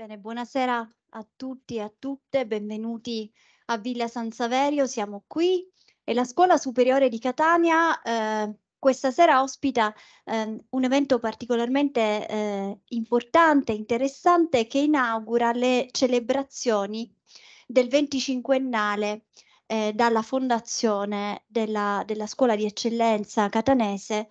Bene, buonasera a tutti e a tutte, benvenuti a Villa San Saverio, siamo qui e la Scuola Superiore di Catania eh, questa sera ospita eh, un evento particolarmente eh, importante, interessante che inaugura le celebrazioni del venticinquennale ennale eh, dalla fondazione della, della, Scuola di Eccellenza Catanese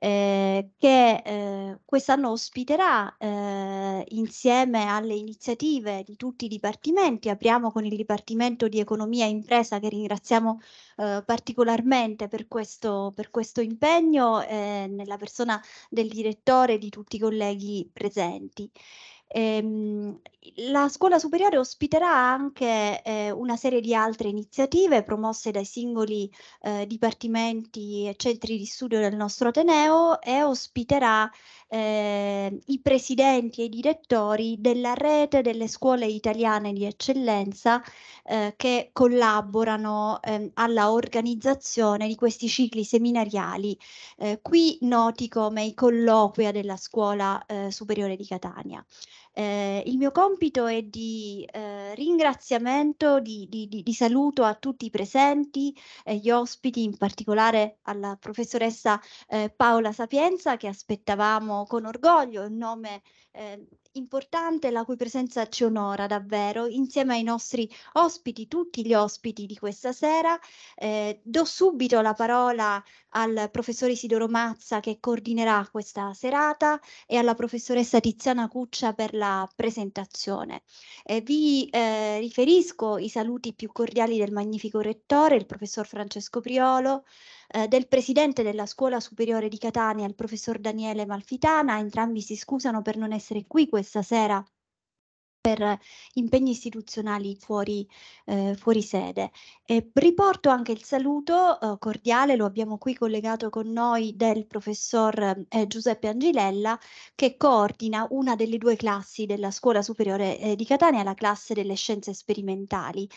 Ehm, che eh, quest'anno ospiterà eh, insieme alle iniziative di tutti i dipartimenti. Apriamo con il Dipartimento di Economia e Impresa che ringraziamo ehm, particolarmente per questo, per questo impegno ehm, nella persona del direttore e di tutti i colleghi presenti. Ehm, la scuola superiore ospiterà anche eh, una serie di altre iniziative promosse dai singoli eh, dipartimenti e centri di studio del nostro Ateneo e ospiterà eh, i presidenti e i direttori della rete delle scuole italiane di eccellenza eh, che collaborano ehm, alla organizzazione di questi cicli seminariali, eh, qui noti come i colloquia della scuola eh, superiore di Catania. Eh, il mio compito è di eh, ringraziamento, di, di, di, saluto a tutti i presenti, eh, gli ospiti, in particolare alla professoressa eh, Paola Sapienza che aspettavamo con orgoglio in nome eh, importante la cui presenza ci onora davvero insieme ai nostri ospiti, tutti gli ospiti di questa sera. Eh, do subito la parola al professor Isidoro Mazza che coordinerà questa serata e alla professoressa Tiziana Cuccia per la presentazione. Eh, vi eh, riferisco i saluti più cordiali del magnifico rettore, il professor Francesco Priolo, eh, del presidente della Scuola Superiore di Catania, il professor Daniele Malfitana. Entrambi si scusano per non essere qui questa sera per impegni istituzionali fuori, eh, fuori sede. E riporto anche il saluto eh, cordiale, lo abbiamo qui collegato con noi, del professor eh, Giuseppe Angilella che coordina una delle due classi della Scuola Superiore eh, di Catania, la classe delle scienze sperimentali.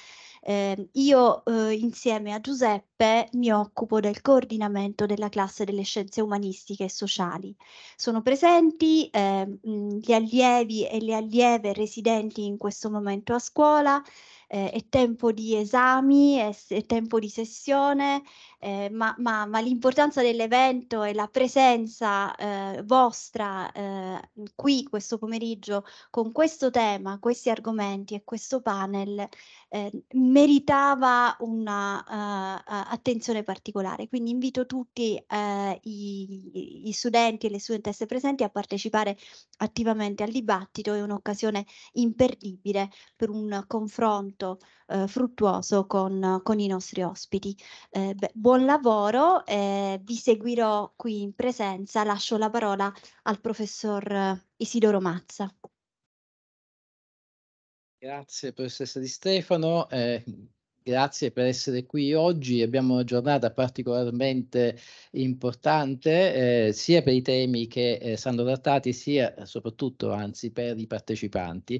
Eh, io eh, insieme a Giuseppe mi occupo del coordinamento della classe delle scienze umanistiche e sociali. Sono presenti eh, gli allievi e le allieve residenti in questo momento a scuola, eh, è tempo di esami, è, è tempo di sessione, eh, ma, ma, ma l'importanza dell'evento e la presenza eh, vostra eh, qui questo pomeriggio con questo tema, questi argomenti e questo panel eh, meritava una uh, particolare. Quindi invito tutti uh, i, i, studenti e le studentesse presenti a partecipare attivamente al dibattito, è un'occasione imperdibile per un confronto uh, fruttuoso con, con, i nostri ospiti. Eh, beh, buon lavoro, eh, vi seguirò qui in presenza, lascio la parola al professor Isidoro Mazza. Grazie professoressa Di Stefano, eh, grazie per essere qui oggi. Abbiamo una giornata particolarmente importante eh, sia per i temi che eh, saranno trattati sia soprattutto anzi per i partecipanti.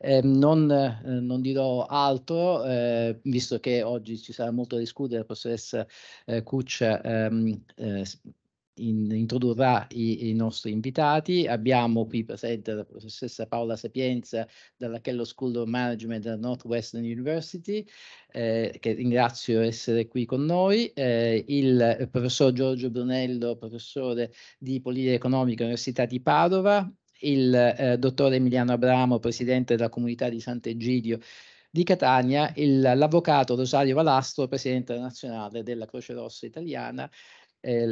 Ehm, non, eh, non, dirò altro eh, visto che oggi ci sarà molto da discutere, la professoressa eh, Cuccia ehm, in, introdurrà i, i, nostri invitati. Abbiamo qui presente la professoressa Paola Sapienza dalla Kello School of Management della Northwestern University, eh, che ringrazio essere qui con noi, eh, il professor Giorgio Brunello, professore di politica economica all'Università di Padova, il eh, dottor Emiliano Abramo, presidente della comunità di Sant'Egidio di Catania, il, l'avvocato Rosario Valastro, presidente nazionale della Croce Rossa Italiana, eh,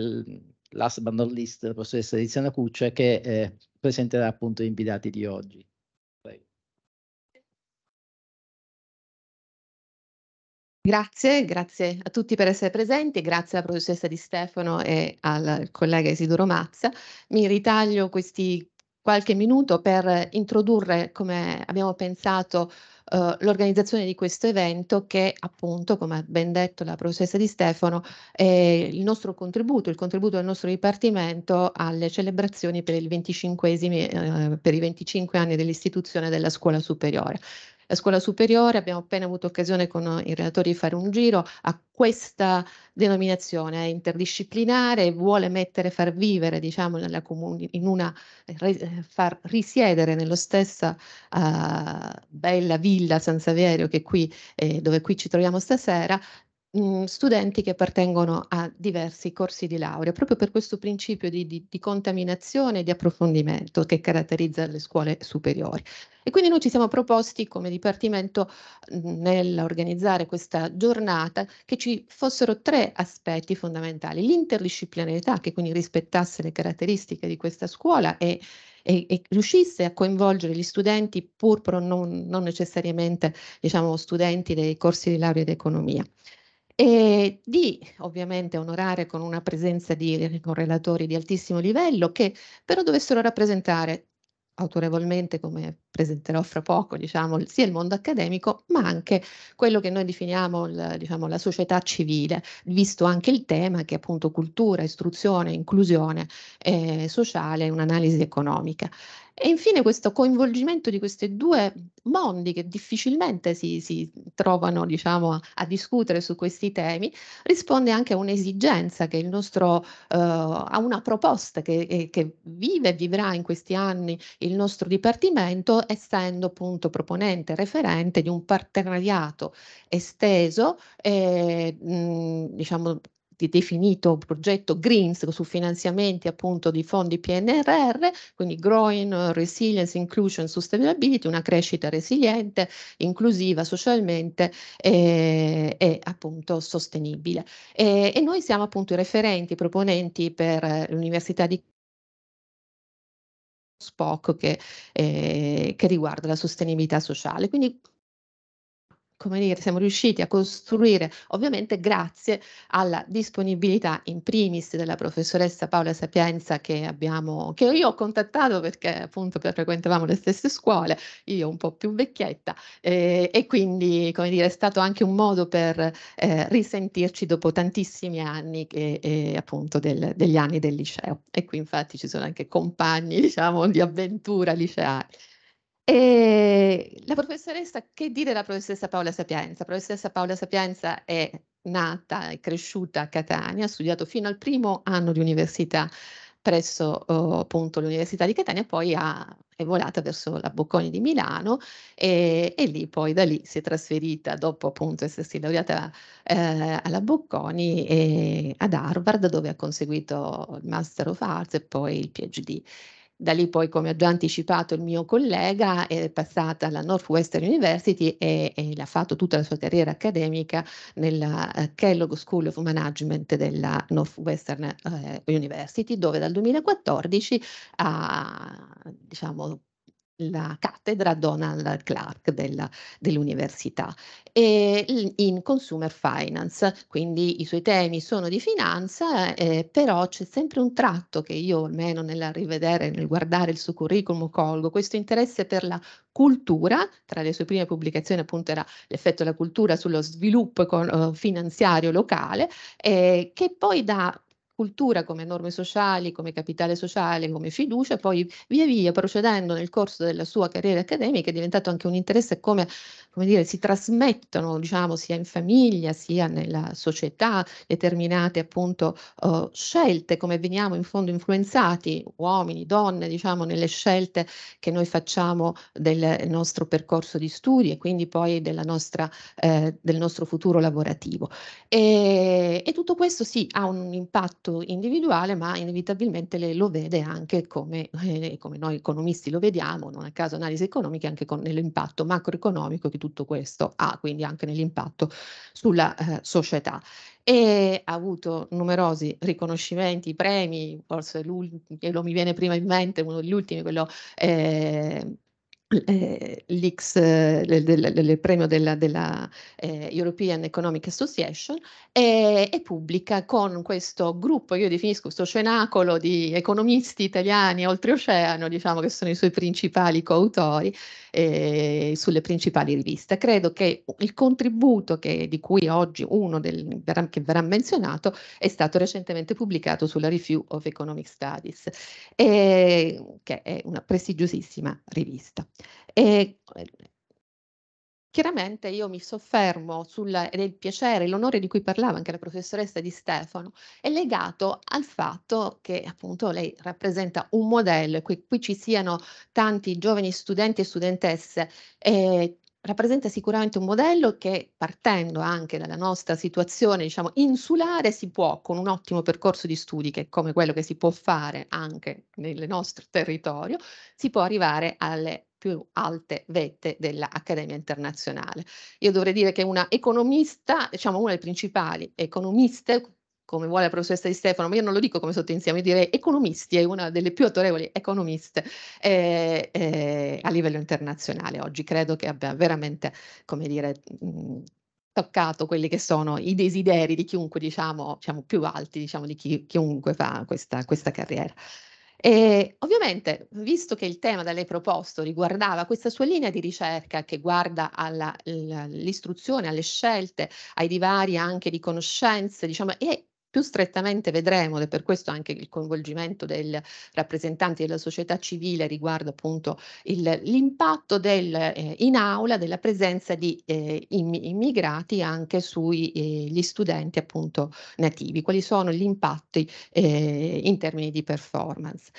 last but not least, la professoressa Tiziana Cuccia, che eh, presenterà appunto gli invitati di oggi. Prego. Grazie, grazie a tutti per essere presenti, grazie alla professoressa Di Stefano e al collega Isidoro Mazza. Mi ritaglio questi qualche minuto per introdurre come abbiamo pensato eh, l'organizzazione di questo evento che appunto, come ha ben detto la professoressa Di Stefano, è il nostro contributo, il contributo del nostro dipartimento alle celebrazioni per, eh, per i 25 anni dell'istituzione della scuola superiore. La scuola superiore, abbiamo appena avuto occasione con i relatori di fare un giro, ha questa denominazione, è interdisciplinare, vuole mettere, far vivere, diciamo, nella comuni- in una, eh, eh, far risiedere nello stessa uh, bella villa San Saverio che qui, eh, dove qui ci troviamo stasera, Mhmm, studenti che appartengono a diversi corsi di laurea, proprio per questo principio di, di, di contaminazione e di approfondimento che caratterizza le scuole superiori. E quindi noi ci siamo proposti come Dipartimento mhmm, nell'organizzare questa giornata che ci fossero tre aspetti fondamentali, l'interdisciplinarietà che quindi rispettasse le caratteristiche di questa scuola e, e, e riuscisse a coinvolgere gli studenti pur non, non necessariamente diciamo, studenti dei corsi di laurea ed economia e di ovviamente onorare con una presenza di eh, con relatori di altissimo livello che però dovessero rappresentare autorevolmente come presenterò fra poco, diciamo, sia il mondo accademico, ma anche quello che noi definiamo il, diciamo, la società civile, visto anche il tema che è appunto cultura, istruzione, inclusione eh, sociale e un'analisi economica. E infine questo coinvolgimento di questi due mondi che difficilmente si, si trovano diciamo, a, a, discutere su questi temi risponde anche a un'esigenza che il nostro, uh, a una proposta che, eh, che vive e vivrà in questi anni il nostro Dipartimento essendo appunto proponente referente di un partenariato esteso, eh, diciamo definito progetto Greens su finanziamenti appunto di fondi PNRR, quindi Growing eh, Resilience Inclusion Sustainability, una crescita resiliente, inclusiva socialmente e, eh, e appunto sostenibile. E, eh, e, noi siamo appunto i referenti, i proponenti per l'Università di Spock che, eh, che riguarda la sostenibilità sociale. Quindi come dire, siamo riusciti a costruire, ovviamente grazie alla disponibilità in primis della professoressa Paola Sapienza che abbiamo, che io ho contattato perché appunto frequentavamo le stesse scuole, io un po' più vecchietta eh, e quindi, come dire, è stato anche un modo per eh, risentirci dopo tantissimi anni e, e eh, appunto del, degli anni del liceo. E qui infatti ci sono anche compagni, diciamo, di avventura liceale. E la professoressa, che dire la professoressa Paola Sapienza? La professoressa Paola Sapienza è nata e cresciuta a Catania, ha studiato fino al primo anno di università presso oh, appunto l'Università di Catania, poi ha, è volata verso la Bocconi di Milano e, e, lì poi da lì si è trasferita dopo appunto essersi laureata eh, alla Bocconi e ad Harvard dove ha conseguito il Master of Arts e poi il PhD. Da lì poi, come ha già anticipato il mio collega, è passata alla Northwestern University e, e ha fatto tutta la sua carriera accademica nella uh, Kellogg School of Management della Northwestern uh, University, dove dal 2014 ha diciamo, la cattedra Donald Clark della, dell'università e in consumer finance, quindi i suoi temi sono di finanza, eh, però c'è sempre un tratto che io almeno nel rivedere, nel guardare il suo curriculum colgo, questo interesse per la cultura, tra le sue prime pubblicazioni appunto era l'effetto della cultura sullo sviluppo con, eh, finanziario locale, eh, che poi dà cultura come norme sociali, come capitale sociale, come fiducia, poi via via procedendo nel corso della sua carriera accademica è diventato anche un interesse come, come dire, si trasmettono diciamo, sia in famiglia sia nella società determinate appunto uh, scelte, come veniamo in fondo influenzati uomini, donne, diciamo nelle scelte che noi facciamo del nostro percorso di studi e quindi poi nostra, eh, del nostro futuro lavorativo. E, e tutto questo sì ha un impatto progetto individuale, ma inevitabilmente lo vede anche come, eh, come, noi economisti lo vediamo, non a caso analisi economiche, anche con, nell'impatto macroeconomico che tutto questo ha, quindi anche nell'impatto sulla eh, società e ha avuto numerosi riconoscimenti, premi, forse l'ultimo, mi viene prima in mente uno degli ultimi, quello eh, eh, l'ex del, premio della, della eh, European Economic Association e, pubblica con questo gruppo, io definisco questo cenacolo di economisti italiani oltreoceano, diciamo che sono i suoi principali coautori sulle principali riviste. Credo che il contributo che, di cui oggi uno del, che verrà menzionato è stato recentemente pubblicato sulla Review of Economic Studies, che è una prestigiosissima rivista. E, ehm, Chiaramente io mi soffermo sul ed è il piacere, l'onore di cui parlava anche la professoressa Di Stefano, è legato al fatto che appunto lei rappresenta un modello, qui, qui ci siano tanti giovani studenti e studentesse, eh, rappresenta sicuramente un modello che partendo anche dalla nostra situazione diciamo insulare si può con un ottimo percorso di studi che è come quello che si può fare anche nel nostro territorio si può arrivare alle più alte vette dell'Accademia Internazionale. Io dovrei dire che una economista, diciamo una delle principali economiste, come vuole la professoressa Di Stefano, ma io non lo dico come sottoinsieme, io direi economisti, è una delle più autorevoli economiste eh, eh, a livello internazionale oggi. Credo che abbia veramente, come dire, mh, mm, toccato quelli che sono i desideri di chiunque, diciamo, diciamo più alti, diciamo, di chi, chiunque fa questa, questa carriera. E ovviamente, visto che il tema da lei proposto riguardava questa sua linea di ricerca che guarda alla, all'istruzione, alle scelte, ai divari anche di conoscenze, diciamo, e più strettamente vedremo, ed è per questo anche il coinvolgimento del rappresentante della società civile riguardo appunto l'impatto del, eh, in aula della presenza di eh, immigrati anche sugli eh, studenti appunto nativi, quali sono gli impatti eh, in termini di performance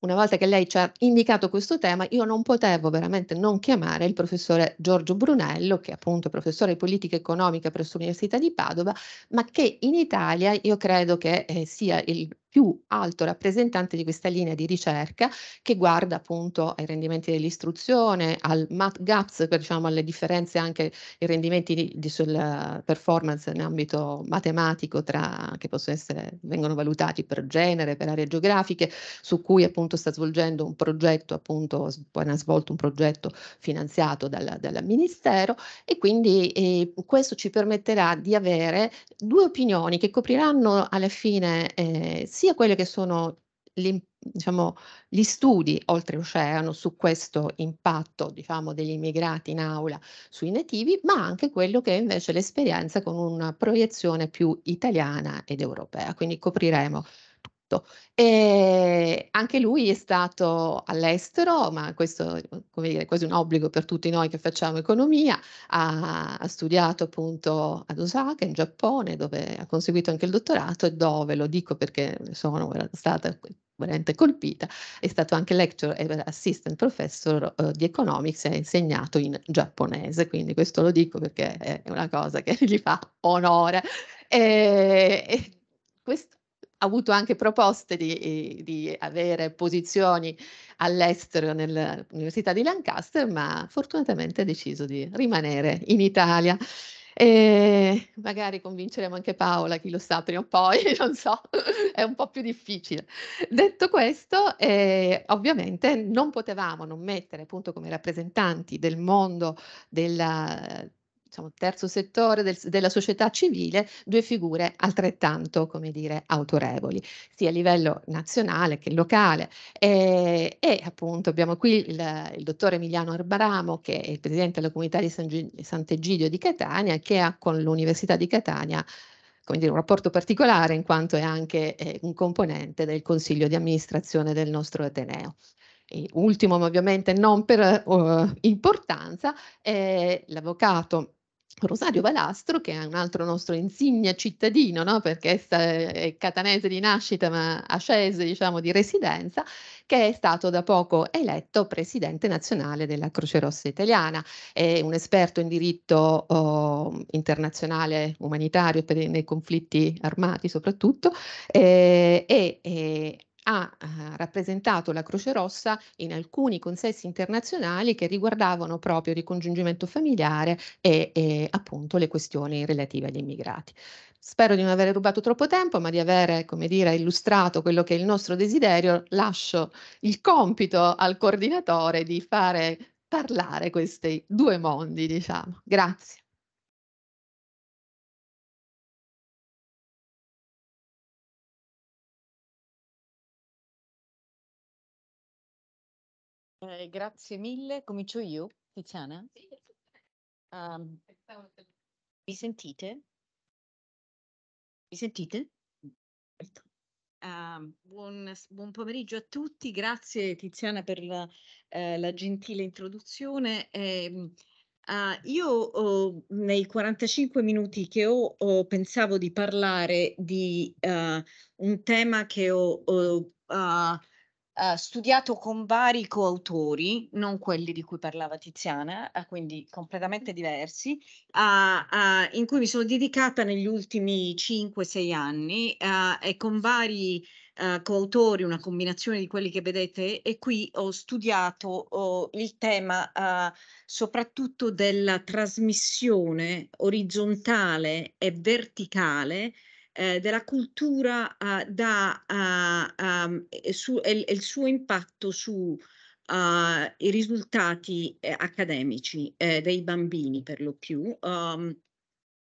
una volta che lei ci ha indicato questo tema, io non potevo veramente non chiamare il professore Giorgio Brunello, che è appunto professore di politica economica presso l'Università di Padova, ma che in Italia io credo che eh, sia il più alto rappresentante di questa linea di ricerca che guarda appunto ai rendimenti dell'istruzione, al MAT GATS, diciamo alle differenze anche i rendimenti di, di sulla eh, performance in ambito matematico tra, che possono essere, vengono valutati per genere, per aree geografiche, su cui appunto sta svolgendo un progetto, appunto ha svolto un progetto finanziato dal, dal Ministero e quindi e questo ci permetterà di avere due opinioni che copriranno alla fine eh, sia quelli che sono gli, diciamo, gli studi oltreoceano su questo impatto diciamo, degli immigrati in aula sui nativi, ma anche quello che è invece l'esperienza con una proiezione più italiana ed europea. Quindi copriremo Esatto, e anche lui è stato all'estero, ma questo come dire, è quasi un obbligo per tutti noi che facciamo economia, ha, ha studiato appunto ad Osaka in Giappone dove ha conseguito anche il dottorato e dove, lo dico perché sono stata veramente colpita, è stato anche lecturer e assistant professor uh, di economics e ha insegnato in giapponese, quindi questo lo dico perché è una cosa che gli fa onore. E, e questo, avuto anche proposte di, eh, di avere posizioni all'estero nell'Università di Lancaster, ma fortunatamente ha deciso di rimanere in Italia. E magari convinceremo anche Paola, chi lo sa, prima o poi, non so, è un po' più difficile. Detto questo, eh, ovviamente non potevamo non mettere appunto come rappresentanti del mondo della, diciamo, terzo settore del, della società civile due figure altrettanto, come dire, autorevoli, sia a livello nazionale che locale. E, eh, e appunto abbiamo qui il, il dottore Emiliano Arbaramo, che è il presidente della comunità di San Sant'Egidio di Catania, che ha con l'Università di Catania come dire, un rapporto particolare in quanto è anche eh, un componente del consiglio di amministrazione del nostro Ateneo. E ultimo, ma ovviamente non per uh, importanza, è l'avvocato Rosario Balastro, che è un altro nostro insigne cittadino, no? perché è catanese di nascita ma ascese diciamo, di residenza, che è stato da poco eletto presidente nazionale della Croce Rossa Italiana. È un esperto in diritto oh, internazionale umanitario per, nei conflitti armati soprattutto eh, e, e, e ha eh, rappresentato la Croce Rossa in alcuni consessi internazionali che riguardavano proprio il ricongiungimento familiare e, e appunto le questioni relative agli immigrati. Spero di non aver rubato troppo tempo, ma di aver, come dire, illustrato quello che è il nostro desiderio. Lascio il compito al coordinatore di fare parlare questi due mondi, diciamo. Grazie. Eh, grazie mille, comincio io, Tiziana. Sì. Um, mi sentite? Mi sentite? Uh, buon, buon, pomeriggio a tutti, grazie Tiziana per la, eh, la gentile introduzione. uh, io oh, nei 45 minuti che ho, oh, pensavo di parlare di uh, un tema che ho, ho ah, Uh, studiato con vari coautori, non quelli di cui parlava Tiziana, uh, quindi completamente diversi, uh, in cui mi sono dedicata negli ultimi 5-6 anni eh, e con vari coautori, una combinazione di quelli che vedete, e qui ho studiato oh, il tema soprattutto della trasmissione orizzontale e verticale eh, della cultura eh, da, eh, ehm, su, e, il suo impatto sui eh, risultati eh, accademici eh, dei bambini per lo più. Um,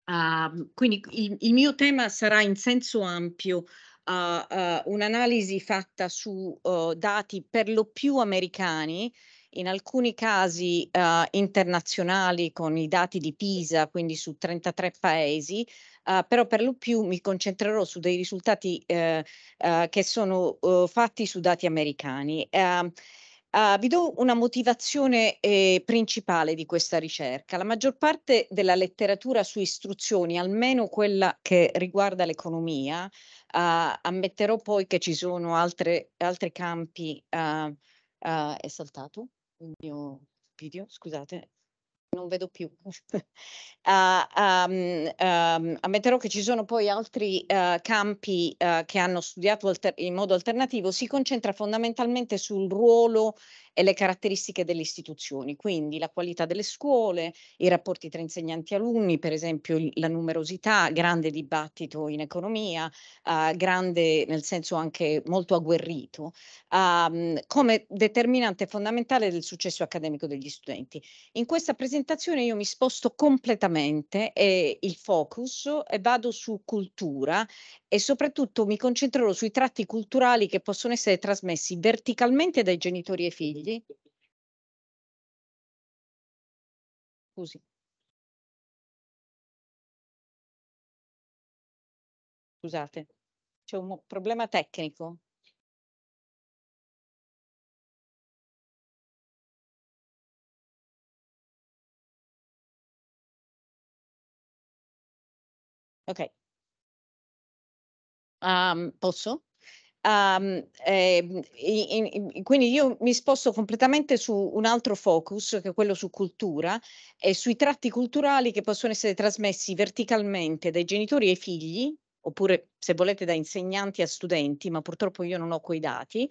uh, quindi il, il, mio tema sarà in senso ampio uh, uh, un'analisi fatta su dati per lo più americani in alcuni casi uh, internazionali con i dati di Pisa, quindi su 33 paesi, Ah, però per lo più mi concentrerò su dei risultati uh, uh, che sono eh, fatti su dati americani. Ehm, ah, vi do una motivazione eh, principale di questa ricerca. La maggior parte della letteratura su istruzioni, almeno quella che riguarda l'economia, ah, ammetterò poi che ci sono altre, altri campi. è saltato il mio video, scusate non vedo più. uh, um, um, ammetterò che ci sono poi altri uh, campi uh, che hanno studiato alter- in modo alternativo, si concentra fondamentalmente sul ruolo e le caratteristiche delle istituzioni, quindi la qualità delle scuole, i rapporti tra insegnanti e alunni, per esempio la numerosità, grande dibattito in economia, eh, grande nel senso anche molto agguerrito, ehm, come determinante fondamentale del successo accademico degli studenti. In questa presentazione io mi sposto completamente eh, il focus e vado su cultura e soprattutto mi concentrerò sui tratti culturali che possono essere trasmessi verticalmente dai genitori ai figli. Scusi. Scusate, c'è un problema tecnico. Ok, Um, posso? Um, eh, in, in, quindi io mi sposto completamente su un altro focus, che è quello su cultura e sui tratti culturali che possono essere trasmessi verticalmente dai genitori ai figli, oppure se volete da insegnanti a studenti, ma purtroppo io non ho quei dati,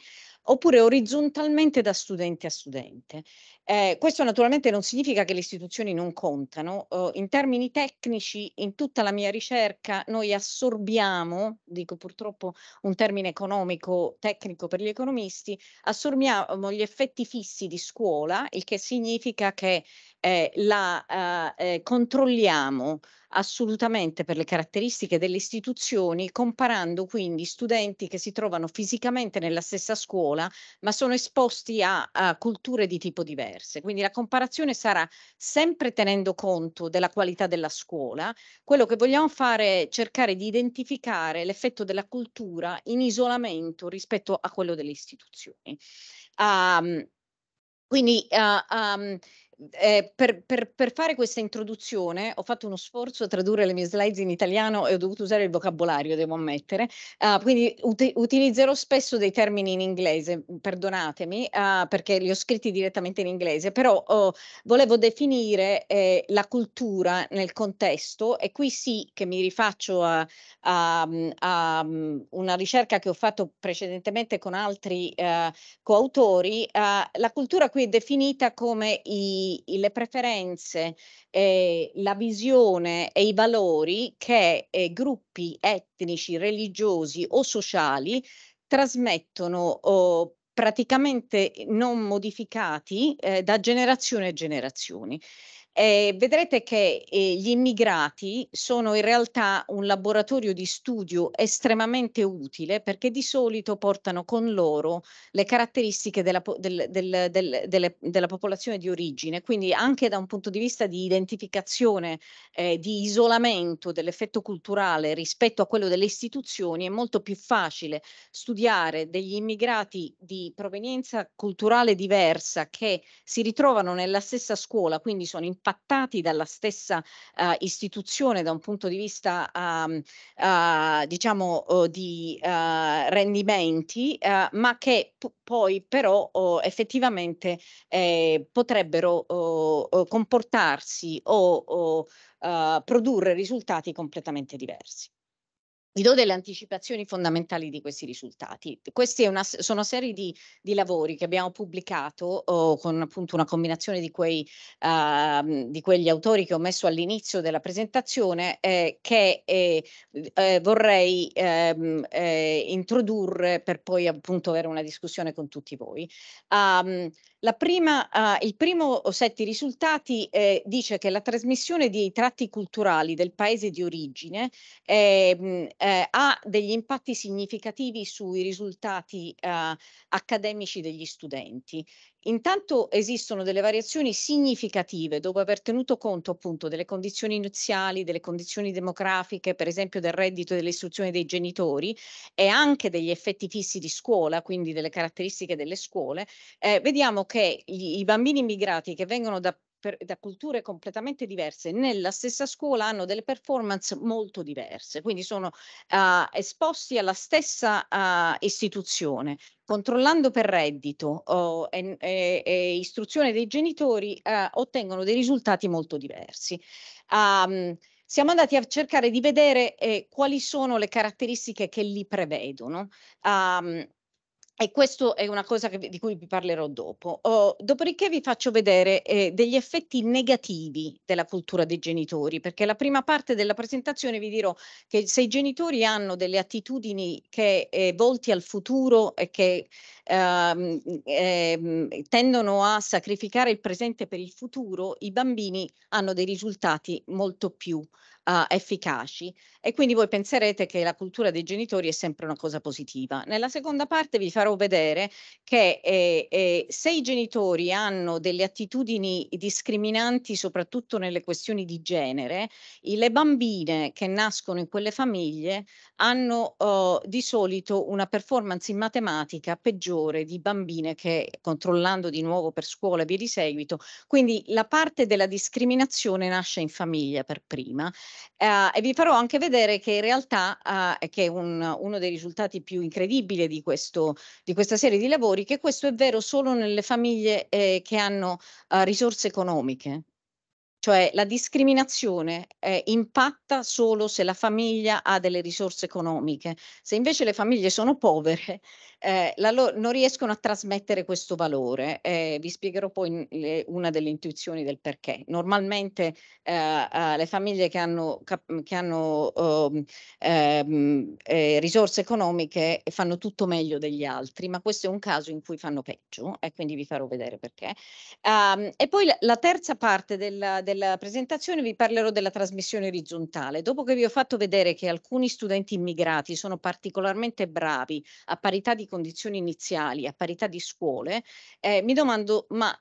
oppure orizzontalmente da studente a studente. Eh, questo naturalmente non significa che le istituzioni non contano, eh, in termini tecnici in tutta la mia ricerca noi assorbiamo, dico purtroppo un termine economico tecnico per gli economisti, assorbiamo gli effetti fissi di scuola, il che significa che eh, la eh, eh, controlliamo assolutamente per le caratteristiche delle istituzioni comparando quindi studenti che si trovano fisicamente nella stessa scuola ma sono esposti a, a culture di tipo diverse. Quindi la comparazione sarà sempre tenendo conto della qualità della scuola. Quello che vogliamo fare è cercare di identificare l'effetto della cultura in isolamento rispetto a quello delle istituzioni. Um, quindi uh, um, Ehm, per, per, per, fare questa introduzione ho fatto uno sforzo a tradurre le mie slides in italiano e ho dovuto usare il vocabolario, devo ammettere, uh, quindi ut- utilizzerò spesso dei termini in inglese, mhmm, perdonatemi, uh, perché li ho scritti direttamente in inglese, però oh, volevo definire eh, la cultura nel contesto e qui sì che mi rifaccio a, a, mhmm, a mhmm, una ricerca che ho fatto precedentemente con altri uh, coautori, ah, la cultura qui è definita come i hai le preferenze, eh, la visione e i valori che eh, gruppi etnici, religiosi o sociali trasmettono oh, praticamente non modificati eh, da generazione a generazione eh, vedrete che eh, gli immigrati sono in realtà un laboratorio di studio estremamente utile perché di solito portano con loro le caratteristiche della, del, del, del, delle, della popolazione di origine, quindi anche da un punto di vista di identificazione, eh, di isolamento dell'effetto culturale rispetto a quello delle istituzioni, è molto più facile studiare degli immigrati di provenienza culturale diversa che si ritrovano nella stessa scuola, quindi sono in impattati dalla stessa uh, istituzione da un punto di vista um, uh, diciamo uh, di uh, rendimenti, uh, ma che p- poi però uh, effettivamente eh, potrebbero uh, comportarsi o, o uh, produrre risultati completamente diversi. Vi do delle anticipazioni fondamentali di questi risultati. Questi una, sono una serie di, di, lavori che abbiamo pubblicato oh, con appunto una combinazione di, quei, uh, di, quegli autori che ho messo all'inizio della presentazione eh, che eh, eh, vorrei ehm, eh, introdurre per poi appunto avere una discussione con tutti voi. Um, la Prima, uh, il primo set di risultati eh, dice che la trasmissione dei tratti culturali del paese di origine eh, eh, ha degli impatti significativi sui risultati ah, accademici degli studenti Intanto esistono delle variazioni significative dopo aver tenuto conto appunto delle condizioni iniziali, delle condizioni demografiche, per esempio del reddito e dell'istruzione dei genitori e anche degli effetti fissi di scuola, quindi delle caratteristiche delle scuole. Eh, vediamo che gli, i bambini immigrati che vengono da per, da culture completamente diverse nella stessa scuola hanno delle performance molto diverse, quindi sono uh, esposti alla stessa uh, istituzione. Controllando per reddito oh, e, e, e, istruzione dei genitori uh, ottengono dei risultati molto diversi. Um, siamo andati a cercare di vedere eh, quali sono le caratteristiche che li prevedono. Um, e questo è una cosa che, di cui vi parlerò dopo. Oh, dopodiché vi faccio vedere eh, degli effetti negativi della cultura dei genitori, perché la prima parte della presentazione vi dirò che se i genitori hanno delle attitudini che eh, volti al futuro e che ehm, ehm, tendono a sacrificare il presente per il futuro, i bambini hanno dei risultati molto più uh, efficaci e quindi voi penserete che la cultura dei genitori è sempre una cosa positiva. Nella seconda parte vi farò vedere che eh, eh, se i genitori hanno delle attitudini discriminanti soprattutto nelle questioni di genere, le bambine che nascono in quelle famiglie hanno uh, di solito una performance in matematica peggiore di bambine che controllando di nuovo per scuola e via di seguito. Quindi la parte della discriminazione nasce in famiglia per prima Uh, e vi farò anche vedere che in realtà, uh, che è un, uno dei risultati più incredibili di, questo, di, questa serie di lavori, che questo è vero solo nelle famiglie eh, che hanno uh, risorse economiche. Cioè la discriminazione eh, impatta solo se la famiglia ha delle risorse economiche. Se invece le famiglie sono povere, eh, loro, non riescono a trasmettere questo valore. Eh, vi spiegherò poi le, una delle intuizioni del perché. Normalmente eh, eh, le famiglie che hanno, che hanno ehm, ehm, eh, risorse economiche fanno tutto meglio degli altri, ma questo è un caso in cui fanno peggio e quindi vi farò vedere perché. Um, e poi la, la terza parte del, del della presentazione vi parlerò della trasmissione orizzontale. Dopo che vi ho fatto vedere che alcuni studenti immigrati sono particolarmente bravi a parità di condizioni iniziali, a parità di scuole, eh, mi domando, ma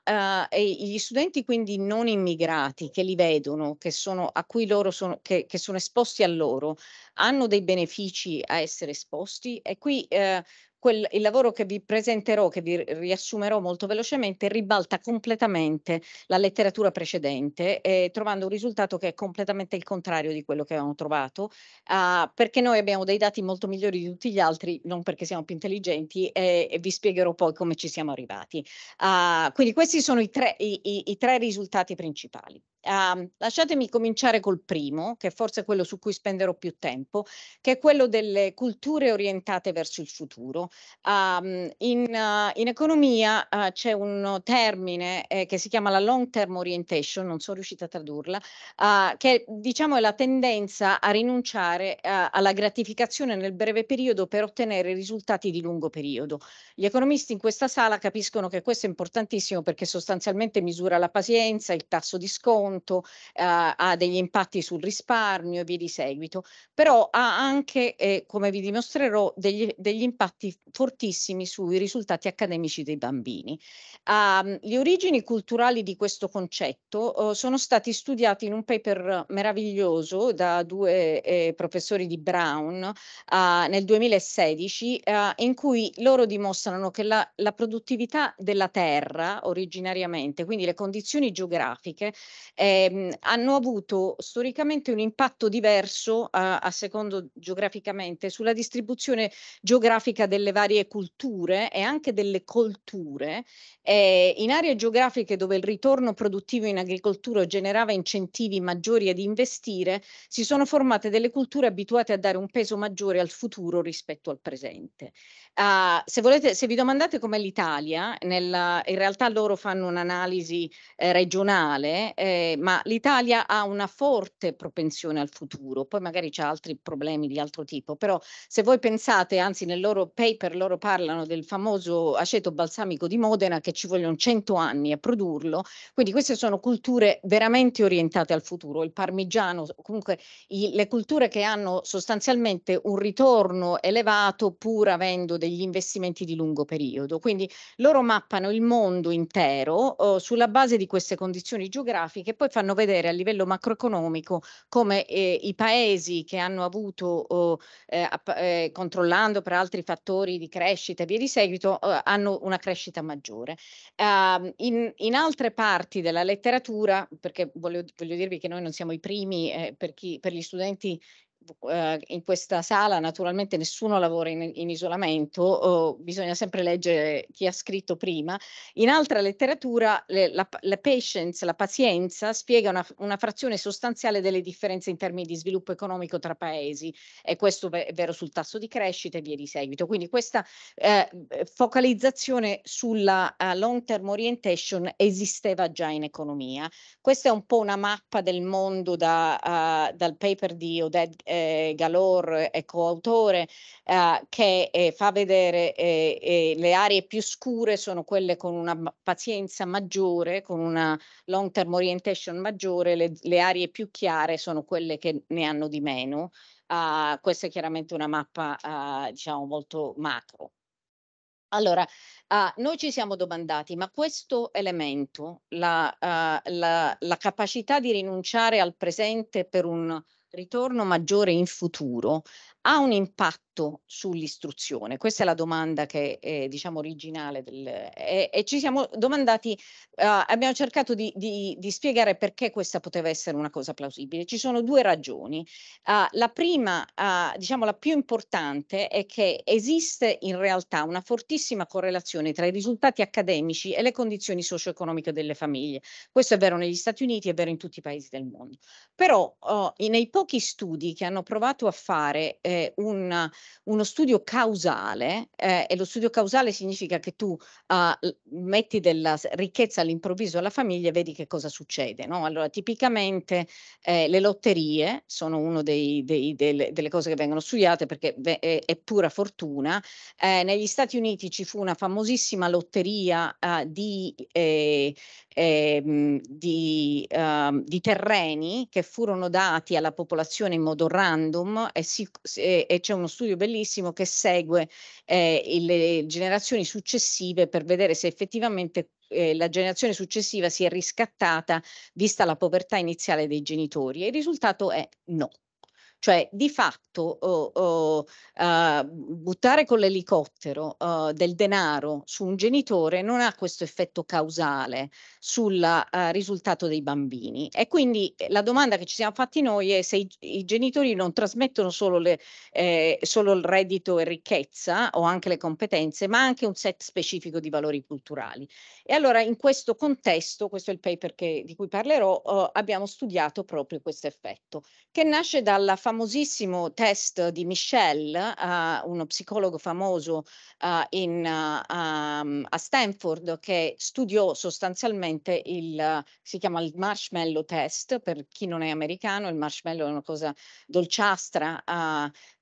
eh, gli studenti quindi non immigrati che li vedono, che sono, a cui loro sono, che, che sono esposti a loro, hanno dei benefici a essere esposti e qui eh, quel, il lavoro che vi presenterò, che vi riassumerò molto velocemente, ribalta completamente la letteratura precedente, eh, trovando un risultato che è completamente il contrario di quello che avevamo trovato, eh, perché noi abbiamo dei dati molto migliori di tutti gli altri, non perché siamo più intelligenti, eh, e vi spiegherò poi come ci siamo arrivati. Uh, quindi questi sono i tre, i, i, i tre risultati principali. Uh, lasciatemi cominciare col primo, che è forse quello su cui spenderò più tempo tempo, che è quello delle culture orientate verso il futuro. Um, in, uh, in, economia uh, c'è un termine eh, che si chiama la long term orientation, non sono riuscita a tradurla, uh, che diciamo è la tendenza a rinunciare alla gratificazione nel breve periodo per ottenere risultati di lungo periodo. Gli economisti in questa sala capiscono che questo è importantissimo perché sostanzialmente misura la pazienza, il tasso di sconto, ha degli impatti sul risparmio e via di seguito, però però ha anche, eh, come vi dimostrerò, degli, degli, impatti fortissimi sui risultati accademici dei bambini. Um, le origini culturali di questo concetto uh, sono stati studiati in un paper meraviglioso da due eh, professori di Brown uh, nel 2016, uh, eh, in cui loro dimostrano che la, la produttività della terra originariamente, quindi le condizioni geografiche, ehm, hanno avuto storicamente un impatto diverso eh, a, a seconda secondo geograficamente, sulla distribuzione geografica delle varie culture e anche delle colture. Eh, in aree geografiche dove il ritorno produttivo in agricoltura generava incentivi maggiori ad investire, si sono formate delle culture abituate a dare un peso maggiore al futuro rispetto al presente. Uh, se, volete, se vi domandate com'è l'Italia, nella, in realtà loro fanno un'analisi eh, regionale, eh, ma l'Italia ha una forte propensione al futuro, poi magari c'è altri problemi di altro tipo, però se voi pensate, anzi nel loro paper loro parlano del famoso aceto balsamico di Modena che ci vogliono 100 anni a produrlo, quindi queste sono culture veramente orientate al futuro, il parmigiano, comunque i, le culture che hanno sostanzialmente un ritorno elevato pur avendo dei degli investimenti di lungo periodo. Quindi loro mappano il mondo intero eh, sulla base di queste condizioni geografiche e poi fanno vedere a livello macroeconomico come eh, i paesi che hanno avuto, oh, eh, eh, controllando per altri fattori di crescita e via di seguito, oh, hanno una crescita maggiore. Ehm, in, in, altre parti della letteratura, perché voglio, voglio, dirvi che noi non siamo i primi, eh, per, chi, per gli studenti eh, in questa sala naturalmente nessuno lavora in, in isolamento, eh, bisogna sempre leggere chi ha scritto prima. In altra letteratura le, la, la patience, la pazienza, spiega una, una, frazione sostanziale delle differenze in termini di sviluppo economico tra paesi e questo è vero sul tasso di crescita e via di seguito. Quindi questa eh, focalizzazione sulla uh, long term orientation esisteva già in economia. Questa è un po' una mappa del mondo da, uh, dal paper di Odette eh, Galor è coautore, eh, che eh, fa vedere eh, eh, le aree più scure sono quelle con una pazienza maggiore, con una long term orientation maggiore, le, le aree più chiare sono quelle che ne hanno di meno. Uh, questa è chiaramente una mappa uh, diciamo molto macro. Allora, uh, noi ci siamo domandati, ma questo elemento, la, la, la capacità di rinunciare al presente per un ritorno maggiore in futuro ha un impatto sull'istruzione? Questa è la domanda che è diciamo originale del, e, e, ci siamo domandati, uh, abbiamo cercato di, di, di, spiegare perché questa poteva essere una cosa plausibile. Ci sono due ragioni. Uh, la prima, uh, diciamo la più importante, è che esiste in realtà una fortissima correlazione tra i risultati accademici e le condizioni socio-economiche delle famiglie. Questo è vero negli Stati Uniti, è vero in tutti i paesi del mondo. Però oh, nei pochi studi che hanno provato a fare eh, eh, un, uno studio causale eh, e lo studio causale significa che tu eh, metti della ricchezza all'improvviso alla famiglia e vedi che cosa succede. No? Allora, tipicamente eh, le lotterie sono una delle, delle, cose che vengono studiate perché è, è pura fortuna. Eh, negli Stati Uniti ci fu una famosissima lotteria ah, di, eh, ehm, di, ehm, di terreni che furono dati alla popolazione in modo random e si, e, e c'è uno studio bellissimo che segue eh, le generazioni successive per vedere se effettivamente eh, la generazione successiva si è riscattata vista la povertà iniziale dei genitori e il risultato è no. Cioè, di fatto, oh, oh, uh, buttare con l'elicottero uh, del denaro su un genitore non ha questo effetto causale sul uh, risultato dei bambini. E quindi la domanda che ci siamo fatti noi è se i, i genitori non trasmettono solo, le, eh, solo il reddito e ricchezza o anche le competenze, ma anche un set specifico di valori culturali. E allora in questo contesto, questo è il paper che, di cui parlerò, abbiamo studiato proprio questo effetto, che nasce dalla famosissimo test di Michel, uh, eh, uno psicologo famoso uh, in, uh, um, a Stanford che studiò sostanzialmente il, si chiama il marshmallow test, per chi non è americano il marshmallow è una cosa dolciastra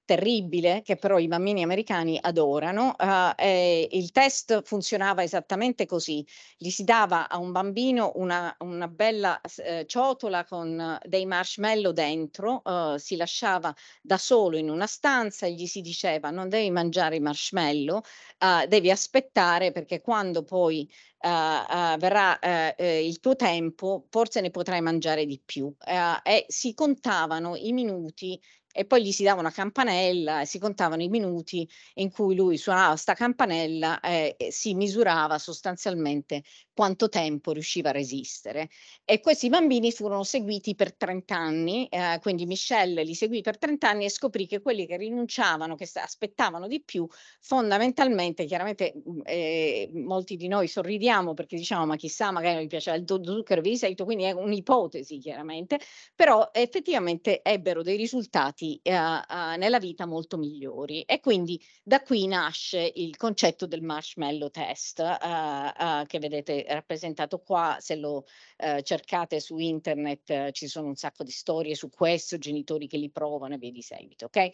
terribile che però i bambini americani adorano. Uh, eh, il test funzionava esattamente così, gli si dava a un bambino una, una bella eh, ciotola con dei marshmallow dentro, uh, si lasciava da solo in una stanza e gli si diceva non devi mangiare i marshmallow, uh, devi aspettare perché quando poi Uh, uh, verrà uh, il tuo tempo, forse ne potrai mangiare di più. e si contavano i minuti e poi gli si dava una campanella e si contavano i minuti in cui lui suonava sta campanella eh, e si misurava sostanzialmente quanto tempo riusciva a resistere. E questi bambini furono seguiti per 30 anni, eh, quindi Michelle li seguì per 30 anni e scoprì che quelli che rinunciavano, che aspettavano di più, fondamentalmente, chiaramente mm, eh, molti di noi sorridiamo perché diciamo ma chissà, magari mi piaceva il zucchero di quindi è un'ipotesi chiaramente, però effettivamente ebbero dei risultati strumenti eh, eh, nella vita molto migliori e quindi da qui nasce il concetto del marshmallow test eh, eh che vedete rappresentato qua, se lo eh, cercate su internet ci sono un sacco di storie su questo, genitori che li provano e via di seguito. Okay?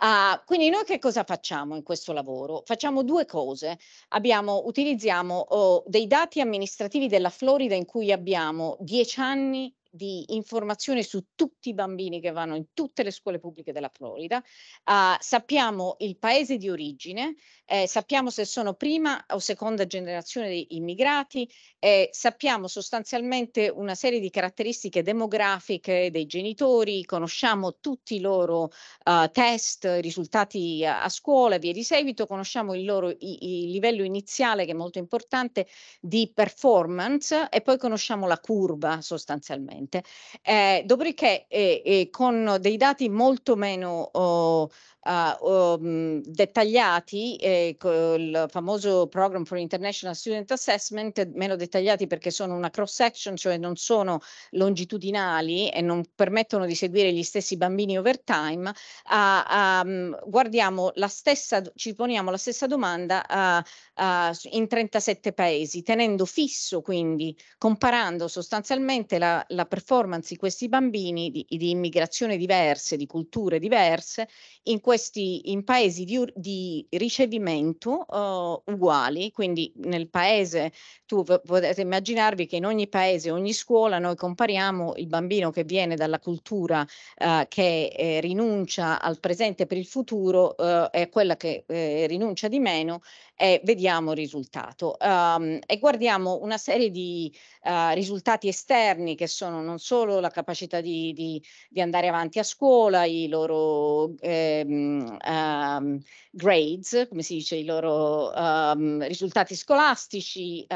Uh, quindi noi che cosa facciamo in questo lavoro? Facciamo due cose, abbiamo, utilizziamo oh, dei dati amministrativi della Florida in cui abbiamo 10 anni di informazione su tutti i bambini che vanno in tutte le scuole pubbliche della Florida, uh, sappiamo il paese di origine, eh, sappiamo se sono prima o seconda generazione di immigrati, eh, sappiamo sostanzialmente una serie di caratteristiche demografiche dei genitori, conosciamo tutti i loro uh, test, risultati a, a scuola via di seguito, conosciamo il loro i, il livello iniziale che è molto importante di performance e poi conosciamo la curva sostanzialmente ovviamente. Eh, dopodiché, eh, eh, con dei dati molto meno oh, uh, um, dettagliati, eh, il famoso Program for International Student Assessment, meno dettagliati perché sono una cross section, cioè non sono longitudinali e non permettono di seguire gli stessi bambini over time, uh, um, guardiamo la stessa, ci poniamo la stessa domanda uh, uh, in 37 paesi, tenendo fisso quindi, comparando sostanzialmente la, la performance di questi bambini di, di immigrazione diverse, di culture diverse, in questo questi in paesi di, di ricevimento uh, uguali, quindi nel paese, tu potete immaginarvi che in ogni paese, ogni scuola noi compariamo il bambino che viene dalla cultura uh, che eh, rinuncia al presente per il futuro uh, e quella che eh, rinuncia di meno e vediamo il risultato. Um, e guardiamo una serie di uh, risultati esterni che sono non solo la capacità di, di, di andare avanti a scuola, i loro... Ehm, um, um, grades, come si dice, i loro um, risultati scolastici, uh,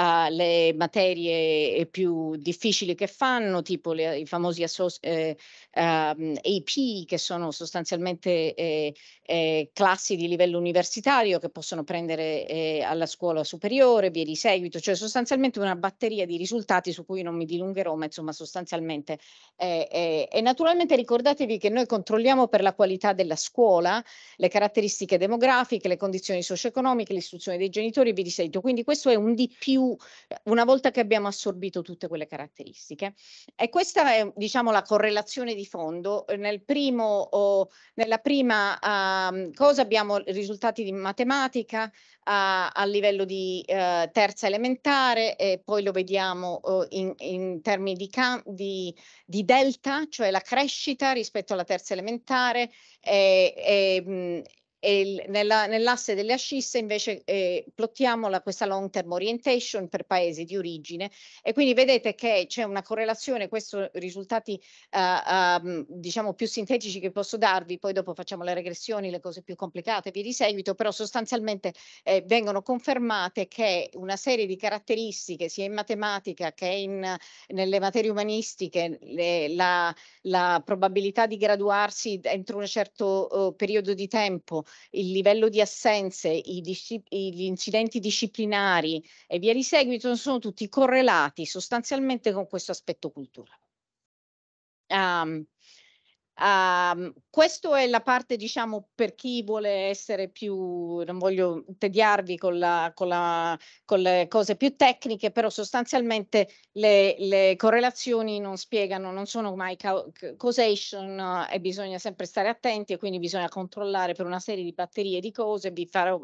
uh, le materie più difficili che fanno, tipo le, i famosi eh, AP, che sono sostanzialmente eh, eh, classi di livello universitario che possono prendere eh, alla scuola superiore, via di seguito, cioè sostanzialmente una batteria di risultati su cui non mi dilungherò, ma insomma sostanzialmente. e naturalmente ricordatevi che noi controlliamo per la qualità delle la scuola, le caratteristiche demografiche, le condizioni socio-economiche, l'istruzione dei genitori e via di seguito. Quindi questo è un di più una volta che abbiamo assorbito tutte quelle caratteristiche. E questa è diciamo la correlazione di fondo. Nel primo, o nella prima uh, cosa abbiamo risultati di matematica uh, a livello di uh, terza elementare e poi lo vediamo in, in, termini di, di, di delta, cioè la crescita rispetto alla terza elementare, eh, eh, il, nella, nell'asse delle ascisse invece eh, plottiamo la, questa long term orientation per paesi di origine e quindi vedete che c'è una correlazione, questi risultati uh, um, diciamo più sintetici che posso darvi, poi dopo facciamo le regressioni, le cose più complicate, via di seguito, però sostanzialmente eh, vengono confermate che una serie di caratteristiche sia in matematica che in, nelle materie umanistiche, le, la, la probabilità di graduarsi entro un certo uh, periodo di tempo, il livello di assenze, i disci- gli incidenti disciplinari e via di seguito sono tutti correlati sostanzialmente con questo aspetto culturale. Um, Uh, questo è la parte, diciamo, per chi vuole essere più, non voglio tediarvi con, la, con, la, con le cose più tecniche, però sostanzialmente le, le correlazioni non spiegano, non sono mai ca- causation uh, e bisogna sempre stare attenti e quindi bisogna controllare per una serie di batterie di cose. Vi farò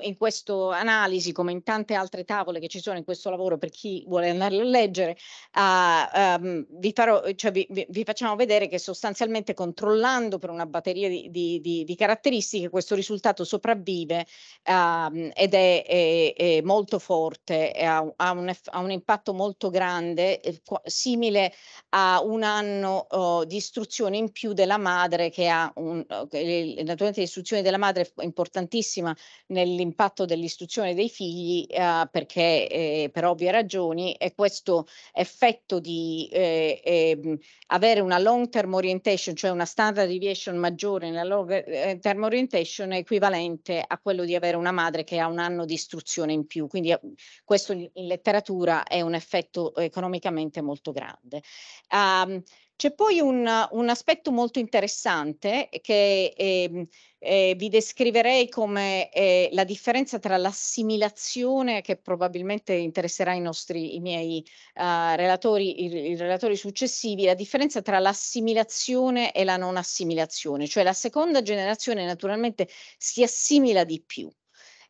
in questa analisi, come in tante altre tavole che ci sono in questo lavoro per chi vuole andare a leggere, uh, um, vi, farò, cioè vi, vi, vi facciamo vedere che sostanzialmente ovviamente controllando per una batteria di, di, di, di caratteristiche questo risultato sopravvive um, ed è, è, è, molto forte, è, ha, ha, un, ha, un, impatto molto grande, simile a un anno oh, di istruzione in più della madre che ha un, okay, oh, naturalmente l'istruzione della madre è importantissima nell'impatto dell'istruzione dei figli eh, perché eh, per ovvie ragioni e questo effetto di eh, ehm, avere una long term orientation orientation, cioè una standard deviation maggiore nella long eh, term orientation è equivalente a quello di avere una madre che ha un anno di istruzione in più, quindi eh, questo in letteratura è un effetto economicamente molto grande. Um, c'è poi un, un, aspetto molto interessante che eh, eh, vi descriverei come eh, la differenza tra l'assimilazione che probabilmente interesserà i nostri i miei uh, relatori, i, i, relatori successivi, la differenza tra l'assimilazione e la non assimilazione, cioè la seconda generazione naturalmente si assimila di più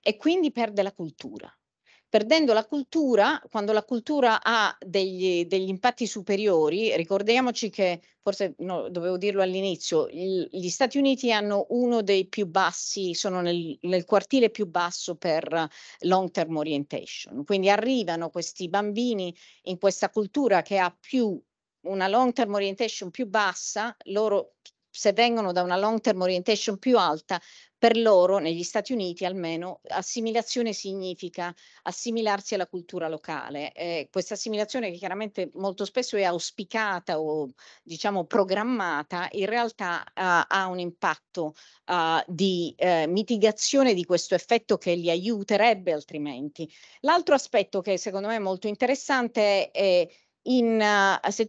e quindi perde la cultura perdendo la cultura, quando la cultura ha degli, degli impatti superiori, ricordiamoci che, forse no, dovevo dirlo all'inizio, il, gli Stati Uniti hanno uno dei più bassi, sono nel, nel quartile più basso per long term orientation, quindi arrivano questi bambini in questa cultura che ha più una long term orientation più bassa, loro se vengono da una long term orientation più alta, per loro, negli Stati Uniti almeno, assimilazione significa assimilarsi alla cultura locale. Eh, questa assimilazione che chiaramente molto spesso è auspicata o diciamo programmata, in realtà uh, ha un impatto uh, di uh, mitigazione di questo effetto che li aiuterebbe altrimenti. L'altro aspetto che secondo me è molto interessante è in, uh, se,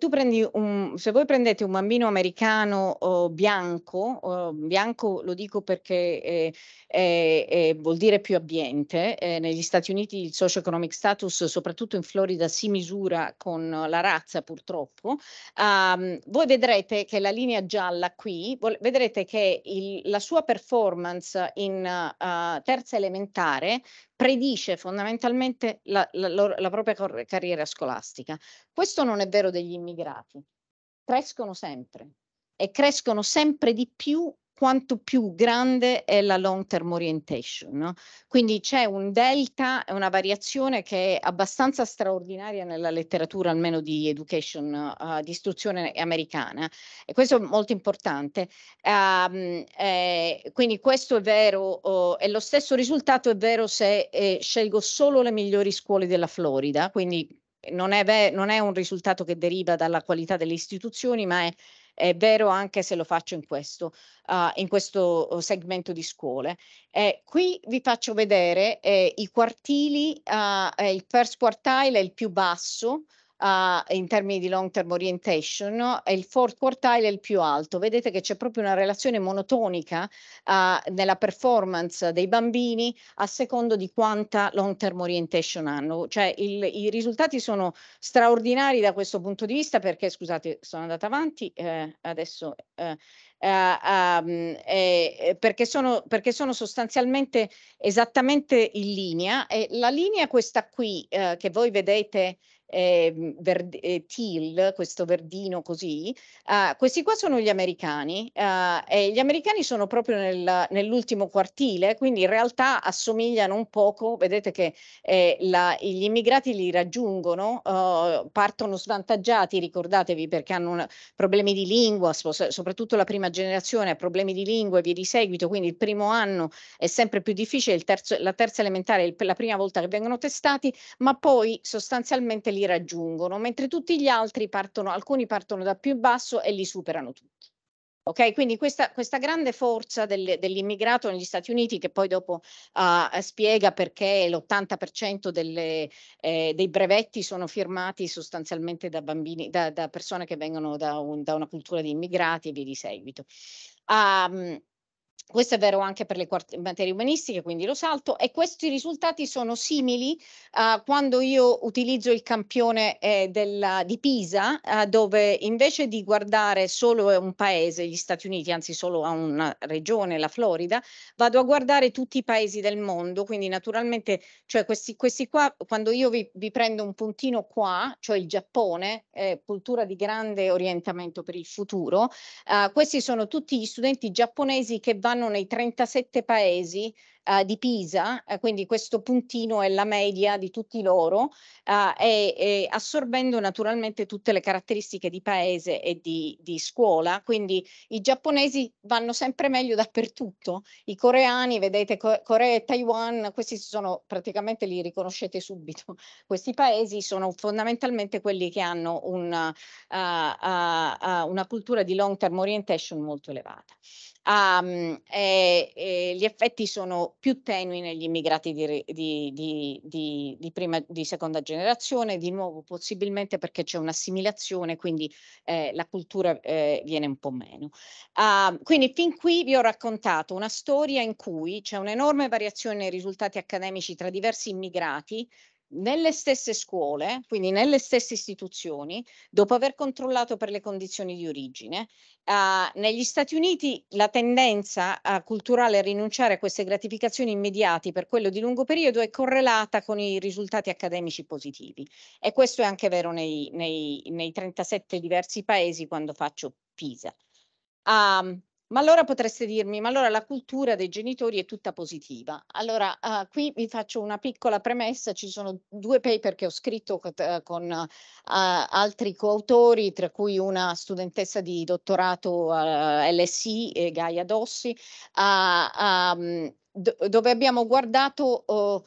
un, se, voi prendete un bambino americano uh, bianco, uh, bianco lo dico perché eh, eh, eh, vuol dire più abbiente, eh, negli Stati Uniti il socio-economic status, soprattutto in Florida, si misura con la razza purtroppo, um, voi vedrete che la linea gialla qui, vedrete che il, la sua performance in eh, terza elementare predice fondamentalmente la, la, la, la propria cor- carriera scolastica. Questo non è vero degli immigrati, crescono sempre e crescono sempre di più quanto più grande è la long term orientation. No? Quindi c'è un delta, una variazione che è abbastanza straordinaria nella letteratura, almeno di education, uh, di istruzione americana. E questo è molto importante. Um, eh, quindi questo è vero, oh, e lo stesso risultato è vero se eh, scelgo solo le migliori scuole della Florida, quindi non è, non è un risultato che deriva dalla qualità delle istituzioni, ma è è vero anche se lo faccio in questo, uh, in questo oh, segmento di scuole. Eh, qui vi faccio vedere eh, i quartili, uh, il first quartile è il più basso, uh, in termini di long term orientation no? e il fourth quartile è il più alto. Vedete che c'è proprio una relazione monotonica uh, nella performance dei bambini a secondo di quanta long term orientation hanno. Cioè il, i risultati sono straordinari da questo punto di vista perché, scusate, sono andata avanti, eh, adesso... Eh, eh, um, eh, perché, sono, perché, sono, sostanzialmente esattamente in linea e la linea questa qui eh, che voi vedete eh, verd- eh, teal, questo verdino così, uh, questi qua sono gli americani uh, e gli americani sono proprio nel, nell'ultimo quartile, quindi in realtà assomigliano un poco, vedete che eh, la, gli immigrati li raggiungono, uh, partono svantaggiati, ricordatevi, perché hanno una, problemi di lingua, soprattutto la prima generazione ha problemi di lingua e via di seguito, quindi il primo anno è sempre più difficile, terzo, la terza elementare è il, la prima volta che vengono testati, ma poi sostanzialmente li raggiungono, mentre tutti gli altri partono, alcuni partono da più basso e li superano tutti. Ok, quindi questa, questa, grande forza del, dell'immigrato negli Stati Uniti, che poi dopo uh, spiega perché l'80% delle, eh, dei brevetti sono firmati sostanzialmente da, bambini, da, da persone che vengono da, un, da, una cultura di immigrati e via di seguito. Um, questo è vero anche per le materie umanistiche, quindi lo salto, e questi risultati sono simili uh, quando io utilizzo il campione eh, della, di Pisa, uh, dove invece di guardare solo un paese, gli Stati Uniti, anzi solo a una regione, la Florida, vado a guardare tutti i paesi del mondo, quindi naturalmente, cioè questi, questi qua, quando io vi, vi, prendo un puntino qua, cioè il Giappone, eh, cultura di grande orientamento per il futuro, uh, questi sono tutti gli studenti giapponesi che vanno vanno nei 37 paesi uh, di Pisa, uh, quindi questo puntino è la media di tutti loro, eh, e, e, assorbendo naturalmente tutte le caratteristiche di paese e di, di scuola. Quindi i giapponesi vanno sempre meglio dappertutto, i coreani, vedete co- Corea e Taiwan, questi sono praticamente li riconoscete subito. Questi paesi sono fondamentalmente quelli che hanno una, una cultura di long term orientation molto elevata um, e, e gli effetti sono più tenui negli immigrati di, di, di, di, prima, di seconda generazione, di nuovo possibilmente perché c'è un'assimilazione, quindi eh, la cultura eh, viene un po' meno. Uh, quindi fin qui vi ho raccontato una storia in cui c'è un'enorme variazione nei risultati accademici tra diversi immigrati, nelle stesse scuole, quindi nelle stesse istituzioni, dopo aver controllato per le condizioni di origine. Uh, negli Stati Uniti la tendenza uh, culturale a rinunciare a queste gratificazioni immediate per quello di lungo periodo è correlata con i risultati accademici positivi e questo è anche vero nei, nei, nei 37 diversi paesi quando faccio PISA. Um, ma allora potreste dirmi, ma allora la cultura dei genitori è tutta positiva. Allora, uh, qui vi faccio una piccola premessa, ci sono due paper che ho scritto uh, con uh, altri coautori, tra cui una studentessa di dottorato eh, LSI, eh, Gaia Dossi, um, do dove abbiamo guardato... Uh,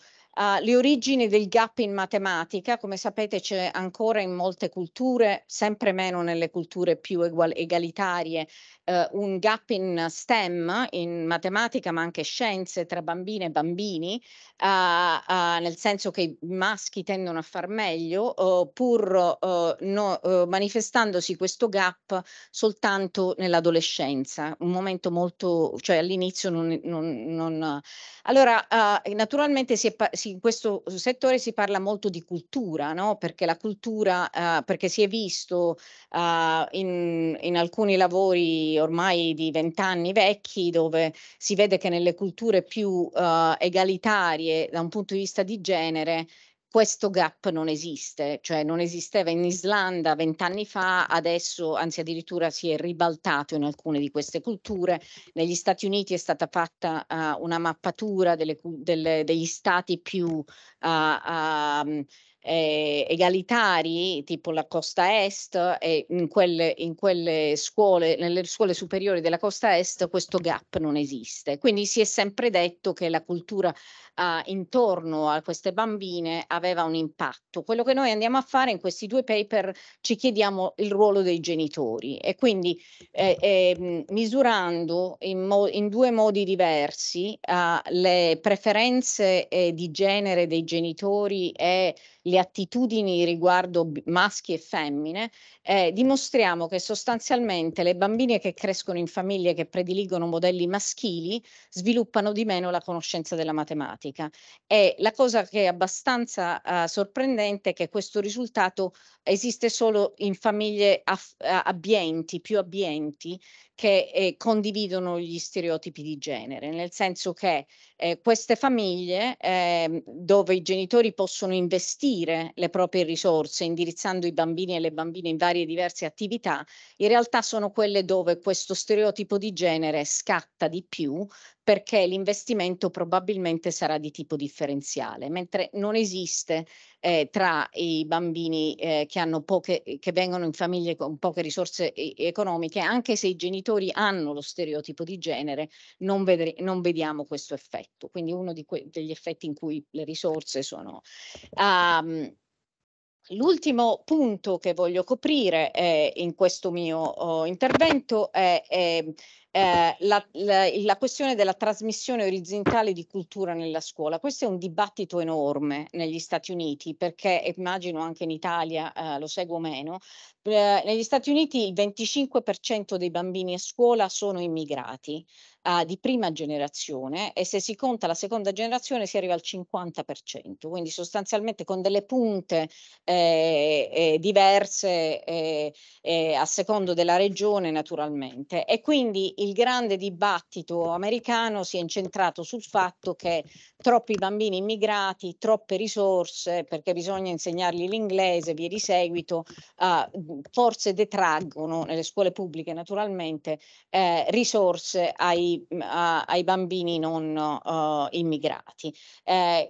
le origini del gap in matematica, come sapete c'è ancora in molte culture, sempre meno nelle culture più egalitarie, eh, un gap in STEM, in matematica ma anche scienze tra bambine e bambini, eh, eh, nel senso che i maschi tendono a far meglio, pur eh, no, eh, manifestandosi questo gap soltanto nell'adolescenza, un momento molto, cioè all'inizio non... non, non... Allora, eh, naturalmente si pa- si, in questo settore si parla molto di cultura, no? perché la cultura, perché si è visto in, in alcuni lavori ormai di vent'anni vecchi dove si vede che nelle culture più eh, egalitarie da un punto di vista di genere questo gap non esiste, cioè non esisteva in Islanda vent'anni fa, adesso anzi addirittura si è ribaltato in alcune di queste culture. Negli Stati Uniti è stata fatta uh, una mappatura delle, delle, degli stati più uh, uh, eh, egalitari, tipo la costa est, e in quelle, in quelle scuole, nelle scuole superiori della costa est, questo gap non esiste. Quindi si è sempre detto che la cultura eh, intorno a queste bambine aveva un impatto. Quello che noi andiamo a fare in questi due paper ci chiediamo il ruolo dei genitori e quindi eh, eh, misurando in, mo- in, due modi diversi ah, le preferenze eh, di genere dei genitori e le attitudini riguardo maschi e femmine, eh, dimostriamo che sostanzialmente le bambine che crescono in famiglie che prediligono modelli maschili sviluppano di meno la conoscenza della matematica. E la cosa che è abbastanza eh, sorprendente è che questo risultato esiste solo in famiglie aff- eh, abbienti, più abbienti, che eh, condividono gli stereotipi di genere, nel senso che eh, queste famiglie eh, dove i genitori possono investire le proprie risorse indirizzando i bambini e le bambine in varie diverse attività, in realtà sono quelle dove questo stereotipo di genere scatta di più perché l'investimento probabilmente sarà di tipo differenziale, mentre non esiste eh, tra i bambini eh, che, hanno poche, che vengono in famiglie con poche risorse e- economiche, anche se i genitori hanno lo stereotipo di genere, non, vedre- non vediamo questo effetto. Quindi uno que- degli effetti in cui le risorse sono... Um, L'ultimo punto che voglio coprire eh, in questo mio oh, intervento è, è eh, la, la, la, questione della trasmissione orizzontale di cultura nella scuola. Questo è un dibattito enorme negli Stati Uniti, perché immagino anche in Italia eh, lo seguo meno. Eh, negli Stati Uniti il 25% dei bambini a scuola sono immigrati uh, di prima generazione e se si conta la seconda generazione si arriva al 50%, quindi sostanzialmente con delle punte eh, eh, diverse eh, eh, a secondo della regione naturalmente. E quindi il grande dibattito americano si è incentrato sul fatto che troppi bambini immigrati, troppe risorse, perché bisogna insegnargli l'inglese, via di seguito, ah, forse detraggono nelle scuole pubbliche naturalmente eh, risorse ai ai, mhmm, ai bambini non uh, immigrati. Eh,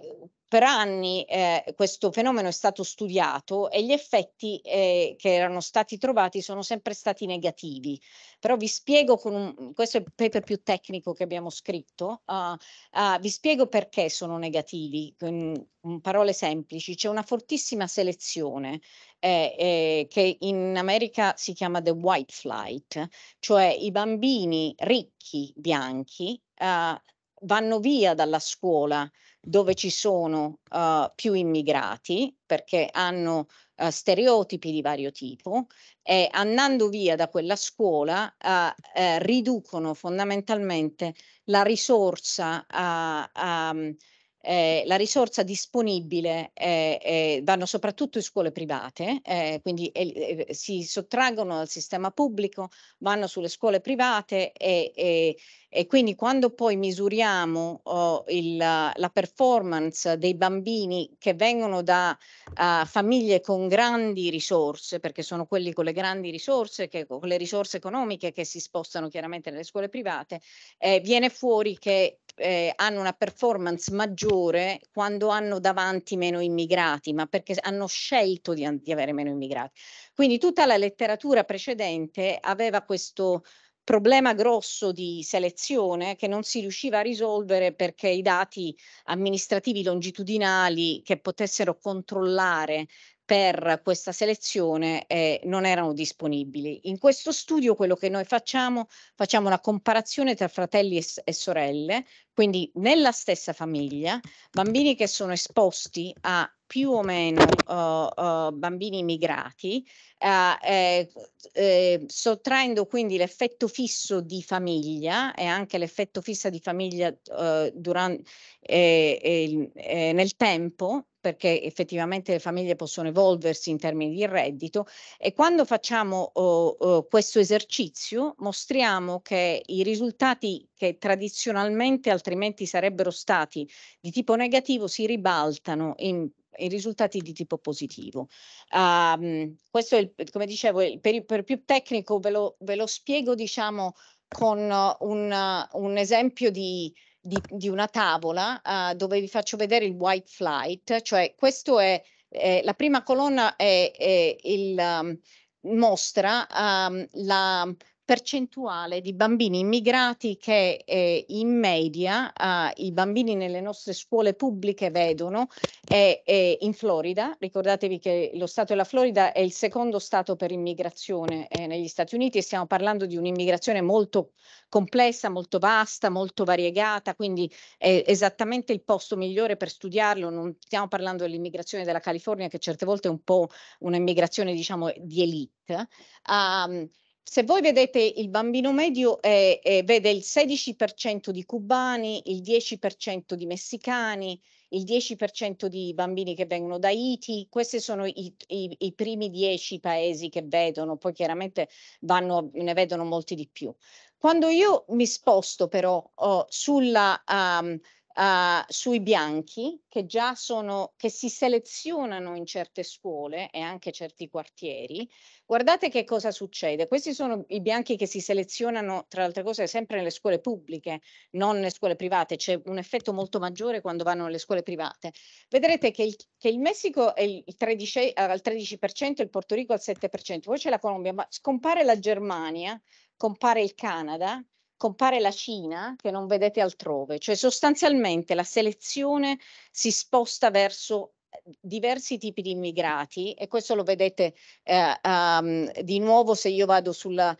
per anni eh, questo fenomeno è stato studiato e gli effetti eh, che erano stati trovati sono sempre stati negativi. Però vi spiego, con un, questo è il paper più tecnico che abbiamo scritto, uh, uh, vi spiego perché sono negativi, In, con parole semplici. C'è una fortissima selezione eh, eh, che in America si chiama the white flight, cioè i bambini ricchi bianchi uh, vanno via dalla scuola dove ci sono uh, più immigrati perché hanno uh, stereotipi di vario tipo e andando via da quella scuola uh, riducono fondamentalmente la risorsa um, eh, la risorsa disponibile eh, eh, vanno soprattutto in scuole private, eh, quindi eh, si sottraggono dal sistema pubblico, vanno sulle scuole private e, e, e quindi quando poi misuriamo oh, il, la performance dei bambini che vengono da uh, famiglie con grandi risorse, perché sono quelli con le grandi risorse, che, con le risorse economiche che si spostano chiaramente nelle scuole private, eh, viene fuori che eh, hanno una performance maggiore quando hanno davanti meno immigrati, ma perché hanno scelto di, di avere meno immigrati. Quindi tutta la letteratura precedente aveva questo problema grosso di selezione che non si riusciva a risolvere perché i dati amministrativi longitudinali che potessero controllare per questa selezione eh, non erano disponibili. In questo studio quello che noi facciamo, facciamo una comparazione tra fratelli e, e sorelle, quindi nella stessa famiglia, bambini che sono esposti a più o meno uh, uh, bambini migrati, uh, eh, eh, eh, sottraendo quindi l'effetto fisso di famiglia e anche l'effetto fissa di famiglia durante, eh, nel tempo, perché effettivamente le famiglie possono evolversi in termini di reddito e quando facciamo oh, oh, questo esercizio mostriamo che i risultati che tradizionalmente alternativamente altrimenti sarebbero stati di tipo negativo si ribaltano in i risultati di tipo positivo. Um, questo è, il, come dicevo, il, per, per, più tecnico ve lo, ve lo spiego, diciamo, con un, un esempio di, di, di, una tavola uh, dove vi faccio vedere il white flight, cioè questo è, eh, la prima colonna è, è il... Um, mostra um, la percentuale di bambini immigrati che eh, in media eh, i bambini nelle nostre scuole pubbliche vedono è, è in Florida. Ricordatevi che lo Stato della Florida è il secondo Stato per immigrazione eh, negli Stati Uniti e stiamo parlando di un'immigrazione molto complessa, molto vasta, molto variegata, quindi è esattamente il posto migliore per studiarlo. Non stiamo parlando dell'immigrazione della California che certe volte è un po' un'immigrazione diciamo di elite. Um, se voi vedete il bambino medio eh, eh, vede il 16% di cubani, il 10% di messicani, il 10% di bambini che vengono da Haiti, questi sono i, i, i, primi 10 paesi che vedono, poi chiaramente vanno, ne vedono molti di più. Quando io mi sposto però oh, sulla... Um, uh, sui bianchi che già sono, che si selezionano in certe scuole e anche certi quartieri, guardate che cosa succede. Questi sono i bianchi che si selezionano, tra le altre cose, sempre nelle scuole pubbliche, non nelle scuole private. C'è un effetto molto maggiore quando vanno nelle scuole private. Vedrete che il, che il Messico è il 13, eh, al 13%, il Porto Rico al 7%, poi c'è la Colombia, ma scompare la Germania, compare il Canada, compare la Cina che non vedete altrove, cioè sostanzialmente la selezione si sposta verso eh, diversi tipi di immigrati e questo lo vedete eh, um, di nuovo se io vado sulla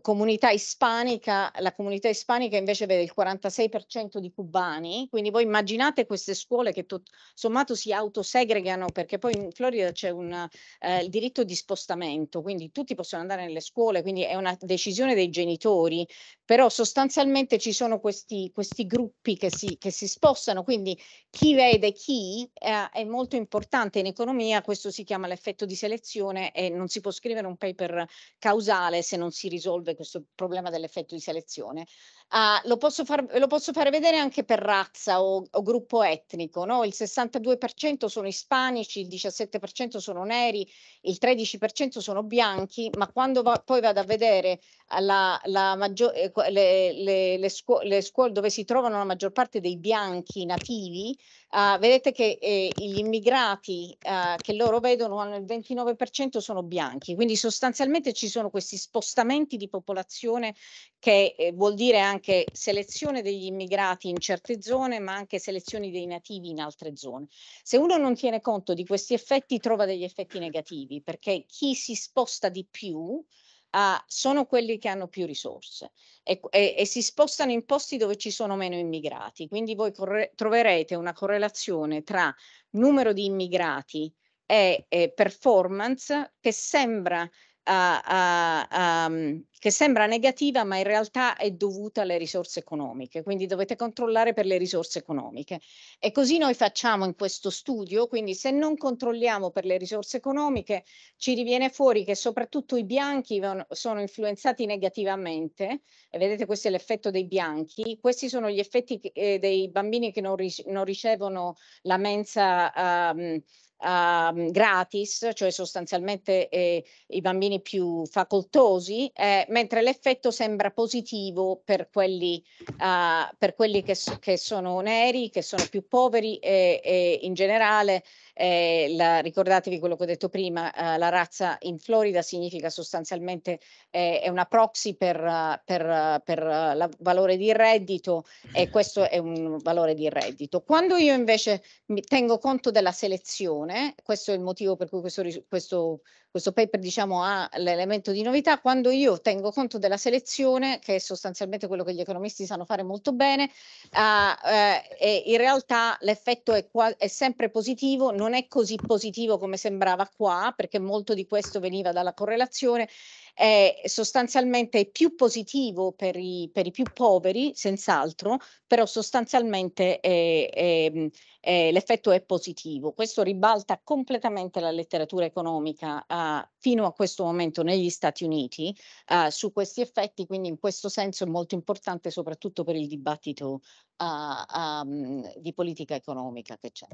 comunità ispanica, la comunità ispanica invece vede il 46% di cubani, quindi voi immaginate queste scuole che tutto sommato si autosegregano perché poi in Florida c'è un, eh, il diritto di spostamento, quindi tutti possono andare nelle scuole, quindi è una decisione dei genitori, però sostanzialmente ci sono questi, questi gruppi che si, che si spostano, quindi chi vede chi eh, è molto importante in economia, questo si chiama l'effetto di selezione e non si può scrivere un paper causale se non si risolve risolve questo problema dell'effetto di selezione Uh, lo, posso far, lo, posso fare vedere anche per razza o, o gruppo etnico, no? il 62% sono ispanici, il 17% sono neri, il 13% sono bianchi, ma quando va, poi vado a vedere la, la maggior, eh, le, le, le, scuo le, scuole dove si trovano la maggior parte dei bianchi nativi, uh, vedete che eh, gli immigrati uh, che loro vedono hanno il 29% sono bianchi, quindi sostanzialmente ci sono questi spostamenti di popolazione che eh, vuol dire anche anche selezione degli immigrati in certe zone, ma anche selezione dei nativi in altre zone. Se uno non tiene conto di questi effetti, trova degli effetti negativi, perché chi si sposta di più Uh, sono quelli che hanno più risorse e, e, e, si spostano in posti dove ci sono meno immigrati. Quindi voi corre- troverete una correlazione tra numero di immigrati e, e performance che sembra uh, um, che sembra negativa ma in realtà è dovuta alle risorse economiche, quindi dovete controllare per le risorse economiche. E così noi facciamo in questo studio, quindi se non controlliamo per le risorse economiche ci riviene fuori che soprattutto i bianchi sono influenzati negativamente, e vedete questo è l'effetto dei bianchi, questi sono gli effetti eh, dei bambini che non, rice non ricevono la mensa. Um, ehm, gratis, cioè sostanzialmente eh, i bambini più facoltosi, eh, mentre l'effetto sembra positivo per quelli, eh, per quelli che, so, che sono neri, che sono più poveri e, eh, e in generale eh, la, ricordatevi quello che ho detto prima, eh, la razza in Florida significa sostanzialmente eh, è una proxy per, eh, per, eh, per il eh, valore di reddito e questo è un valore di reddito. Quando io invece mi tengo conto della selezione, questo è il motivo per cui questo, questo questo paper diciamo, ha l'elemento di novità quando io tengo conto della selezione, che è sostanzialmente quello che gli economisti sanno fare molto bene, eh, eh, in realtà l'effetto è, è, sempre positivo, non è così positivo come sembrava qua, perché molto di questo veniva dalla correlazione è sostanzialmente più positivo per i, per i più poveri, senz'altro, però sostanzialmente è, è, è, l'effetto è positivo. Questo ribalta completamente la letteratura economica uh, fino a questo momento negli Stati Uniti uh, su questi effetti, quindi in questo senso è molto importante soprattutto per il dibattito uh, um, di politica economica che c'è.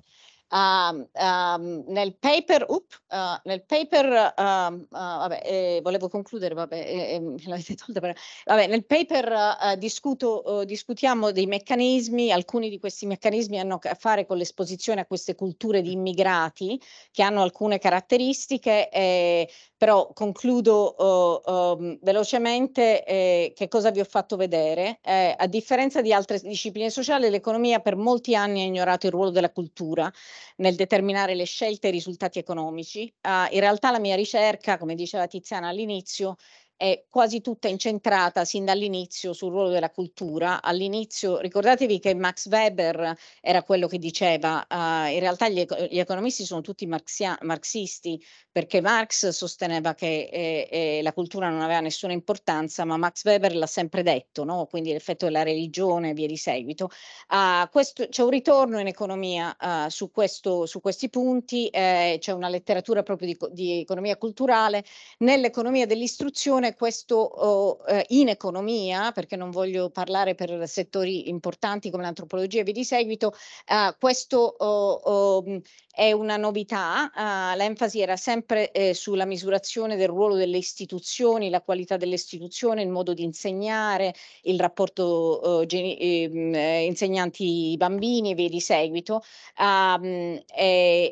Um, um, nel paper, up, uh, nel paper um, uh, vabbè, eh, volevo concludere, vabbè, eh, eh, l'avete tolta, però. Vabbè, nel paper uh, discuto, discutiamo dei meccanismi, alcuni di questi meccanismi hanno a che fare con l'esposizione a queste culture di immigrati che hanno alcune caratteristiche, eh, però concludo um, velocemente che cosa vi ho fatto vedere. a differenza di altre discipline sociali, l'economia per molti anni ha ignorato il ruolo della cultura nel determinare le scelte e i risultati economici. Uh, in realtà la mia ricerca, come diceva Tiziana all'inizio, è quasi tutta incentrata sin dall'inizio sul ruolo della cultura. All'inizio ricordatevi che Max Weber era quello che diceva, uh, in realtà gli, gli, economisti sono tutti marxia, marxisti perché Marx sosteneva che eh, eh, la cultura non aveva nessuna importanza, ma Max Weber l'ha sempre detto, no? quindi l'effetto della religione e via di seguito. Uh, questo, c'è un ritorno in economia uh, su, questo, su, questi punti, eh, c'è una letteratura proprio di, di economia culturale, nell'economia dell'istruzione questo oh, eh, in economia, perché non voglio parlare per settori importanti come l'antropologia e vi di seguito, eh, questo oh, oh, mm, è una novità, eh, l'enfasi era sempre eh, sulla misurazione del ruolo delle istituzioni, la qualità dell'istituzione, il modo di insegnare, il rapporto oh, ehm, eh, insegnanti-bambini e via di seguito, ehm, e,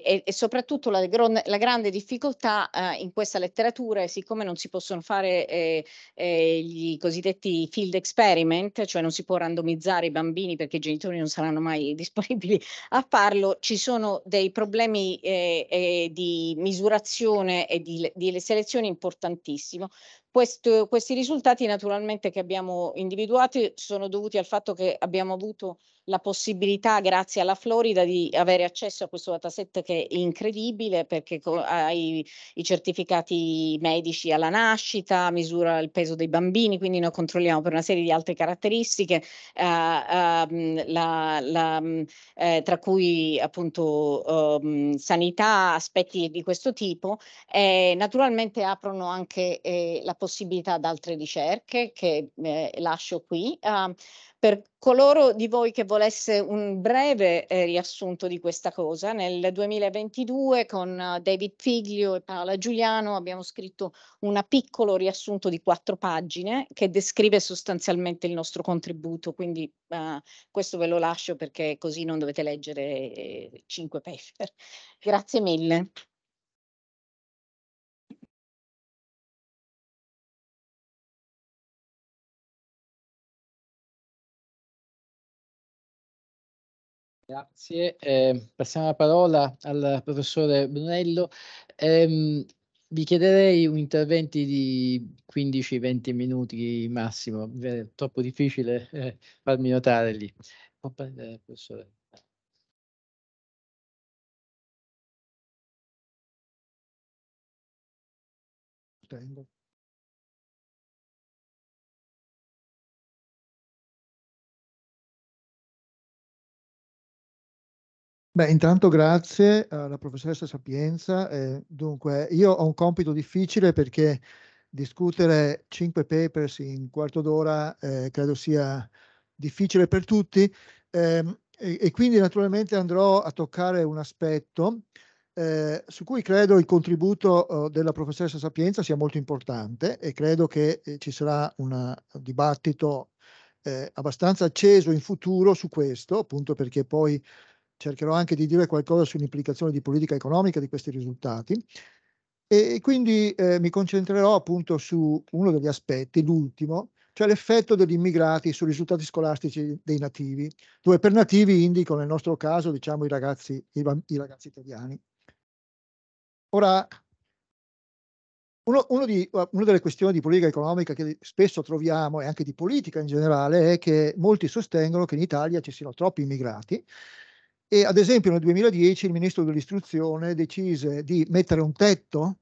e, e, soprattutto la, la grande difficoltà in questa letteratura, siccome non si possono fare fare eh, eh, i cosiddetti field experiment, cioè non si può randomizzare i bambini perché i genitori non saranno mai disponibili a farlo, ci sono dei problemi eh, eh di misurazione e di, di selezione importantissimo. Questo, questi risultati naturalmente che abbiamo individuato sono dovuti al fatto che abbiamo avuto la possibilità, grazie alla Florida, di avere accesso a questo dataset che è incredibile perché hai i certificati medici alla nascita, misura il peso dei bambini, quindi noi controlliamo per una serie di altre caratteristiche, eh, eh, la, la, eh, tra cui appunto ehm, sanità, aspetti di questo tipo, naturalmente aprono anche eh, la possibilità ad altre ricerche che eh, lascio qui. Uh, per coloro di voi che volesse un breve eh, riassunto di questa cosa, nel 2022 con uh, David Figlio e Paola Giuliano abbiamo scritto un piccolo riassunto di quattro pagine che descrive sostanzialmente il nostro contributo, quindi uh, questo ve lo lascio perché così non dovete leggere eh, cinque paper. Grazie mille. Grazie, eh, passiamo la parola al professore Brunello. Eh, vi chiederei un intervento di 15-20 minuti massimo, è troppo difficile eh, farmi notare lì. Può prendere, professore. Grazie. Beh, intanto grazie eh, alla professoressa Sapienza. Eh, dunque, io ho un compito difficile perché discutere cinque papers in quarto d'ora eh, credo sia difficile per tutti eh, e, e, quindi naturalmente andrò a toccare un aspetto eh, su cui credo il contributo eh, della professoressa Sapienza sia molto importante e credo che eh, ci sarà un dibattito abbastanza acceso in futuro su questo, appunto perché poi cercherò anche di dire qualcosa sull'implicazione di politica economica di questi risultati. E quindi eh, mi concentrerò appunto su uno degli aspetti, l'ultimo, cioè l'effetto degli immigrati sui risultati scolastici dei nativi, dove per nativi indico nel nostro caso diciamo i ragazzi, i, i ragazzi italiani. Ora, uno, uno di, uh, una delle questioni di politica economica che spesso troviamo e anche di politica in generale è che molti sostengono che in Italia ci siano troppi immigrati e ad esempio nel 2010 il ministro dell'istruzione decise di mettere un tetto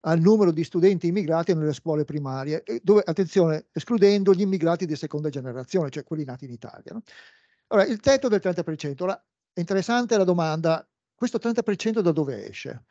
al numero di studenti immigrati nelle scuole primarie, dove, attenzione, escludendo gli immigrati di seconda generazione, cioè quelli nati in Italia. No? Allora, il tetto del 30%. Ora, è interessante la domanda, questo 30% da dove esce?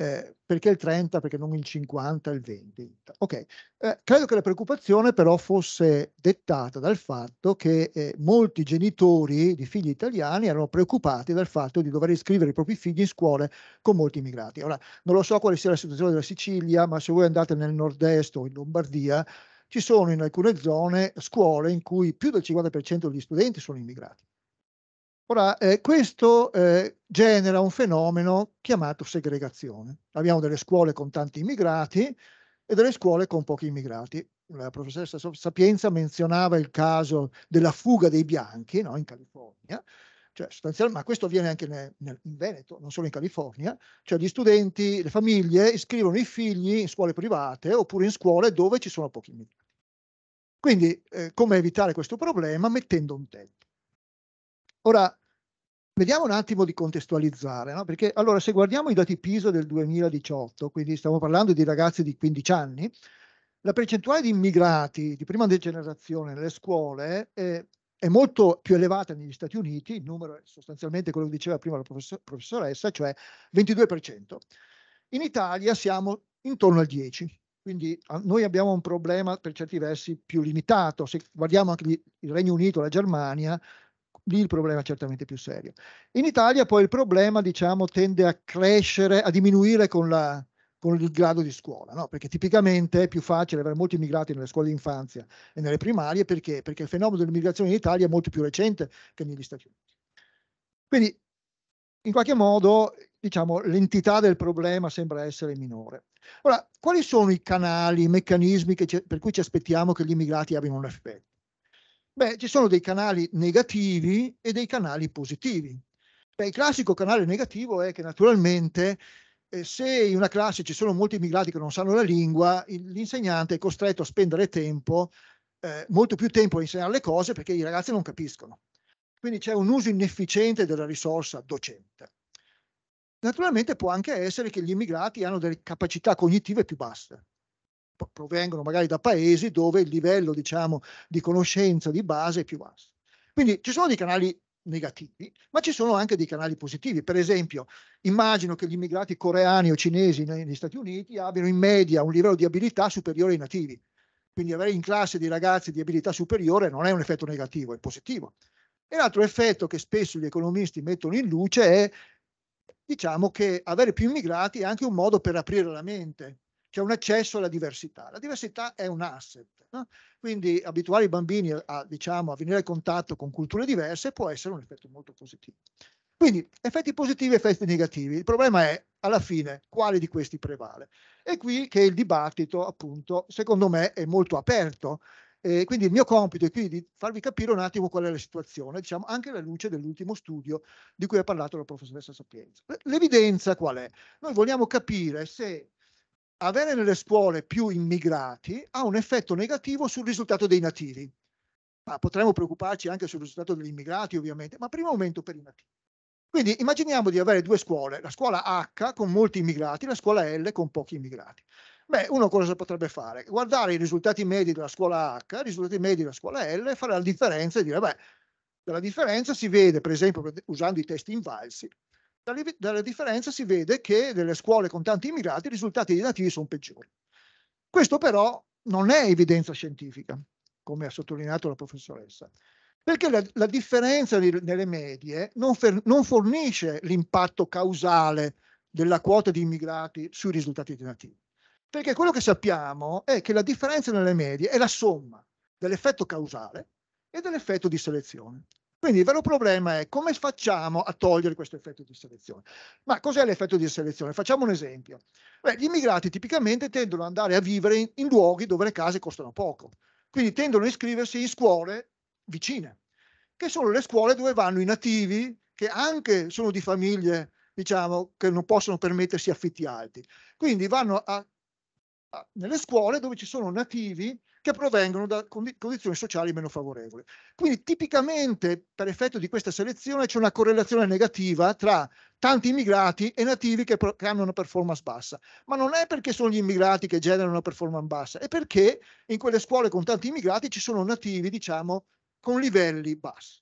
eh, perché il 30, perché non il 50, il 20. Ok, eh, credo che la preoccupazione però fosse dettata dal fatto che eh, molti genitori di figli italiani erano preoccupati dal fatto di dover iscrivere i propri figli in scuole con molti immigrati. Ora, non lo so quale sia la situazione della Sicilia, ma se voi andate nel nord-est o in Lombardia, ci sono in alcune zone scuole in cui più del 50% degli studenti sono immigrati. Ora, eh, questo eh, genera un fenomeno chiamato segregazione. Abbiamo delle scuole con tanti immigrati e delle scuole con pochi immigrati. La professoressa Sapienza menzionava il caso della fuga dei bianchi no, in California, cioè, ma questo avviene anche nel, nel, in Veneto, non solo in California, cioè gli studenti, le famiglie iscrivono i figli in scuole private oppure in scuole dove ci sono pochi immigrati. Quindi eh, come evitare questo problema? Mettendo un tetto. Ora, vediamo un attimo di contestualizzare, no? perché allora se guardiamo i dati PISA del 2018, quindi stiamo parlando di ragazzi di 15 anni, la percentuale di immigrati di prima generazione nelle scuole è, è, molto più elevata negli Stati Uniti, il numero è sostanzialmente quello che diceva prima la professor, professoressa, cioè 22%. In Italia siamo intorno al 10%, quindi ah, noi abbiamo un problema per certi versi più limitato. Se guardiamo anche il Regno Unito, la Germania, lì il problema è certamente più serio. In Italia poi il problema diciamo, tende a crescere, a diminuire con, la, con il grado di scuola, no? perché tipicamente è più facile avere molti immigrati nelle scuole di infanzia e nelle primarie perché? perché il fenomeno dell'immigrazione in Italia è molto più recente che negli Stati Uniti. Quindi in qualche modo diciamo, l'entità del problema sembra essere minore. Ora, quali sono i canali, i meccanismi per cui ci aspettiamo che gli immigrati abbiano un effetto? Beh, ci sono dei canali negativi e dei canali positivi. Beh, il classico canale negativo è che naturalmente eh, se in una classe ci sono molti immigrati che non sanno la lingua, il, l'insegnante è costretto a spendere tempo, eh, molto più tempo a insegnare le cose perché i ragazzi non capiscono. Quindi c'è un uso inefficiente della risorsa docente. Naturalmente può anche essere che gli immigrati hanno delle capacità cognitive più basse provengono magari da paesi dove il livello diciamo, di conoscenza di base è più basso. Quindi ci sono dei canali negativi, ma ci sono anche dei canali positivi. Per esempio, immagino che gli immigrati coreani o cinesi negli Stati Uniti abbiano in media un livello di abilità superiore ai nativi. Quindi avere in classe dei ragazzi di abilità superiore non è un effetto negativo, è positivo. E l'altro effetto che spesso gli economisti mettono in luce è, diciamo, che avere più immigrati è anche un modo per aprire la mente, c'è un accesso alla diversità. La diversità è un asset, no? quindi abituare i bambini a, diciamo, a venire a contatto con culture diverse può essere un effetto molto positivo. Quindi effetti positivi e effetti negativi. Il problema è alla fine quale di questi prevale. È qui che il dibattito, appunto, secondo me è molto aperto. Eh, quindi il mio compito è qui di farvi capire un attimo qual è la situazione, diciamo anche alla luce dell'ultimo studio di cui ha parlato la professoressa Sapienza. L'evidenza qual è? Noi vogliamo capire se avere nelle scuole più immigrati ha un effetto negativo sul risultato dei nativi. Ma potremmo preoccuparci anche sul risultato degli immigrati, ovviamente, ma prima aumento per i nativi. Quindi immaginiamo di avere due scuole, la scuola H con molti immigrati, la scuola L con pochi immigrati. Beh, uno cosa potrebbe fare? Guardare i risultati medi della scuola H, i risultati medi della scuola L, fare la differenza e dire, beh, dalla differenza si vede, per esempio, usando i test invalsi, dalla differenza si vede che nelle scuole con tanti immigrati i risultati dei nativi sono peggiori. Questo però non è evidenza scientifica, come ha sottolineato la professoressa, perché la, la differenza di, nelle medie non, fer, non fornisce l'impatto causale della quota di immigrati sui risultati dei nativi. Perché quello che sappiamo è che la differenza nelle medie è la somma dell'effetto causale e dell'effetto di selezione. Quindi il vero problema è come facciamo a togliere questo effetto di selezione. Ma cos'è l'effetto di selezione? Facciamo un esempio. Beh, gli immigrati tipicamente tendono ad andare a vivere in, in luoghi dove le case costano poco, quindi tendono a iscriversi in scuole vicine, che sono le scuole dove vanno i nativi, che anche sono di famiglie diciamo, che non possono permettersi affitti alti. Quindi vanno a, a, nelle scuole dove ci sono nativi che provengono da condizioni sociali meno favorevoli. Quindi tipicamente per effetto di questa selezione c'è una correlazione negativa tra tanti immigrati e nativi che, che, hanno una performance bassa. Ma non è perché sono gli immigrati che generano una performance bassa, è perché in quelle scuole con tanti immigrati ci sono nativi, diciamo, con livelli bassi.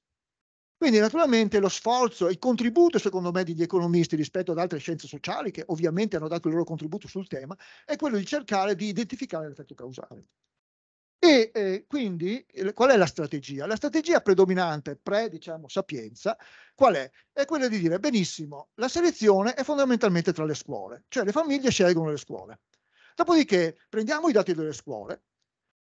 Quindi naturalmente lo sforzo, il contributo secondo me degli economisti rispetto ad altre scienze sociali, che ovviamente hanno dato il loro contributo sul tema, è quello di cercare di identificare l'effetto causale. E eh, quindi qual è la strategia? La strategia predominante pre diciamo, sapienza qual è? È quella di dire benissimo, la selezione è fondamentalmente tra le scuole, cioè le famiglie scelgono le scuole. Dopodiché prendiamo i dati delle scuole,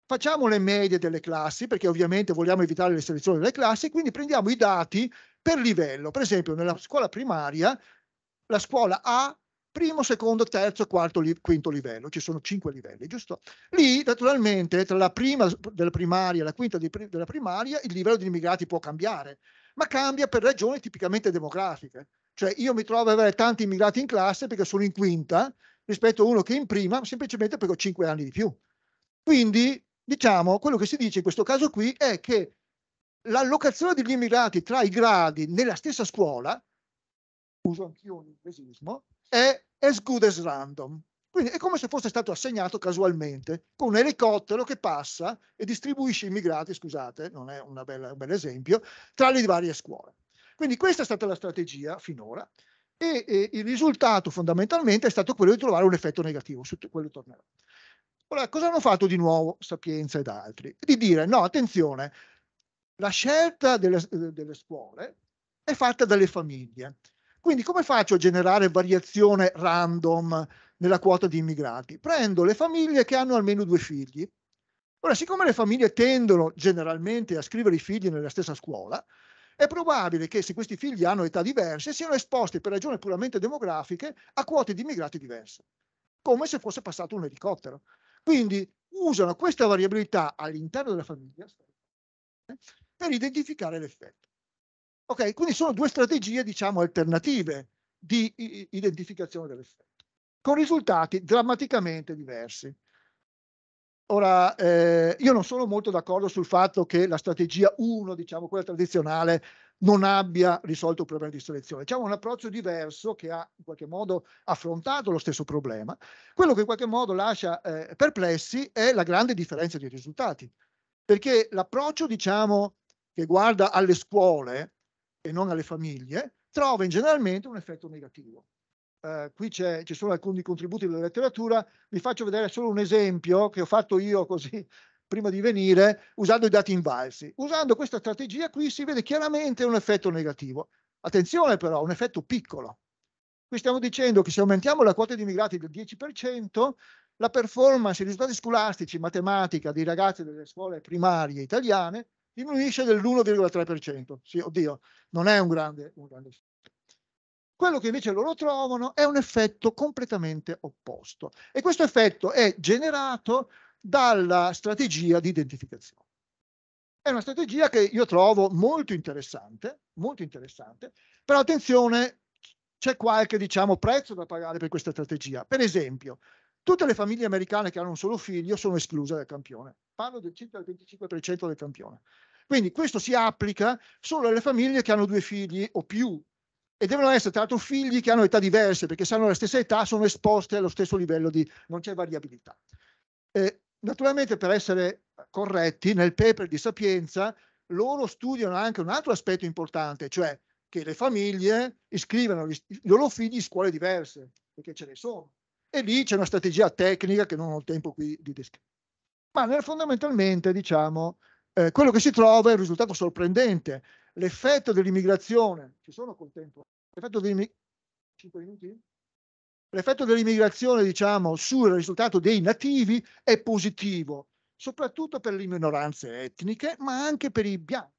facciamo le medie delle classi, perché ovviamente vogliamo evitare le selezioni delle classi, quindi prendiamo i dati per livello. Per esempio, nella scuola primaria, la scuola A primo, secondo, terzo, quarto, li, quinto livello, ci sono cinque livelli, giusto? Lì, naturalmente, tra la prima della primaria e la quinta di, della primaria, il livello di immigrati può cambiare, ma cambia per ragioni tipicamente demografiche. Cioè io mi trovo ad avere tanti immigrati in classe perché sono in quinta rispetto a uno che è in prima semplicemente perché ho cinque anni di più. Quindi, diciamo, quello che si dice in questo caso qui è che l'allocazione degli immigrati tra i gradi nella stessa scuola, uso anch'io un inglesismo, è as good as random. Quindi è come se fosse stato assegnato casualmente con un elicottero che passa e distribuisce i migrati, scusate, non è bella, un bel esempio, tra le varie scuole. Quindi questa è stata la strategia finora e, e il risultato fondamentalmente è stato quello di trovare un effetto negativo, su quello tornerò. Ora, cosa hanno fatto di nuovo Sapienza ed altri? Di dire, no, attenzione, la scelta delle, delle scuole è fatta dalle famiglie quindi come faccio a generare variazione random nella quota di immigrati? Prendo le famiglie che hanno almeno due figli. Ora, siccome le famiglie tendono generalmente a scrivere i figli nella stessa scuola, è probabile che se questi figli hanno età diverse siano esposti per ragioni puramente demografiche a quote di immigrati diverse, come se fosse passato un elicottero. Quindi usano questa variabilità all'interno della famiglia eh, per identificare l'effetto. Ok, quindi sono due strategie, diciamo, alternative di identificazione dell'effetto, con risultati drammaticamente diversi. Ora, eh, io non sono molto d'accordo sul fatto che la strategia 1, diciamo quella tradizionale, non abbia risolto il problema di selezione. C'è diciamo, un approccio diverso che ha in qualche modo affrontato lo stesso problema. Quello che in qualche modo lascia eh, perplessi è la grande differenza di risultati, perché l'approccio, diciamo, che guarda alle scuole, e non alle famiglie, trova generalmente un effetto negativo. Uh, qui ci sono alcuni contributi della letteratura, vi faccio vedere solo un esempio che ho fatto io così prima di venire, usando i dati invalsi. Usando questa strategia qui si vede chiaramente un effetto negativo. Attenzione però, un effetto piccolo. Qui stiamo dicendo che se aumentiamo la quota di immigrati del 10%, la performance, i risultati scolastici, matematica dei ragazzi delle scuole primarie italiane diminuisce dell'1,3%. Sì, oddio, non è un grande, un grande quello che invece loro trovano è un effetto completamente opposto e questo effetto è generato dalla strategia di identificazione. È una strategia che io trovo molto interessante, molto interessante, però attenzione, c'è qualche diciamo, prezzo da pagare per questa strategia. Per esempio, Tutte le famiglie americane che hanno un solo figlio sono escluse dal campione. Parlo del circa il 25% del campione. Quindi questo si applica solo alle famiglie che hanno due figli o più e devono essere tra l'altro figli che hanno età diverse perché se hanno la stessa età sono esposte allo stesso livello di non c'è variabilità. Eh, naturalmente per essere corretti nel paper di Sapienza loro studiano anche un altro aspetto importante, cioè che le famiglie iscrivano i loro figli in scuole diverse, perché ce ne sono. E lì c'è una strategia tecnica che non ho il tempo qui di descrivere. Ma nel, fondamentalmente, diciamo, eh, quello che si trova è un risultato sorprendente. L'effetto dell'immigrazione, ci sono col tempo, l'effetto, l'effetto dell'immigrazione, diciamo, sul risultato dei nativi è positivo, soprattutto per le minoranze etniche, ma anche per i bianchi.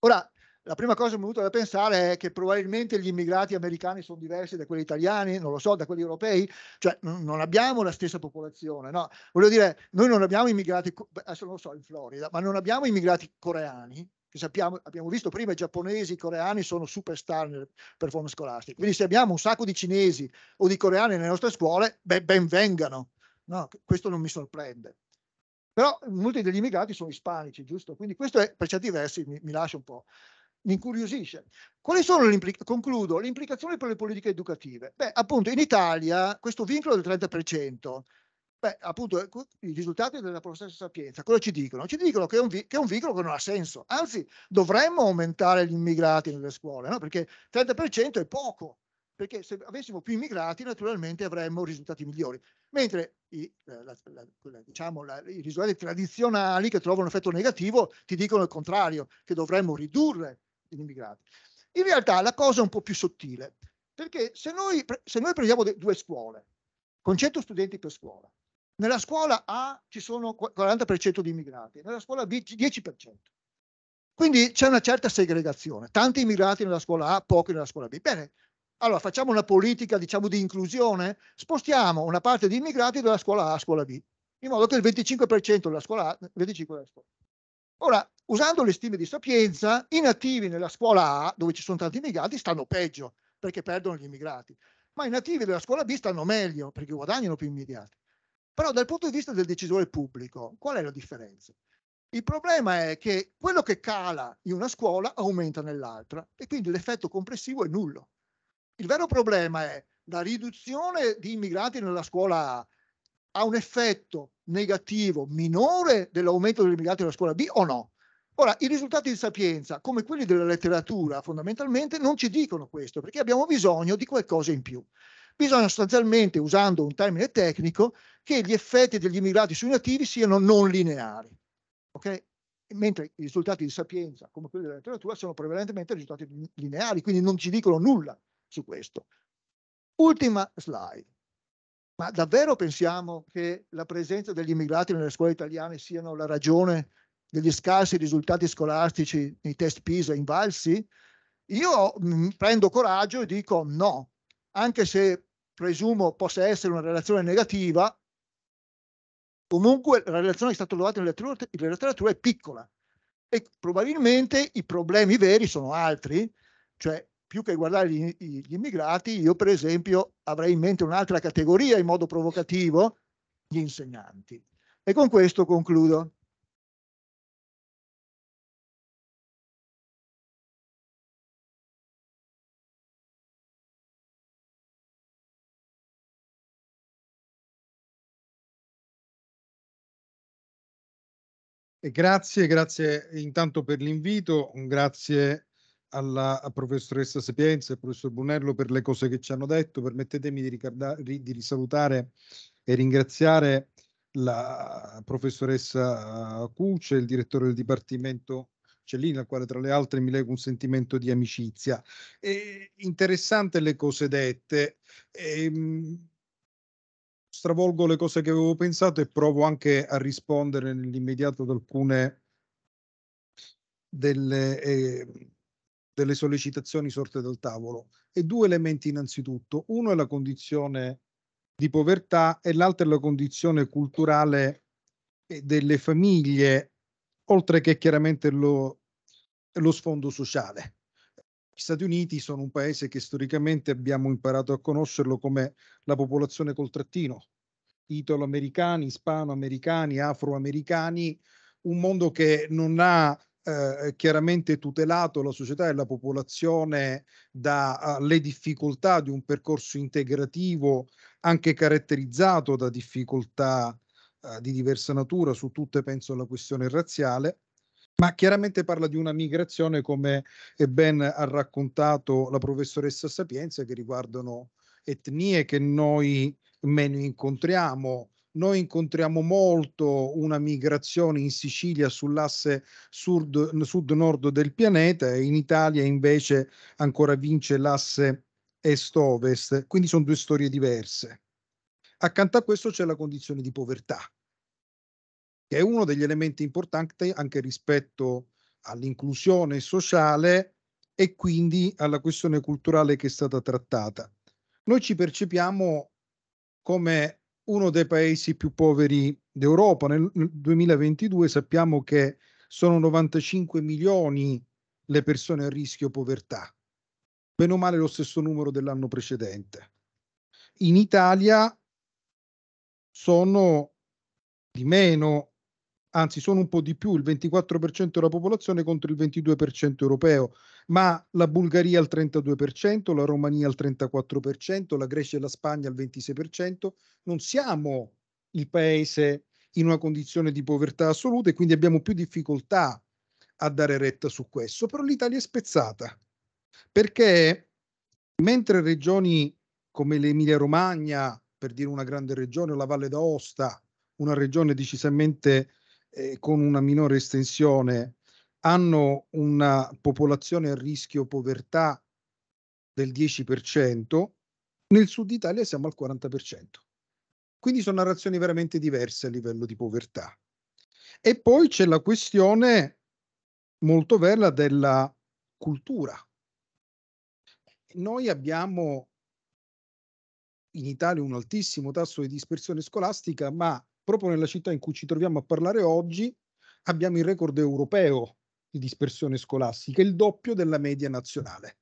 Ora, la prima cosa che mi è venuta da pensare è che probabilmente gli immigrati americani sono diversi da quelli italiani, non lo so, da quelli europei, cioè non abbiamo la stessa popolazione, no? Voglio dire, noi non abbiamo immigrati, adesso non lo so in Florida, ma non abbiamo immigrati coreani, che sappiamo, abbiamo visto prima i giapponesi, i coreani sono superstar nel performance scolastico. quindi se abbiamo un sacco di cinesi o di coreani nelle nostre scuole, beh, ben vengano, no? Questo non mi sorprende però molti degli immigrati sono ispanici, giusto? Quindi questo è, per certi versi mi, mi lascia un po' mi incuriosisce. Quali sono le Concludo, le implicazioni per le politiche educative? Beh, appunto, in Italia questo vincolo del 30%, beh, appunto, ecco, i risultati della professoressa Sapienza, cosa ci dicono? Ci dicono che è, un che è, un vincolo che non ha senso, anzi, dovremmo aumentare gli immigrati nelle scuole, no? perché il 30% è poco, perché se avessimo più immigrati naturalmente avremmo risultati migliori, mentre i, eh, la, la, diciamo, la, diciamo, i, risultati tradizionali che trovano un effetto negativo ti dicono il contrario, che dovremmo ridurre degli immigrati. In realtà la cosa è un po' più sottile, perché se noi, se noi prendiamo due scuole, con 100 studenti per scuola, nella scuola A ci sono 40% di immigrati, nella scuola B 10%. Quindi c'è una certa segregazione, tanti immigrati nella scuola A, pochi nella scuola B. Bene, allora facciamo una politica diciamo di inclusione, spostiamo una parte di immigrati dalla scuola A a scuola B, in modo che il 25% della scuola A, 25% della scuola B. Ora, Usando le stime di sapienza, i nativi nella scuola A, dove ci sono tanti immigrati, stanno peggio perché perdono gli immigrati, ma i nativi della scuola B stanno meglio perché guadagnano più immigrati. Però dal punto di vista del decisore pubblico, qual è la differenza? Il problema è che quello che cala in una scuola aumenta nell'altra e quindi l'effetto complessivo è nullo. Il vero problema è la riduzione di immigrati nella scuola A ha un effetto negativo minore dell'aumento degli immigrati nella scuola B o no? Ora, i risultati di sapienza, come quelli della letteratura, fondamentalmente non ci dicono questo, perché abbiamo bisogno di qualcosa in più. Bisogna sostanzialmente, usando un termine tecnico, che gli effetti degli immigrati sui nativi siano non lineari. Okay? Mentre i risultati di sapienza, come quelli della letteratura, sono prevalentemente risultati lineari, quindi non ci dicono nulla su questo. Ultima slide. Ma davvero pensiamo che la presenza degli immigrati nelle scuole italiane siano la ragione degli scarsi risultati scolastici nei test PISA invalsi, io mh, mm, prendo coraggio e dico no, anche se presumo possa essere una relazione negativa, comunque la relazione che è stata trovata nella letteratura è piccola e probabilmente i problemi veri sono altri, cioè più che guardare gli, gli, immigrati, io per esempio avrei in mente un'altra categoria in modo provocativo, gli insegnanti. E con questo concludo. Grazie, grazie intanto per l'invito, grazie alla professoressa Sapienza e al professor Brunello per le cose che ci hanno detto. Permettetemi di, di risalutare e ringraziare la professoressa Cuce, il direttore del Dipartimento Cellini, al quale tra le altre mi leggo un sentimento di amicizia. E interessante le cose dette. E, ehm, stravolgo le cose che avevo pensato e provo anche a rispondere nell'immediato ad alcune delle, eh, delle sollecitazioni sorte dal tavolo. E due elementi innanzitutto. Uno è la condizione di povertà e l'altro è la condizione culturale eh, delle famiglie, oltre che chiaramente lo, lo sfondo sociale. Gli Stati Uniti sono un paese che storicamente abbiamo imparato a conoscerlo come la popolazione col trattino, italo-americani, ispano-americani, afro-americani, un mondo che non ha eh, chiaramente tutelato la società e la popolazione dalle eh, difficoltà di un percorso integrativo anche caratterizzato da difficoltà uh, di diversa natura, su tutte penso alla questione razziale, ma chiaramente parla di una migrazione, come ben ha raccontato la professoressa Sapienza, che riguardano etnie che noi meno incontriamo. Noi incontriamo molto una migrazione in Sicilia sull'asse sud, nord del pianeta e in Italia invece ancora vince l'asse est-ovest, quindi sono due storie diverse. Accanto a questo c'è la condizione di povertà, che è uno degli elementi importanti anche rispetto all'inclusione sociale e quindi alla questione culturale che è stata trattata. Noi ci percepiamo come uno dei paesi più poveri d'Europa. Nel 2022 sappiamo che sono 95 milioni le persone a rischio povertà, meno male lo stesso numero dell'anno precedente. In Italia sono di meno anzi sono un po' di più, il 24% della popolazione contro il 22% europeo, ma la Bulgaria al 32%, la Romania al 34%, la Grecia e la Spagna al 26%, non siamo il paese in una condizione di povertà assoluta e quindi abbiamo più difficoltà a dare retta su questo, però l'Italia è spezzata, perché mentre regioni come l'Emilia Romagna, per dire una grande regione, o la Valle d'Aosta, una regione decisamente eh, con una minore estensione hanno una popolazione a rischio povertà del 10%, nel sud Italia siamo al 40%. Quindi sono narrazioni veramente diverse a livello di povertà. E poi c'è la questione molto bella della cultura. Noi abbiamo in Italia un altissimo tasso di dispersione scolastica, ma proprio nella città in cui ci troviamo a parlare oggi, abbiamo il record europeo di dispersione scolastica, il doppio della media nazionale.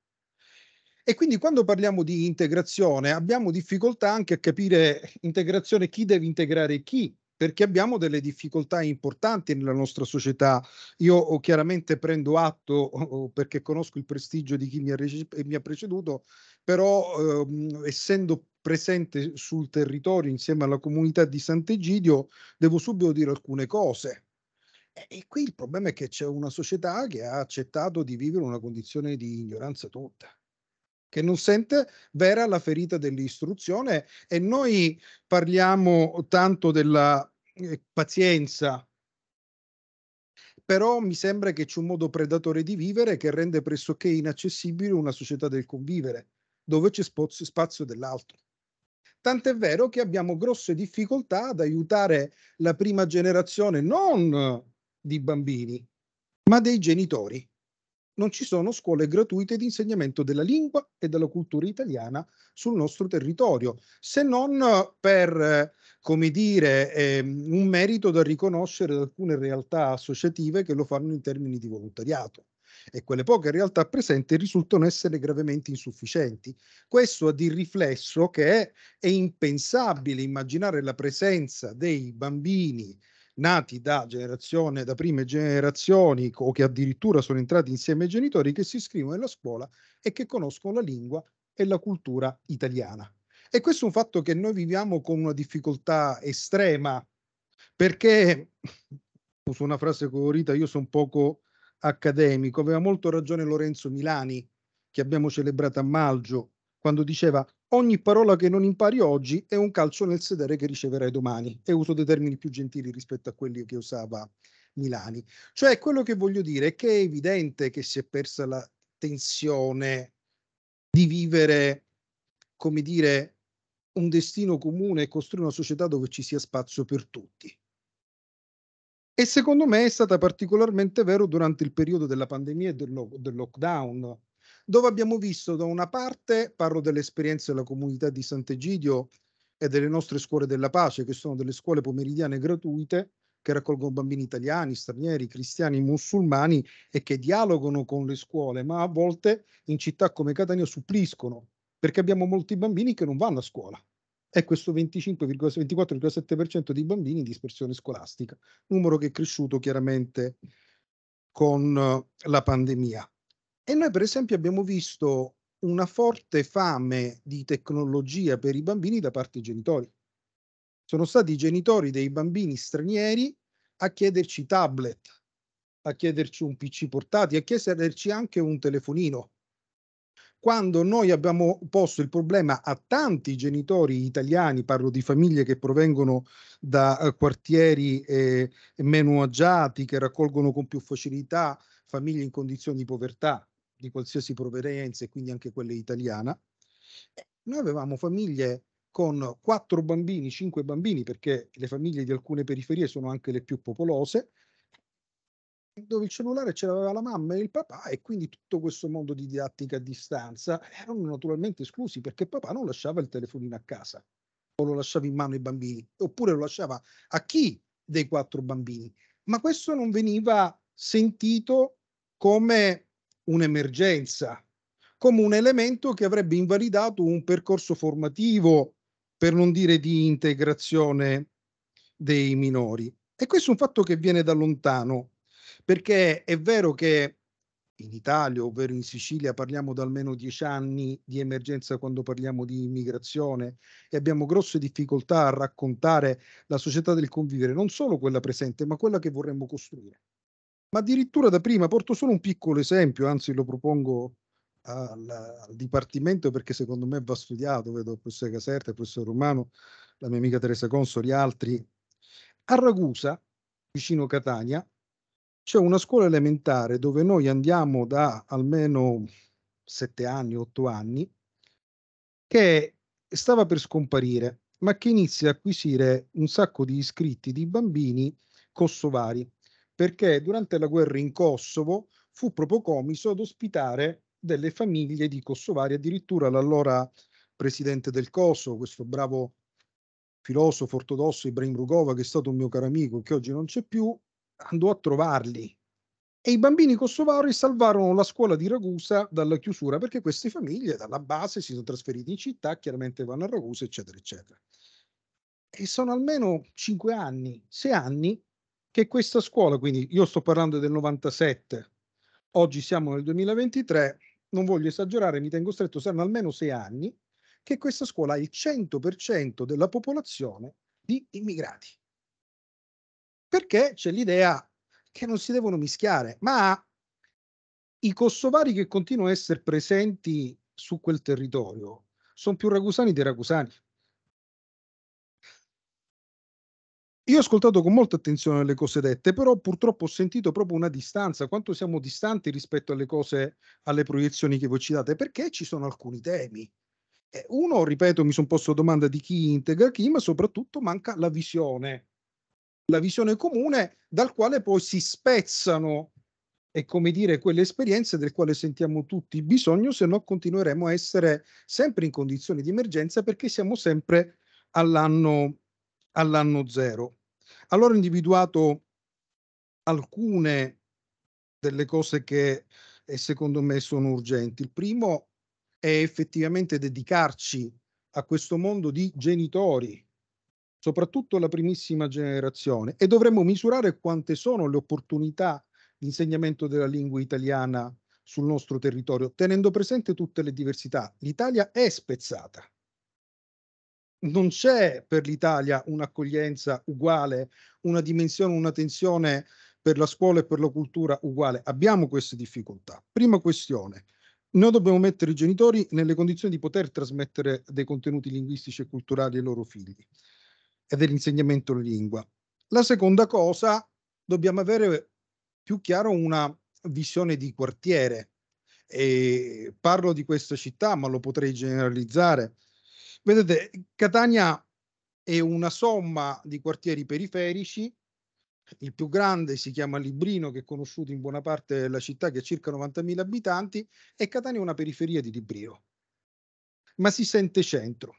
E quindi quando parliamo di integrazione abbiamo difficoltà anche a capire integrazione chi deve integrare chi, perché abbiamo delle difficoltà importanti nella nostra società. Io oh, chiaramente prendo atto, oh, oh, perché conosco il prestigio di chi mi ha, mi ha preceduto, però ehm, essendo presente sul territorio insieme alla comunità di Sant'Egidio, devo subito dire alcune cose. E qui il problema è che c'è una società che ha accettato di vivere una condizione di ignoranza tutta, che non sente vera la ferita dell'istruzione e noi parliamo tanto della eh, pazienza, però mi sembra che c'è un modo predatore di vivere che rende pressoché inaccessibile una società del convivere, dove c'è spazio dell'altro. Tant'è vero che abbiamo grosse difficoltà ad aiutare la prima generazione non di bambini, ma dei genitori. Non ci sono scuole gratuite di insegnamento della lingua e della cultura italiana sul nostro territorio, se non per, come dire, ehm, un merito da riconoscere ad alcune realtà associative che lo fanno in termini di volontariato e quelle poche realtà presenti risultano essere gravemente insufficienti. Questo ha di riflesso che è impensabile immaginare la presenza dei bambini nati da generazione, da prime generazioni o che addirittura sono entrati insieme ai genitori che si iscrivono alla scuola e che conoscono la lingua e la cultura italiana. E questo è un fatto che noi viviamo con una difficoltà estrema, perché uso una frase colorita, io sono poco accademico. Aveva molto ragione Lorenzo Milani, che abbiamo celebrato a maggio, quando diceva ogni parola che non impari oggi è un calcio nel sedere che riceverai domani. E uso dei termini più gentili rispetto a quelli che usava Milani. Cioè, quello che voglio dire è che è evidente che si è persa la tensione di vivere, come dire, un destino comune e costruire una società dove ci sia spazio per tutti. E secondo me è stata particolarmente vero durante il periodo della pandemia e del, lo- del lockdown, dove abbiamo visto da una parte, parlo dell'esperienza della comunità di Sant'Egidio e delle nostre scuole della pace, che sono delle scuole pomeridiane gratuite, che raccolgono bambini italiani, stranieri, cristiani, musulmani e che dialogano con le scuole, ma a volte in città come Catania suppliscono, perché abbiamo molti bambini che non vanno a scuola è questo 25,24,7% di bambini in dispersione scolastica, numero che è cresciuto chiaramente con eh, la pandemia. E noi per esempio abbiamo visto una forte fame di tecnologia per i bambini da parte dei genitori. Sono stati i genitori dei bambini stranieri a chiederci tablet, a chiederci un PC portatile, a chiederci anche un telefonino quando noi abbiamo posto il problema a tanti genitori italiani, parlo di famiglie che provengono da eh, quartieri eh, meno agiati, che raccolgono con più facilità famiglie in condizioni di povertà di qualsiasi provenienza e quindi anche quelle italiana, noi avevamo famiglie con quattro bambini, cinque bambini, perché le famiglie di alcune periferie sono anche le più popolose, dove il cellulare ce l'aveva la mamma e il papà e quindi tutto questo mondo di didattica a distanza erano naturalmente esclusi perché papà non lasciava il telefonino a casa o lo lasciava in mano ai bambini oppure lo lasciava a chi dei quattro bambini ma questo non veniva sentito come un'emergenza come un elemento che avrebbe invalidato un percorso formativo per non dire di integrazione dei minori e questo è un fatto che viene da lontano perché è vero che in Italia, ovvero in Sicilia, parliamo da almeno dieci anni di emergenza quando parliamo di immigrazione e abbiamo grosse difficoltà a raccontare la società del convivere, non solo quella presente, ma quella che vorremmo costruire. Ma addirittura da prima porto solo un piccolo esempio, anzi lo propongo al, al dipartimento perché secondo me va studiato, vedo il professor Caserta, il professor Romano, la mia amica Teresa Consoli e altri. A Ragusa, vicino Catania, c'è una scuola elementare dove noi andiamo da almeno sette anni, otto anni, che stava per scomparire, ma che inizia a acquisire un sacco di iscritti di bambini kosovari, perché durante la guerra in Kosovo fu proprio comiso ad ospitare delle famiglie di kosovari, addirittura l'allora presidente del Kosovo, questo bravo filosofo ortodosso Ibrahim Rugova, che è stato un mio caro amico, che oggi non c'è più, andò a trovarli e i bambini kosovari salvarono la scuola di Ragusa dalla chiusura perché queste famiglie dalla base si sono trasferite in città, chiaramente vanno a Ragusa, eccetera, eccetera. E sono almeno 5 anni, 6 anni che questa scuola, quindi io sto parlando del 97, oggi siamo nel 2023, non voglio esagerare, mi tengo stretto, saranno almeno 6 anni che questa scuola ha il 100% della popolazione di immigrati perché c'è l'idea che non si devono mischiare, ma i kosovari che continuano a essere presenti su quel territorio sono più ragusani dei ragusani. Io ho ascoltato con molta attenzione le cose dette, però purtroppo ho sentito proprio una distanza, quanto siamo distanti rispetto alle cose, alle proiezioni che voi ci date, perché ci sono alcuni temi. Eh, uno, ripeto, mi sono posto la domanda di chi integra chi, ma soprattutto manca la visione la visione comune dal quale poi si spezzano e come dire quelle esperienze del quale sentiamo tutti bisogno, se no continueremo a essere sempre in condizioni di emergenza perché siamo sempre all'anno, all'anno zero. Allora ho individuato alcune delle cose che eh, secondo me sono urgenti. Il primo è effettivamente dedicarci a questo mondo di genitori soprattutto la primissima generazione, e dovremmo misurare quante sono le opportunità di insegnamento della lingua italiana sul nostro territorio, tenendo presente tutte le diversità. L'Italia è spezzata. Non c'è per l'Italia un'accoglienza uguale, una dimensione, una tensione per la scuola e per la cultura uguale. Abbiamo queste difficoltà. Prima questione. Noi dobbiamo mettere i genitori nelle condizioni di poter trasmettere dei contenuti linguistici e culturali ai loro figli e dell'insegnamento in lingua. La seconda cosa, dobbiamo avere più chiaro una visione di quartiere. E parlo di questa città, ma lo potrei generalizzare. Vedete, Catania è una somma di quartieri periferici. Il più grande si chiama Librino, che è conosciuto in buona parte della città, che ha circa 90.000 abitanti, e Catania è una periferia di Librino, ma si sente centro.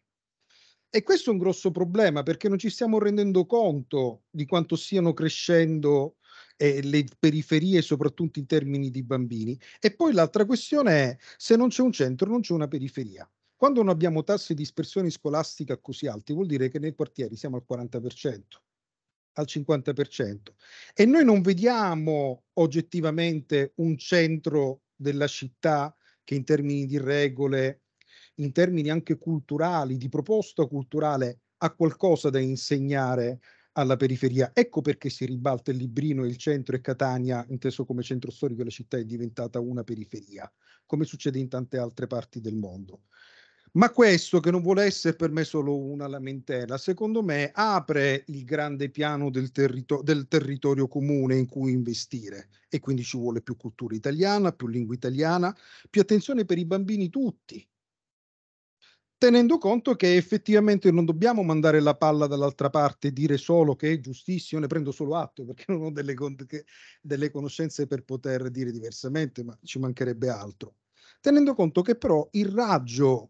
E questo è un grosso problema perché non ci stiamo rendendo conto di quanto stiano crescendo eh, le periferie, soprattutto in termini di bambini. E poi l'altra questione è se non c'è un centro, non c'è una periferia. Quando non abbiamo tassi di dispersione scolastica così alti, vuol dire che nei quartieri siamo al 40%, al 50%. E noi non vediamo oggettivamente un centro della città che in termini di regole in termini anche culturali, di proposta culturale, ha qualcosa da insegnare alla periferia. Ecco perché si ribalta il librino, il centro e Catania, inteso come centro storico della città, è diventata una periferia, come succede in tante altre parti del mondo. Ma questo, che non vuole essere per me solo una lamentela, secondo me apre il grande piano del, territo- del, territorio comune in cui investire e quindi ci vuole più cultura italiana, più lingua italiana, più attenzione per i bambini tutti, tenendo conto che effettivamente non dobbiamo mandare la palla dall'altra parte e dire solo che è giustissimo, ne prendo solo atto perché non ho delle, con- delle conoscenze per poter dire diversamente, ma ci mancherebbe altro. Tenendo conto che però il raggio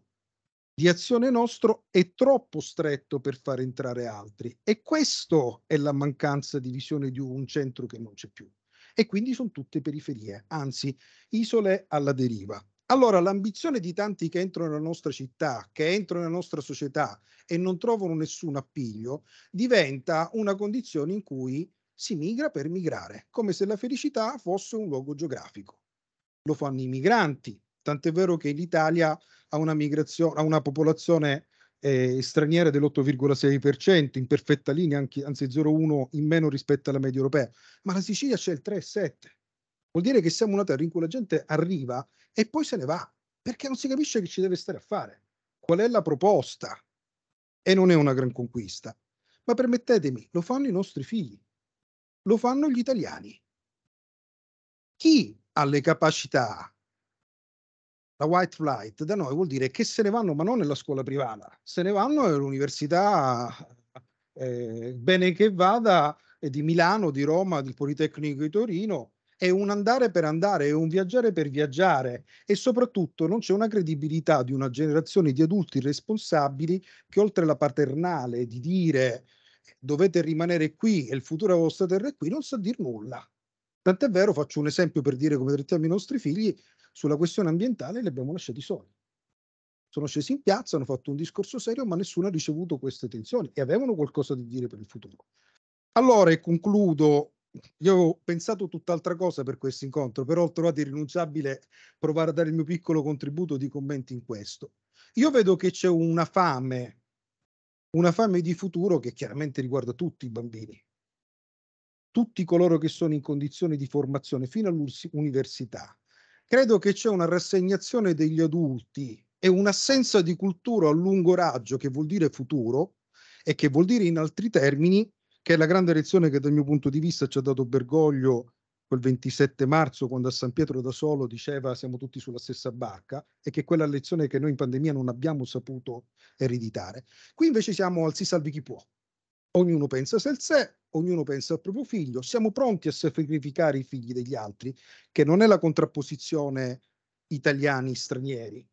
di azione nostro è troppo stretto per far entrare altri e questo è la mancanza di visione di un centro che non c'è più e quindi sono tutte periferie, anzi isole alla deriva. Allora, l'ambizione di tanti che entrano nella nostra città, che entrano nella nostra società e non trovano nessun appiglio, diventa una condizione in cui si migra per migrare, come se la felicità fosse un luogo geografico. Lo fanno i migranti, tant'è vero che l'Italia ha una, ha una popolazione eh, straniera dell'8,6%, in perfetta linea, anche, anzi 0,1 in meno rispetto alla media europea, ma la Sicilia c'è il 3,7%. Vuol dire che siamo una terra in cui la gente arriva e poi se ne va, perché non si capisce che ci deve stare a fare. Qual è la proposta? E non è una gran conquista. Ma permettetemi, lo fanno i nostri figli, lo fanno gli italiani. Chi ha le capacità? La white flight da noi vuol dire che se ne vanno, ma non nella scuola privata, se ne vanno all'università, eh, bene che vada, eh, di Milano, di Roma, del Politecnico di Torino, è un andare per andare, è un viaggiare per viaggiare e soprattutto non c'è una credibilità di una generazione di adulti responsabili che oltre alla paternale di dire dovete rimanere qui e il futuro della vostra terra è qui, non sa dir nulla. Tant'è vero, faccio un esempio per dire come trattiamo i nostri figli, sulla questione ambientale li abbiamo lasciati soli. Sono scesi in piazza, hanno fatto un discorso serio, ma nessuno ha ricevuto queste tensioni e avevano qualcosa da dire per il futuro. Allora, e concludo io avevo pensato tutt'altra cosa per questo incontro, però ho trovato irrinunciabile provare a dare il mio piccolo contributo di commenti in questo. Io vedo che c'è una fame, una fame di futuro che chiaramente riguarda tutti i bambini, tutti coloro che sono in condizioni di formazione fino all'università. Credo che c'è una rassegnazione degli adulti e un'assenza di cultura a lungo raggio, che vuol dire futuro e che vuol dire in altri termini che è la grande lezione che dal mio punto di vista ci ha dato Bergoglio quel 27 marzo quando a San Pietro da Solo diceva siamo tutti sulla stessa barca e che quella lezione che noi in pandemia non abbiamo saputo ereditare. Qui invece siamo al si salvi chi può. Ognuno pensa se il sé, ognuno pensa al proprio figlio, siamo pronti a sacrificare i figli degli altri, che non è la contrapposizione italiani stranieri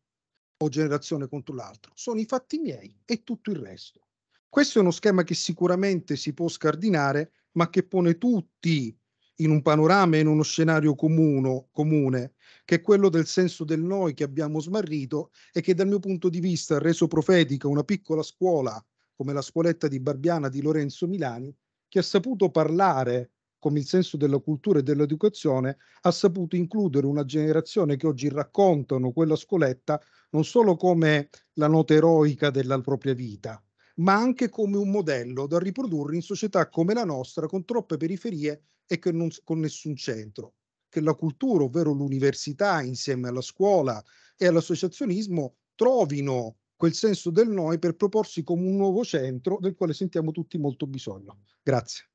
o generazione contro l'altro, sono i fatti miei e tutto il resto. Questo è uno schema che sicuramente si può scardinare, ma che pone tutti in un panorama e in uno scenario comuno, comune, che è quello del senso del noi che abbiamo smarrito e che dal mio punto di vista ha reso profetica una piccola scuola come la scuoletta di Barbiana di Lorenzo Milani, che ha saputo parlare come il senso della cultura e dell'educazione, ha saputo includere una generazione che oggi raccontano quella scoletta non solo come la nota eroica della propria vita, ma anche come un modello da riprodurre in società come la nostra, con troppe periferie e che non, con nessun centro. Che la cultura, ovvero l'università, insieme alla scuola e all'associazionismo, trovino quel senso del noi per proporsi come un nuovo centro del quale sentiamo tutti molto bisogno. Grazie.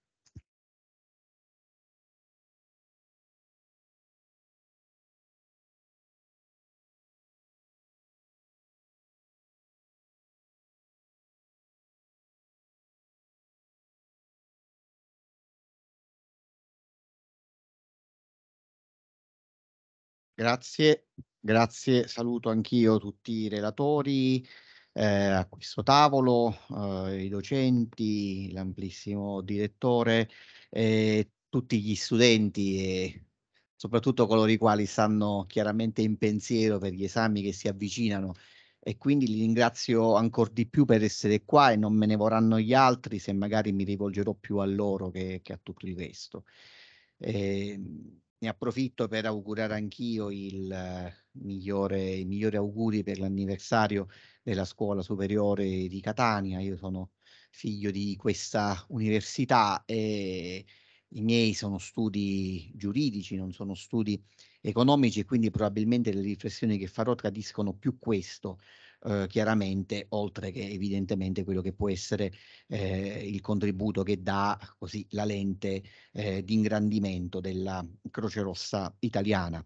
Grazie, grazie, saluto anch'io tutti i relatori eh, a questo tavolo, eh, i docenti, l'amplissimo direttore, eh, tutti gli studenti e soprattutto coloro i quali stanno chiaramente in pensiero per gli esami che si avvicinano e quindi li ringrazio ancora di più per essere qua e non me ne vorranno gli altri se magari mi rivolgerò più a loro che, che a tutto il resto. Eh, ne approfitto per augurare anch'io il migliore, i migliori auguri per l'anniversario della scuola superiore di Catania. Io sono figlio di questa università e i miei sono studi giuridici, non sono studi economici e quindi probabilmente le riflessioni che farò tradiscono più questo, Uhm, chiaramente, oltre che evidentemente quello che può essere eh, il contributo che dà così la lente eh, di ingrandimento della Croce Rossa italiana.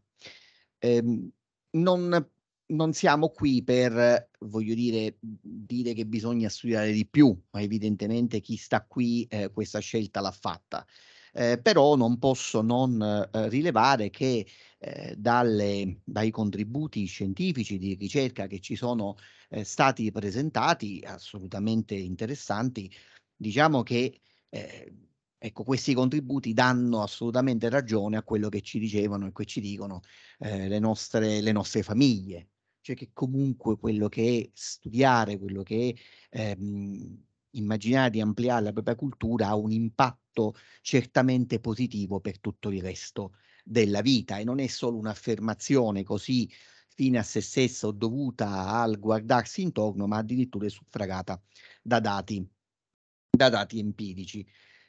Ehm, non, non siamo qui per, voglio dire, dire che bisogna studiare di più, ma evidentemente chi sta qui eh, questa scelta l'ha fatta eh, però non posso non eh, rilevare che eh, dalle, dai contributi scientifici di ricerca che ci sono eh, stati presentati, assolutamente interessanti, diciamo che eh, ecco, questi contributi danno assolutamente ragione a quello che ci dicevano e che ci dicono eh, le, nostre, le nostre famiglie, cioè che comunque quello che è studiare, quello che è ehm, immaginare di ampliare la propria cultura ha un impatto certamente positivo per tutto il resto della vita e non è solo un'affermazione così fine a se stessa o dovuta al guardarsi intorno, ma addirittura è suffragata da dati, da dati empirici.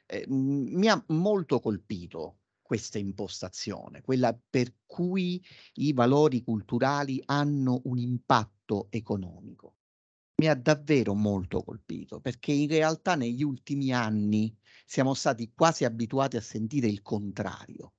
Eh, mi ha molto colpito questa impostazione, quella per cui i valori culturali hanno un impatto economico mi ha davvero molto colpito perché in realtà negli ultimi anni siamo stati quasi abituati a sentire il contrario,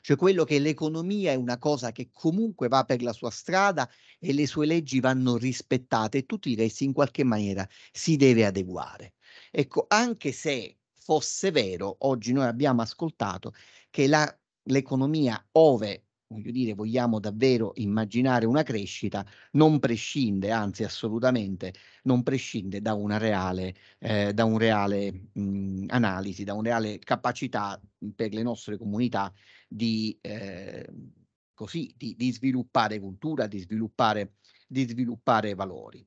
cioè quello che l'economia è una cosa che comunque va per la sua strada e le sue leggi vanno rispettate e tutti i resti in qualche maniera si deve adeguare. Ecco, anche se fosse vero, oggi noi abbiamo ascoltato che la, l'economia ove voglio dire, vogliamo davvero immaginare una crescita, non prescinde, anzi assolutamente non prescinde da una reale, eh, da un reale mh, analisi, da una reale capacità per le nostre comunità di, eh, così, di, di sviluppare cultura, di sviluppare, di sviluppare valori.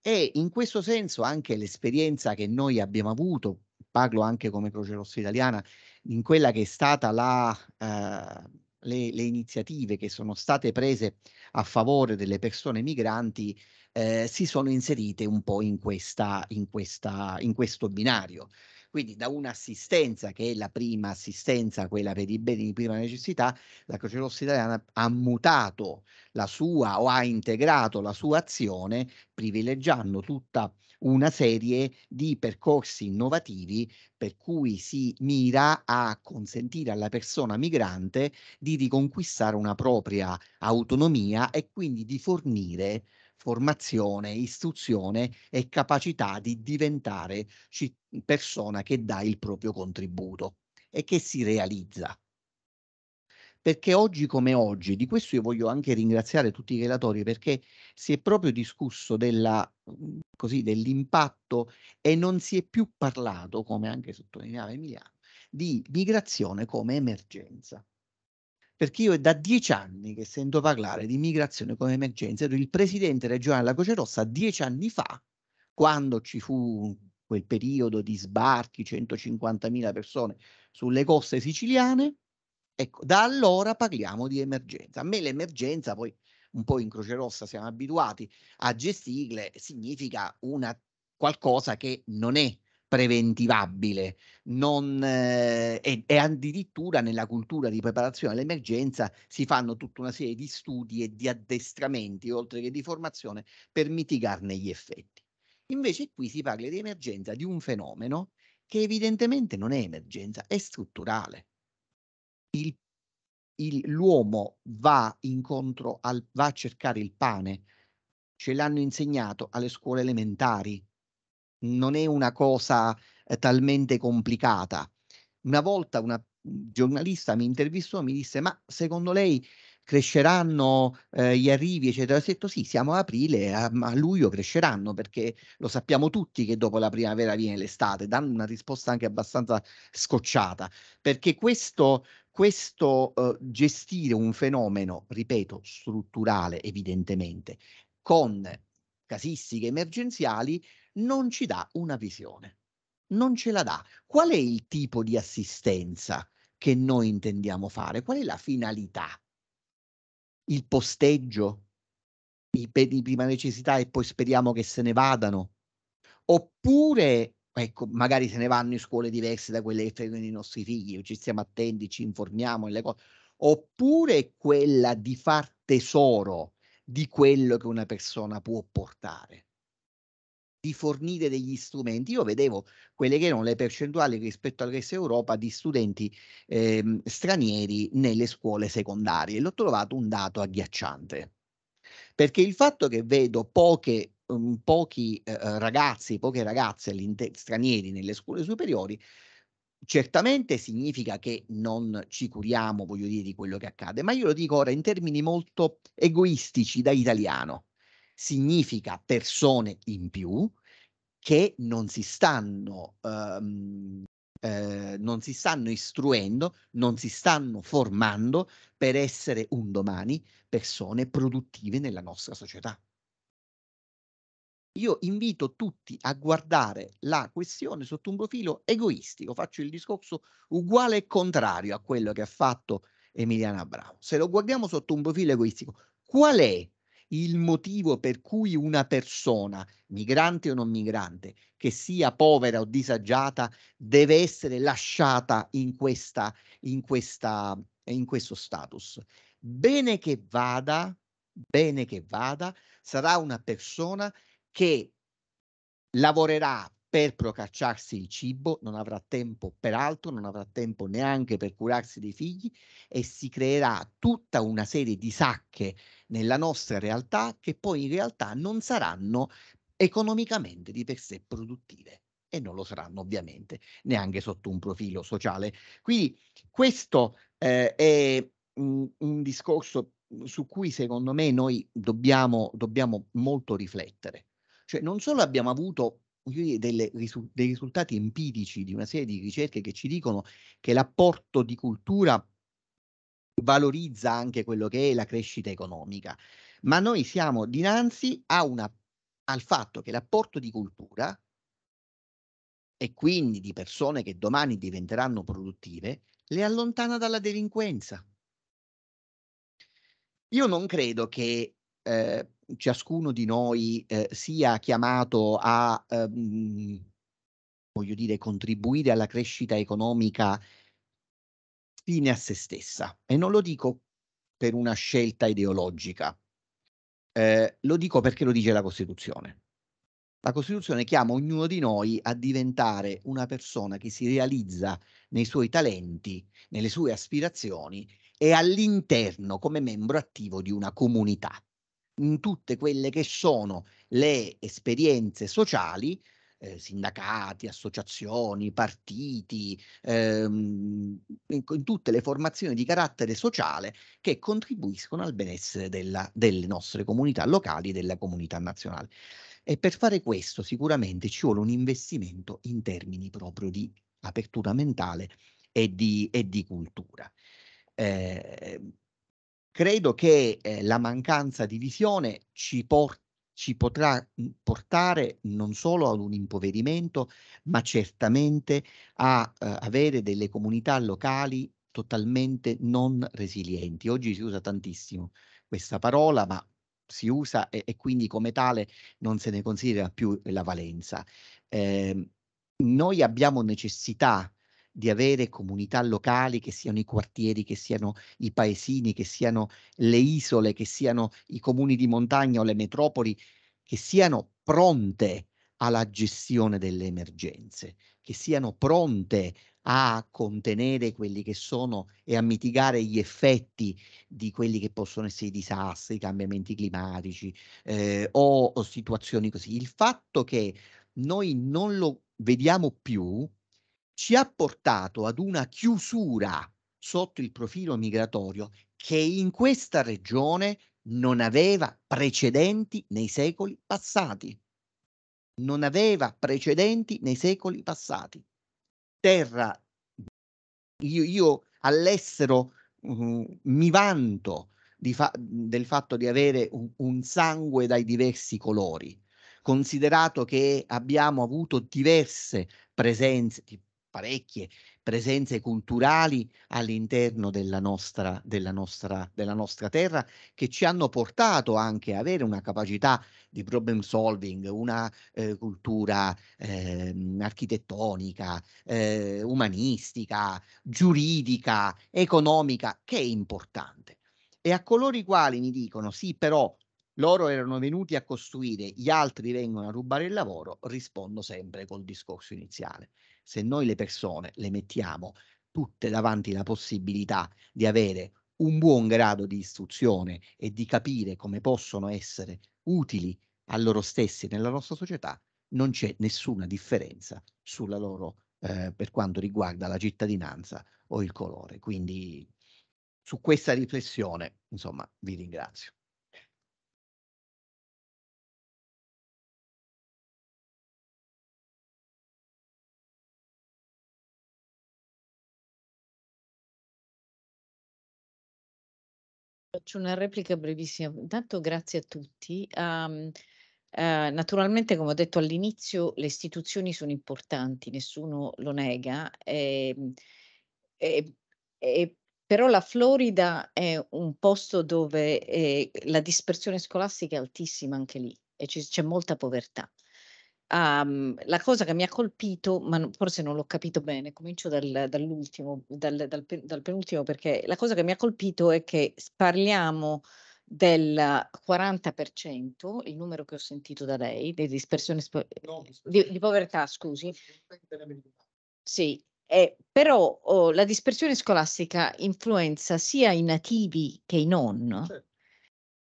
E in questo senso anche l'esperienza che noi abbiamo avuto, parlo anche come Croce Rossa Italiana, in quella che è stata la... Eh, le, le, iniziative che sono state prese a favore delle persone migranti eh, si sono inserite un po' in, questa, in, questa, in questo binario. Quindi da un'assistenza che è la prima assistenza, quella per i beni di prima necessità, la Croce Rossa italiana ha mutato la sua o ha integrato la sua azione privilegiando tutta una serie di percorsi innovativi per cui si mira a consentire alla persona migrante di riconquistare una propria autonomia e quindi di fornire formazione, istruzione e capacità di diventare persona che dà il proprio contributo e che si realizza perché oggi come oggi, di questo io voglio anche ringraziare tutti i relatori perché si è proprio discusso della, mhmm, così, dell'impatto e non si è più parlato, come anche sottolineava Emiliano, di migrazione come emergenza. Perché io è da dieci anni che sento parlare di migrazione come emergenza, il presidente regionale della Croce Rossa dieci anni fa, quando ci fu quel periodo di sbarchi, 150.000 persone sulle coste siciliane, Ecco, da allora parliamo di emergenza. A me l'emergenza, poi un po' in Croce Rossa siamo abituati a gestirle, significa una, qualcosa che non è preventivabile, non, eh, e, e, addirittura nella cultura di preparazione all'emergenza si fanno tutta una serie di studi e di addestramenti, oltre che di formazione, per mitigarne gli effetti. Invece qui si parla di emergenza di un fenomeno che evidentemente non è emergenza, è strutturale il, il, l'uomo va incontro al, va a cercare il pane. Ce l'hanno insegnato alle scuole elementari. Non è una cosa eh, talmente complicata. Una volta una mm, giornalista mi intervistò e mi disse: Ma secondo lei cresceranno eh, gli arrivi, eccetera. Ho detto sì, siamo a aprile, a, a, luglio cresceranno perché lo sappiamo tutti che dopo la primavera viene l'estate. Danno una risposta anche abbastanza scocciata perché questo. questo eh, gestire un fenomeno, ripeto, strutturale evidentemente, con casistiche emergenziali, non ci dà una visione. Non ce la dà. Qual è il tipo di assistenza che noi intendiamo fare? Qual è la finalità? il posteggio, i di prima necessità e poi speriamo che se ne vadano. Oppure, ecco, magari se ne vanno in scuole diverse da quelle che frequentano i nostri figli, ci stiamo attenti, ci informiamo. Oppure quella di far tesoro di quello che una persona può portare di fornire degli strumenti. Io vedevo quelle che erano le percentuali rispetto al resto d'Europa di studenti eh, stranieri nelle scuole secondarie. e L'ho trovato un dato agghiacciante. Perché il fatto che vedo poche um, pochi eh, eh, ragazzi, poche ragazze stranieri nelle scuole superiori, certamente significa che non ci curiamo, voglio dire, di quello che accade, ma io lo dico ora in termini molto egoistici da italiano significa persone in più che non si stanno, ehm, eh, non si stanno istruendo, non si stanno formando per essere un domani persone produttive nella nostra società. Io invito tutti a guardare la questione sotto un profilo egoistico, faccio il discorso uguale e contrario a quello che ha fatto Emiliana Bravo. Se lo guardiamo sotto un profilo egoistico, qual è il motivo per cui una persona, migrante o non migrante, che sia povera o disagiata, deve essere lasciata in, questa, in, questa, in questo status. Bene che vada, bene che vada, sarà una persona che lavorerà per procacciarsi il cibo, non avrà tempo per altro, non avrà tempo neanche per curarsi dei figli e si creerà tutta una serie di sacche nella nostra realtà che poi in realtà non saranno economicamente di per sé produttive e non lo saranno ovviamente neanche sotto un profilo sociale. Quindi questo eh, è un, un, discorso su cui secondo me noi dobbiamo, dobbiamo molto riflettere. Cioè non solo abbiamo avuto delle, dei risultati empirici di una serie di ricerche che ci dicono che l'apporto di cultura valorizza anche quello che è la crescita economica, ma noi siamo dinanzi una, al fatto che l'apporto di cultura e quindi di persone che domani diventeranno produttive le allontana dalla delinquenza. Io non credo che eh, ciascuno di noi eh, sia chiamato a, ehm, voglio dire, contribuire alla crescita economica fine a se stessa. E non lo dico per una scelta ideologica, eh, lo dico perché lo dice la Costituzione. La Costituzione chiama ognuno di noi a diventare una persona che si realizza nei suoi talenti, nelle sue aspirazioni e all'interno come membro attivo di una comunità in tutte quelle che sono le esperienze sociali, eh, sindacati, associazioni, partiti, ehm, in, in, tutte le formazioni di carattere sociale che contribuiscono al benessere della, delle nostre comunità locali e della comunità nazionale. E per fare questo sicuramente ci vuole un investimento in termini proprio di apertura mentale e di, e di cultura. Eh, Credo che eh, la mancanza di visione ci, por- ci potrà mhmm, portare non solo ad un impoverimento, ma certamente a eh, avere delle comunità locali totalmente non resilienti. Oggi si usa tantissimo questa parola, ma si usa e, e, quindi come tale non se ne considera più la valenza. Eh, noi abbiamo necessità di avere comunità locali, che siano i quartieri, che siano i paesini, che siano le isole, che siano i comuni di montagna o le metropoli, che siano pronte alla gestione delle emergenze, che siano pronte a contenere quelli che sono e a mitigare gli effetti di quelli che possono essere i disastri, i cambiamenti climatici eh, o, o situazioni così. Il fatto che noi non lo vediamo più ci ha portato ad una chiusura sotto il profilo migratorio che in questa regione non aveva precedenti nei secoli passati. Non aveva precedenti nei secoli passati. Terra, io, io all'estero uh, mi vanto fa- del fatto di avere un, un sangue dai diversi colori, considerato che abbiamo avuto diverse presenze parecchie presenze culturali all'interno della nostra, della, nostra, della nostra, terra che ci hanno portato anche a avere una capacità di problem solving, una eh, cultura eh, architettonica, eh, umanistica, giuridica, economica, che è importante. E a coloro i quali mi dicono sì, però loro erano venuti a costruire, gli altri vengono a rubare il lavoro, rispondo sempre col discorso iniziale se noi le persone le mettiamo tutte davanti la possibilità di avere un buon grado di istruzione e di capire come possono essere utili a loro stessi nella nostra società, non c'è nessuna differenza sulla loro, eh, per quanto riguarda la cittadinanza o il colore. Quindi su questa riflessione, insomma, vi ringrazio. Faccio una replica brevissima. Intanto grazie a tutti. Um, eh, naturalmente, come ho detto all'inizio, le istituzioni sono importanti, nessuno lo nega, eh, eh, però la Florida è un posto dove eh, la dispersione scolastica è altissima anche lì e c'è molta povertà. Um, la cosa che mi ha colpito, ma forse non l'ho capito bene, comincio dal, dall'ultimo, dal, dal, dal, penultimo, perché la cosa che mi ha colpito è che parliamo del 40%, il numero che ho sentito da lei, di dispersione spo- no, di, di, povertà, scusi. Sì, eh, però oh, la dispersione scolastica influenza sia i nativi che i non. Certo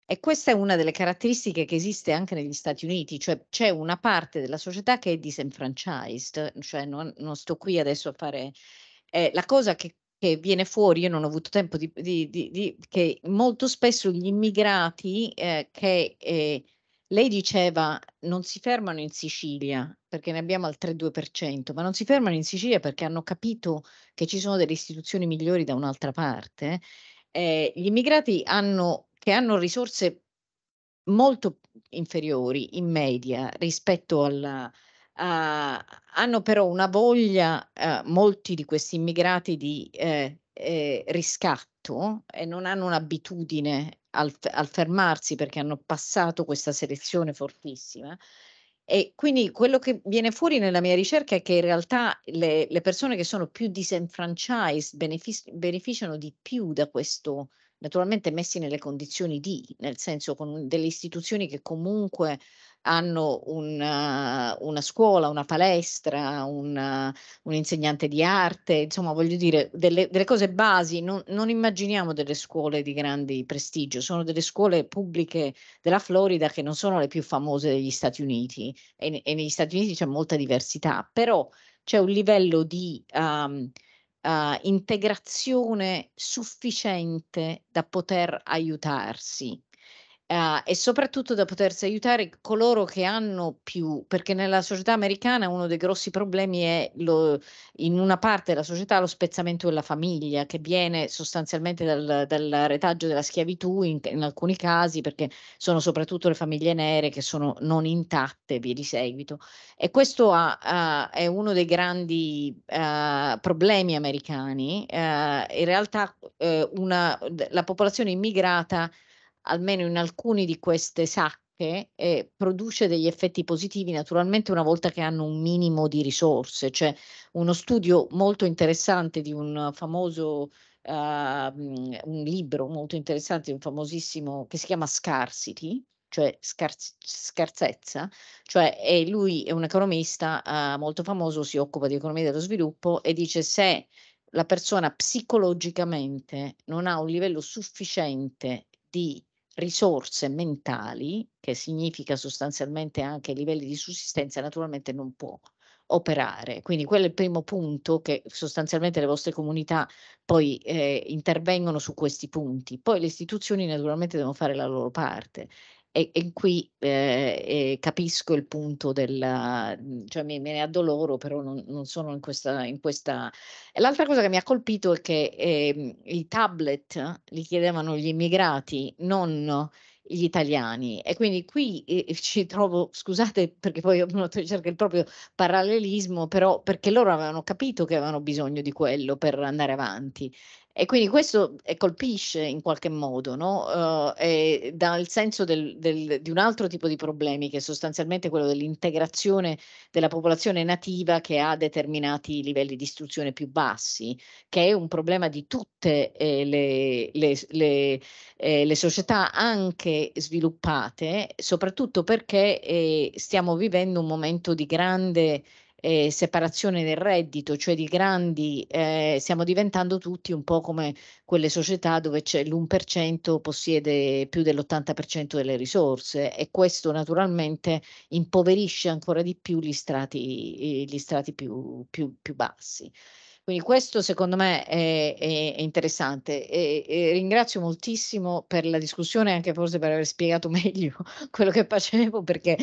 e questa è una delle caratteristiche che esiste anche negli Stati Uniti, cioè c'è una parte della società che è disenfranchised, cioè non, non sto qui adesso a fare... Eh, la cosa che, che, viene fuori, io non ho avuto tempo di... di, di, di che molto spesso gli immigrati eh, che... Eh, lei diceva non si fermano in Sicilia perché ne abbiamo al 3-2%, ma non si fermano in Sicilia perché hanno capito che ci sono delle istituzioni migliori da un'altra parte. Eh, gli immigrati hanno che hanno risorse molto inferiori in media rispetto alla, Uh, hanno però una voglia, uh, molti di questi immigrati, di eh, eh, riscatto e eh, non hanno un'abitudine al, al, fermarsi perché hanno passato questa selezione fortissima. E quindi quello che viene fuori nella mia ricerca è che in realtà le, le persone che sono più disenfranchised benefic- beneficiano di più da questo naturalmente messi nelle condizioni di, nel senso con delle istituzioni che comunque hanno una, eh, una scuola, una palestra, una, eh, un insegnante di arte, insomma voglio dire delle, delle cose basi, non, non, immaginiamo delle scuole di grande prestigio, sono delle scuole pubbliche della Florida che non sono le più famose degli Stati Uniti e, e negli Stati Uniti c'è molta diversità, però c'è un livello di... Um, uh, integrazione sufficiente da poter aiutarsi. Uh, e soprattutto da potersi aiutare coloro che hanno più, perché nella società americana uno dei grossi problemi è lo, in una parte della società lo spezzamento della famiglia, che viene sostanzialmente dal, dal retaggio della schiavitù in, in, alcuni casi, perché sono soprattutto le famiglie nere che sono non intatte via di seguito. E questo ha, ha, è uno dei grandi uh, problemi americani. Uh, in realtà eh, una, la popolazione immigrata almeno in alcuni di queste sacche, eh, produce degli effetti positivi naturalmente una volta che hanno un minimo di risorse. C'è cioè, uno studio molto interessante di un famoso uh, un libro molto interessante, un famosissimo che si chiama Scarsity, cioè scarz- scarsezza, cioè è lui è un economista eh, molto famoso, si occupa di economia dello sviluppo e dice se la persona psicologicamente non ha un livello sufficiente di risorse mentali, che significa sostanzialmente anche livelli di sussistenza, naturalmente non può operare. Quindi quello è il primo punto che sostanzialmente le vostre comunità poi eh, intervengono su questi punti. Poi le istituzioni naturalmente devono fare la loro parte e, e qui eh, e eh, capisco il punto del, mhmm, cioè mi, me ne addoloro, però non, non sono in questa, in questa... l'altra cosa che mi ha colpito è che eh, i tablet li chiedevano gli immigrati, non gli italiani e quindi qui eh, ci trovo scusate perché poi ho cerca il proprio parallelismo però perché loro avevano capito che avevano bisogno di quello per andare avanti e quindi questo eh, colpisce in qualche modo, no? uh, dà il senso del, del, di un altro tipo di problemi che è sostanzialmente quello dell'integrazione della popolazione nativa che ha determinati livelli di istruzione più bassi, che è un problema di tutte eh, le, le, le, eh, le, società anche sviluppate, soprattutto perché eh, stiamo vivendo un momento di grande eh, separazione del reddito, cioè di grandi, eh, stiamo diventando tutti un po' come quelle società dove c'è l'1% possiede più dell'80% delle risorse e questo naturalmente impoverisce ancora di più gli strati, gli strati più, più, più bassi. Quindi questo secondo me è, è interessante e, e, ringrazio moltissimo per la discussione, anche forse per aver spiegato meglio quello che facevo, perché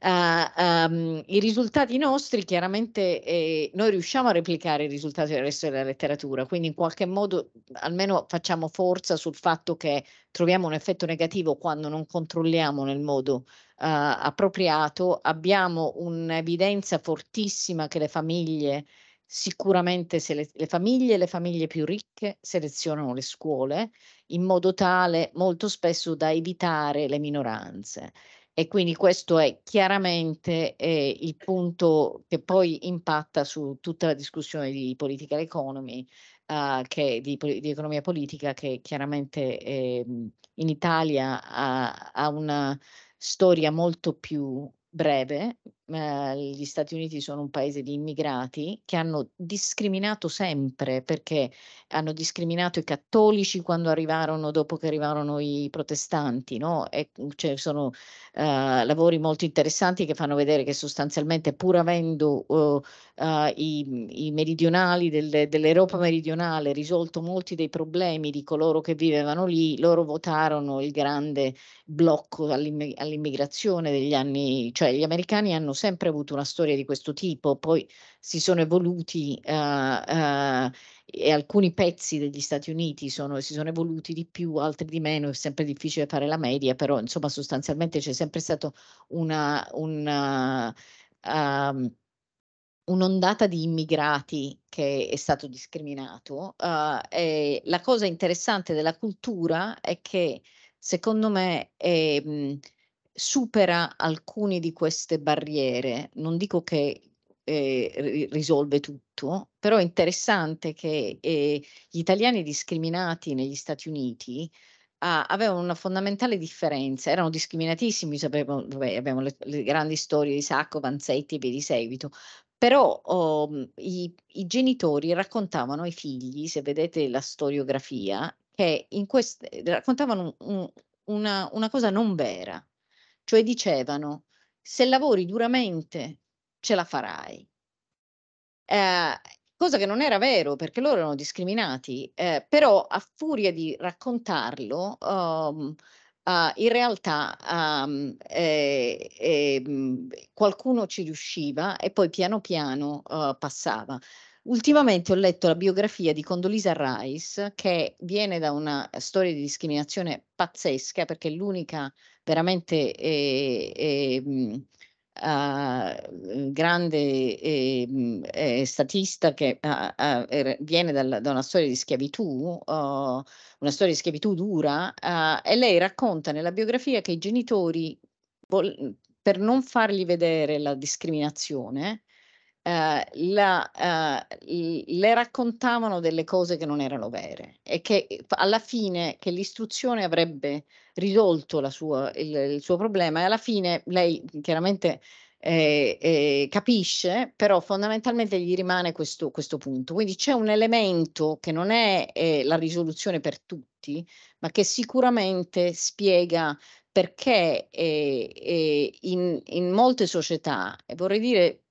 uh, um, i risultati nostri chiaramente eh, noi riusciamo a replicare i risultati del resto della letteratura, quindi in qualche modo almeno facciamo forza sul fatto che troviamo un effetto negativo quando non controlliamo nel modo uh, appropriato, abbiamo un'evidenza fortissima che le famiglie sicuramente le, le, famiglie, le famiglie più ricche selezionano le scuole in modo tale molto spesso da evitare le minoranze e quindi questo è chiaramente eh, il punto che poi impatta su tutta la discussione di political economy, uh, che, di, di, economia politica che chiaramente eh, in Italia ha, ha, una storia molto più breve eh, gli Stati Uniti sono un paese di immigrati che hanno discriminato sempre perché hanno discriminato i cattolici quando arrivarono, dopo che arrivarono i protestanti, no? E, mm, cioè, sono eh, lavori molto interessanti che fanno vedere che sostanzialmente pur avendo oh, eh, i, mm, i, meridionali del, dell'Europa meridionale risolto molti dei problemi di coloro che vivevano lì, loro votarono il grande blocco all'immigrazione degli anni, cioè gli americani hanno sempre avuto una storia di questo tipo, poi si sono evoluti uh, uh, e alcuni pezzi degli Stati Uniti sono, si sono evoluti di più, altri di meno, è sempre difficile fare la media, però insomma sostanzialmente c'è sempre stato una, una um, eh, ehm, un'ondata di immigrati che è stato discriminato. Uh, e la cosa interessante della cultura è che secondo me è, supera alcune di queste barriere, non dico che eh, risolve tutto, però è interessante che eh, gli italiani discriminati negli Stati Uniti ah, avevano una fondamentale differenza, erano discriminatissimi, sapevamo, vabbè, abbiamo le, le, grandi storie di Sacco, Vanzetti e via di seguito, però oh, i, i genitori raccontavano ai figli, se vedete la storiografia, che in queste, raccontavano un, un, una, una cosa non vera, cioè dicevano, se lavori duramente ce la farai. Eh, cosa che non era vero perché loro erano discriminati, eh, però a furia di raccontarlo, um, uh, in realtà um, eh, eh, qualcuno ci riusciva e poi piano piano uh, passava. Ultimamente ho letto la biografia di Condolisa Rice che viene da una storia di discriminazione pazzesca perché è l'unica veramente eh, eh, Uh, grande eh, eh, statista che uh, uh, viene dal, da una storia di schiavitù, oh, una storia di schiavitù dura, ah, e lei racconta nella biografia che i genitori, per non fargli vedere la discriminazione, eh, la, eh, le raccontavano delle cose che non erano vere e che eh, alla fine che l'istruzione avrebbe risolto sua, il, il, suo problema e alla fine lei mhmm, chiaramente eh, eh, capisce, però fondamentalmente gli rimane questo, questo, punto. Quindi c'è un elemento che non è eh, la risoluzione per tutti, ma che sicuramente spiega perché eh, eh, in, in, molte società, e vorrei dire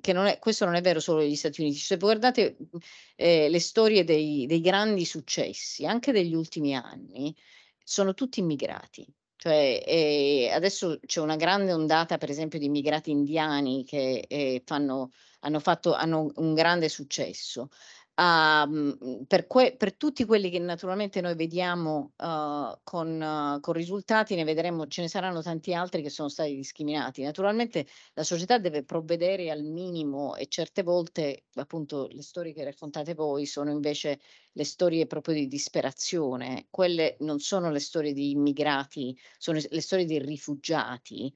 che non è, questo non è vero solo negli Stati Uniti, se voi guardate mhmm, eh, le storie dei, dei, grandi successi, anche degli ultimi anni, sono tutti immigrati. Cioè, eh, adesso c'è una grande ondata, per esempio, di immigrati indiani che eh, fanno, hanno fatto hanno un grande successo um, per, que- per, tutti quelli che naturalmente noi vediamo uh, con, uh, con, risultati, ne vedremo, ce ne saranno tanti altri che sono stati discriminati. Naturalmente la società deve provvedere al minimo e certe volte appunto le storie che raccontate voi sono invece le storie proprio di disperazione, quelle non sono le storie di immigrati, sono le storie di rifugiati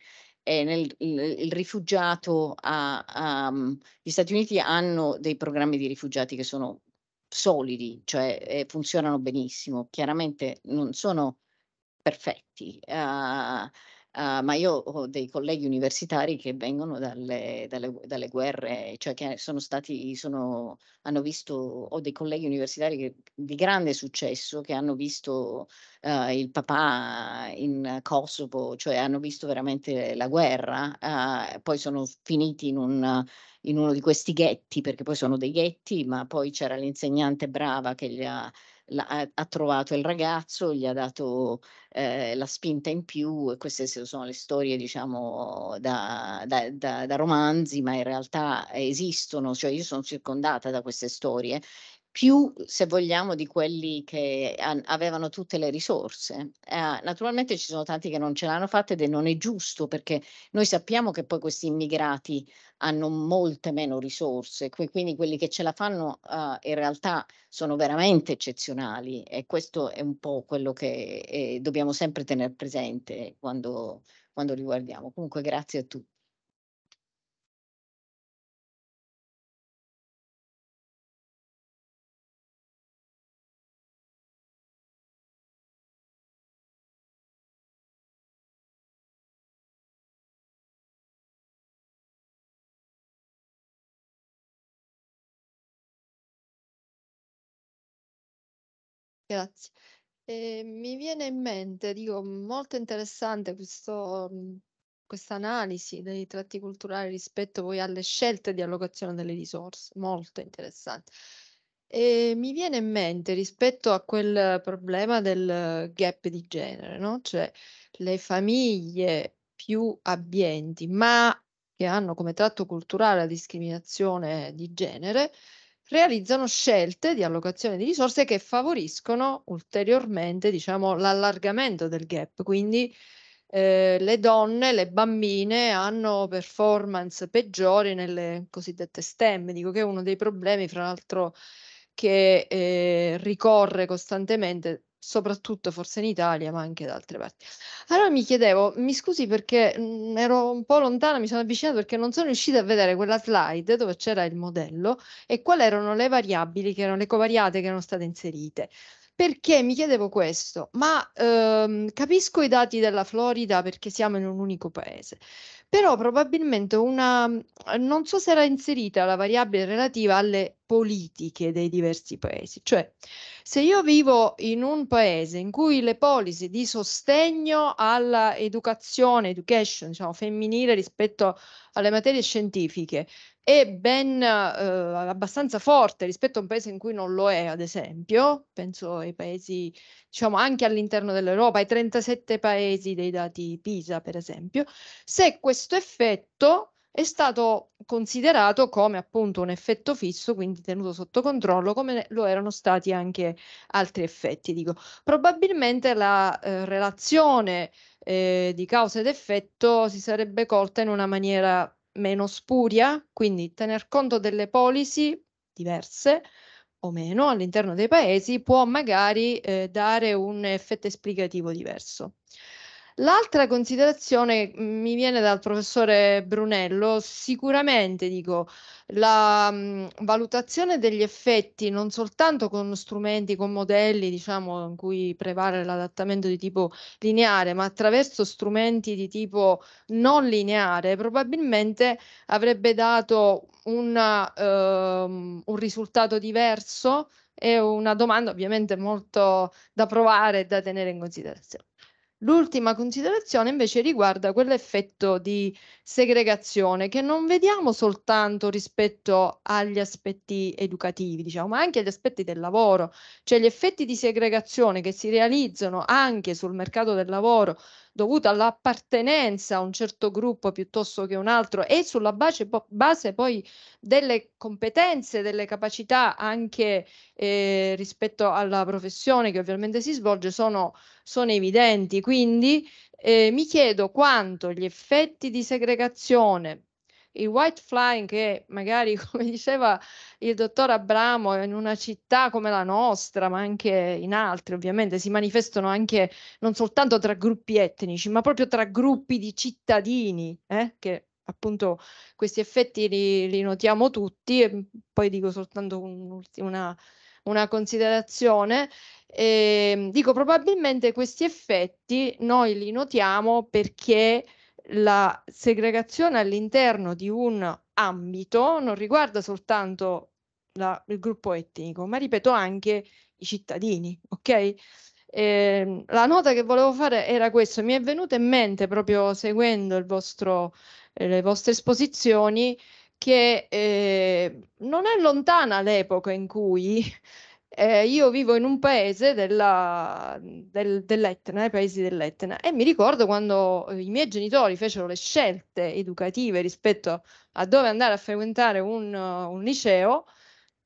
eh, nel, il, il, rifugiato a, a, mhmm, gli Stati Uniti hanno dei programmi di rifugiati che sono solidi, cioè eh, funzionano benissimo, chiaramente non sono perfetti. Uh, uh, ma io ho dei colleghi universitari che vengono dalle, dalle, dalle guerre, cioè che sono stati, sono, hanno visto, ho dei colleghi universitari che, di grande successo che hanno visto uh, il papà in Kosovo, cioè hanno visto veramente la guerra, uh, poi sono finiti in un in uno di questi ghetti, perché poi sono dei ghetti, ma poi c'era l'insegnante brava che li ha la, ha, trovato il ragazzo, gli ha dato eh, la spinta in più e queste sono le storie diciamo da, da, da, da romanzi, ma in realtà esistono, cioè io sono circondata da queste storie più se vogliamo di quelli che avevano tutte le risorse. Eh, naturalmente ci sono tanti che non ce l'hanno fatta ed è non è giusto perché noi sappiamo che poi questi immigrati hanno molte meno risorse, quindi quelli che ce la fanno eh, in realtà sono veramente eccezionali e questo è un po' quello che eh, dobbiamo sempre tenere presente quando, quando li guardiamo. Comunque grazie a tutti. Grazie. Eh, mi viene in mente, dico, molto interessante mhmm, questa analisi dei tratti culturali rispetto poi alle scelte di allocazione delle risorse, molto interessante. E mi viene in mente rispetto a quel problema del gap di genere, no? cioè le famiglie più abbienti, ma che hanno come tratto culturale la discriminazione di genere, realizzano scelte di allocazione di risorse che favoriscono ulteriormente diciamo, l'allargamento del gap. Quindi eh, le donne, le bambine hanno performance peggiori nelle cosiddette STEM. Dico che è uno dei problemi, fra l'altro, che eh, ricorre costantemente soprattutto forse in Italia, ma anche da altre parti. Allora mi chiedevo, mi scusi perché mh, mhmm, ero un po' lontana, mi sono avvicinata perché non sono riuscita a vedere quella slide dove c'era il modello e quali erano le variabili, che erano le covariate che erano state inserite. Perché mi chiedevo questo, ma ehm, capisco i dati della Florida perché siamo in un unico paese, però probabilmente una, non so se era inserita la variabile relativa alle politiche dei diversi paesi, cioè se io vivo in un paese in cui le policy di sostegno all'educazione, education, diciamo, femminile rispetto alle materie scientifiche è ben eh, abbastanza forte rispetto a un paese in cui non lo è, ad esempio, penso ai paesi, diciamo anche all'interno dell'Europa, ai 37 paesi dei dati PISA, per esempio, se questo effetto è stato considerato come appunto un effetto fisso, quindi tenuto sotto controllo, come lo erano stati anche altri effetti. Dico. Probabilmente la eh, relazione eh, di causa ed effetto si sarebbe colta in una maniera meno spuria, quindi tener conto delle policy diverse o meno all'interno dei paesi può magari eh, dare un effetto esplicativo diverso. L'altra considerazione mm, mi viene dal professore Brunello, sicuramente dico la mh, mm, valutazione degli effetti non soltanto con strumenti, con modelli, diciamo, in cui prevale l'adattamento di tipo lineare, ma attraverso strumenti di tipo non lineare, probabilmente avrebbe dato una, ehm, un risultato diverso. È una domanda ovviamente molto da provare e da tenere in considerazione. L'ultima considerazione invece riguarda quell'effetto di segregazione che non vediamo soltanto rispetto agli aspetti educativi, diciamo, ma anche agli aspetti del lavoro, cioè gli effetti di segregazione che si realizzano anche sul mercato del lavoro dovuta all'appartenenza a un certo gruppo piuttosto che un altro e sulla base, base poi delle competenze, delle capacità anche eh, rispetto alla professione che ovviamente si svolge sono, sono evidenti. Quindi eh, mi chiedo quanto gli effetti di segregazione il white flying che magari, come diceva il dottor Abramo, in una città come la nostra, ma anche in altre ovviamente, si manifestano anche non soltanto tra gruppi etnici, ma proprio tra gruppi di cittadini, eh? che appunto questi effetti li, li, notiamo tutti e poi dico soltanto un, una, una considerazione. E, ehm, dico probabilmente questi effetti noi li notiamo perché la segregazione all'interno di un ambito non riguarda soltanto la, il gruppo etnico, ma ripeto anche i cittadini, ok? Eh, la nota che volevo fare era questa, mi è venuta in mente proprio seguendo vostro, eh, le vostre esposizioni che eh, non è lontana l'epoca in cui eh, io vivo in un paese della, del, dell'Etna, nei paesi dell'Etna, e mi ricordo quando eh, i miei genitori fecero le scelte educative rispetto a dove andare a frequentare un, eh, un liceo,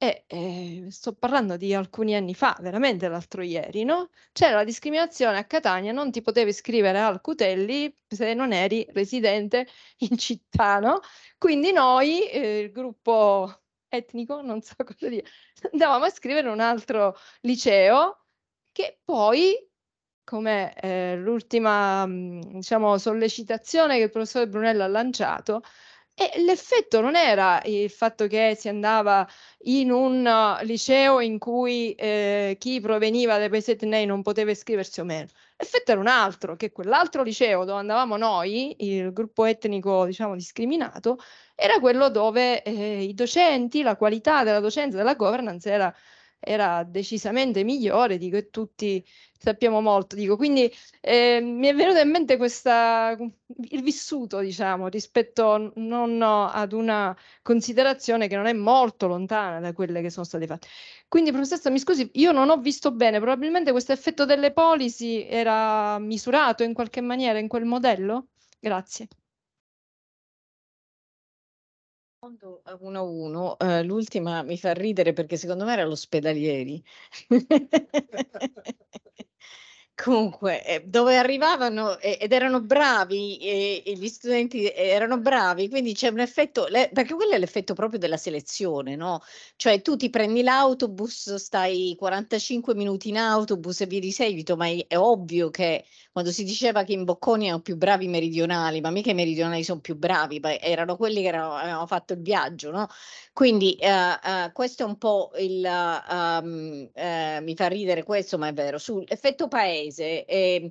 e eh, sto parlando di alcuni anni fa, veramente l'altro ieri, no? C'era la discriminazione a Catania, non ti potevi iscrivere al Cutelli se non eri residente in città, no? Quindi noi, eh, il gruppo etnico, non so cosa dire, andavamo a scrivere un altro liceo che poi, come eh, l'ultima mm, diciamo, sollecitazione che il professore Brunello ha lanciato, e l'effetto non era il fatto che si andava in un uh, liceo in cui eh, chi proveniva dai paesi etnei non poteva iscriversi o meno effetto era un altro, che quell'altro liceo dove andavamo noi, il gruppo etnico diciamo discriminato, era quello dove eh, i docenti, la qualità della docenza e della governance era, era decisamente migliore di tutti sappiamo molto, dico. Quindi eh, mi è venuto in mente questa, il vissuto, diciamo, rispetto non ad una considerazione che non è molto lontana da quelle che sono state fatte. Quindi, professore, mi scusi, io non ho visto bene, probabilmente questo effetto delle polisi era misurato in qualche maniera in quel modello? Grazie. Secondo 1-1, eh, eh, l'ultima mi fa ridere perché secondo me era l'ospedalieri. Comunque, eh, dove arrivavano eh, ed erano bravi, eh, e gli studenti erano bravi, quindi c'è un effetto, perché quello è l'effetto proprio della selezione, no? Cioè tu ti prendi l'autobus, stai 45 minuti in autobus e via di seguito, ma è, è ovvio che quando si diceva che in Bocconi erano più bravi i meridionali, ma mica i meridionali sono più bravi, erano quelli che erano, avevano fatto il viaggio, no? Quindi uh, uh, questo è un po' il, uh, um, mi fa ridere questo, ma è vero, sull'effetto paese. Eh,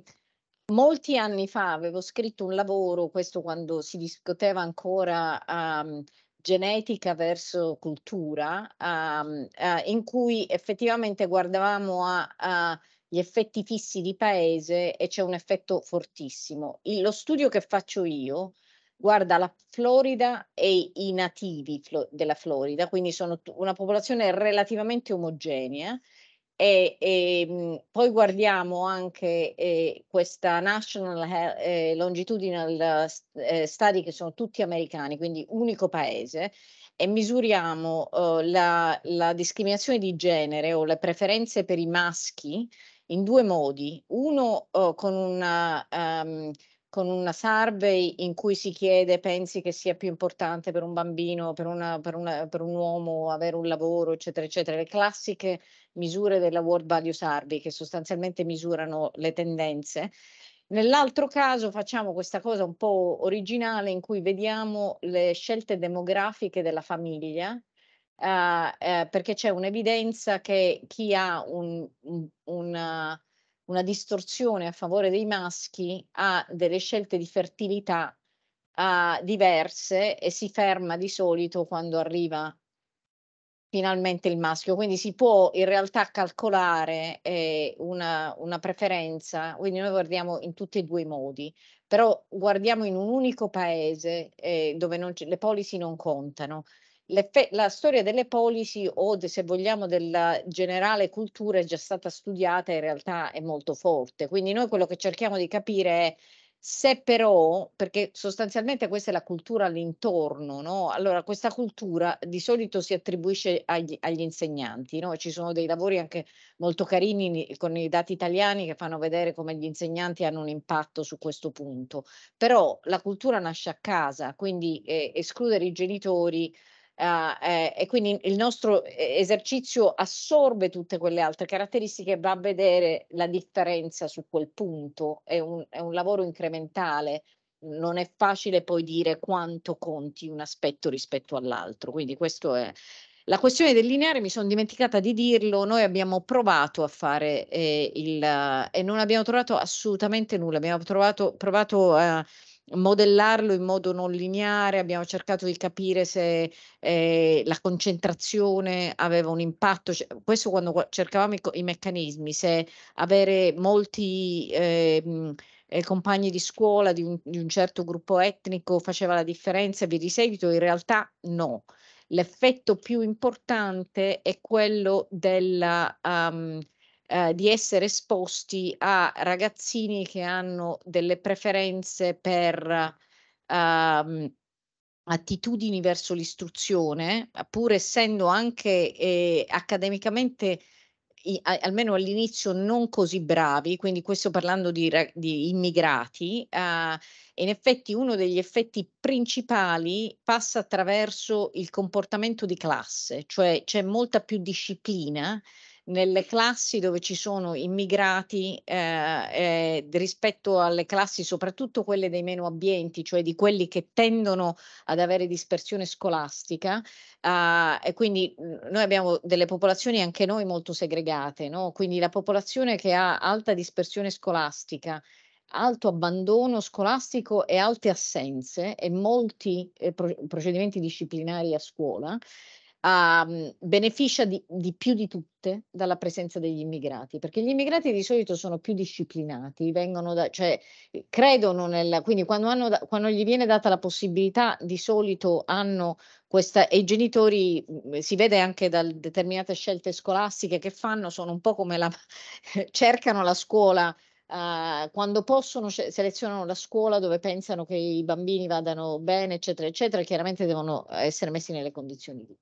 molti anni fa avevo scritto un lavoro, questo quando si discuteva ancora um, genetica verso cultura, um, in cui effettivamente guardavamo agli effetti fissi di paese e c'è un effetto fortissimo. Il, lo studio che faccio io guarda la Florida e i nativi flo- della Florida, quindi sono t- una popolazione relativamente omogenea. E, e ehm, poi guardiamo anche eh, questa National eh, Longitudinal eh, Study che sono tutti americani, quindi unico paese, e misuriamo eh, la, la discriminazione di genere o le preferenze per i maschi in due modi. Uno eh, con una... Um, con una survey in cui si chiede pensi che sia più importante per un bambino, per, una, per, una, per un uomo avere un lavoro, eccetera, eccetera. Le classiche misure della World Value Survey che sostanzialmente misurano le tendenze. Nell'altro caso facciamo questa cosa un po' originale in cui vediamo le scelte demografiche della famiglia Uh, eh, perché c'è un'evidenza che chi ha un, un, una, una distorsione a favore dei maschi ha delle scelte di fertilità uh, diverse e si ferma di solito quando arriva finalmente il maschio. Quindi si può in realtà calcolare eh, una, una, preferenza, quindi noi guardiamo in tutti e due i modi, però guardiamo in un unico paese eh, dove le policy non contano la storia delle policy o de, se vogliamo della generale cultura è già stata studiata e in realtà è molto forte. Quindi noi quello che cerchiamo di capire è se però, perché sostanzialmente questa è la cultura all'intorno, no? Allora questa cultura di solito si attribuisce agli, agli insegnanti, no? Ci sono dei lavori anche molto carini con i dati italiani che fanno vedere come gli insegnanti hanno un impatto su questo punto, però la cultura nasce a casa, quindi eh, escludere i genitori Ah, eh, e quindi il nostro eh, esercizio assorbe tutte quelle altre caratteristiche e va a vedere la differenza su quel punto. È un, è un lavoro incrementale, non è facile poi dire quanto conti un aspetto rispetto all'altro. Quindi questo è, la questione del lineare, mi sono dimenticata di dirlo, noi abbiamo provato a fare eh, il... Uh, e non abbiamo trovato assolutamente nulla, abbiamo trovato, provato a... Uh, modellarlo in modo non lineare, abbiamo cercato di capire se eh, la concentrazione aveva un impatto, cioè, questo quando cercavamo i, i meccanismi, se avere molti ehm, eh, compagni di scuola di un, di un certo gruppo etnico faceva la differenza vi via di seguito, in realtà no. L'effetto più importante è quello della... Um, eh, di essere esposti a ragazzini che hanno delle preferenze per ehm, attitudini verso l'istruzione, pur essendo anche eh, accademicamente almeno all'inizio non così bravi, quindi questo parlando di, di immigrati, eh, in effetti uno degli effetti principali passa attraverso il comportamento di classe, cioè c'è molta più disciplina nelle classi dove ci sono immigrati eh, eh, rispetto alle classi, soprattutto quelle dei meno abbienti, cioè di quelli che tendono ad avere dispersione scolastica. Eh, e quindi mm, noi abbiamo delle popolazioni anche noi molto segregate, no? quindi la popolazione che ha alta dispersione scolastica alto abbandono scolastico e alte assenze e molti eh, procedimenti disciplinari a scuola, um, beneficia di, di, più di tutte dalla presenza degli immigrati, perché gli immigrati di solito sono più disciplinati, vengono da, cioè, eh, credono nel, quindi quando, hanno, quando gli viene data la possibilità di solito hanno questa, e i genitori mm, si vede anche da determinate scelte scolastiche che fanno, sono un po' come la, cercano la scuola. Uh, quando possono selezionano la scuola dove pensano che i bambini vadano bene, eccetera, eccetera, chiaramente devono essere messi nelle condizioni di.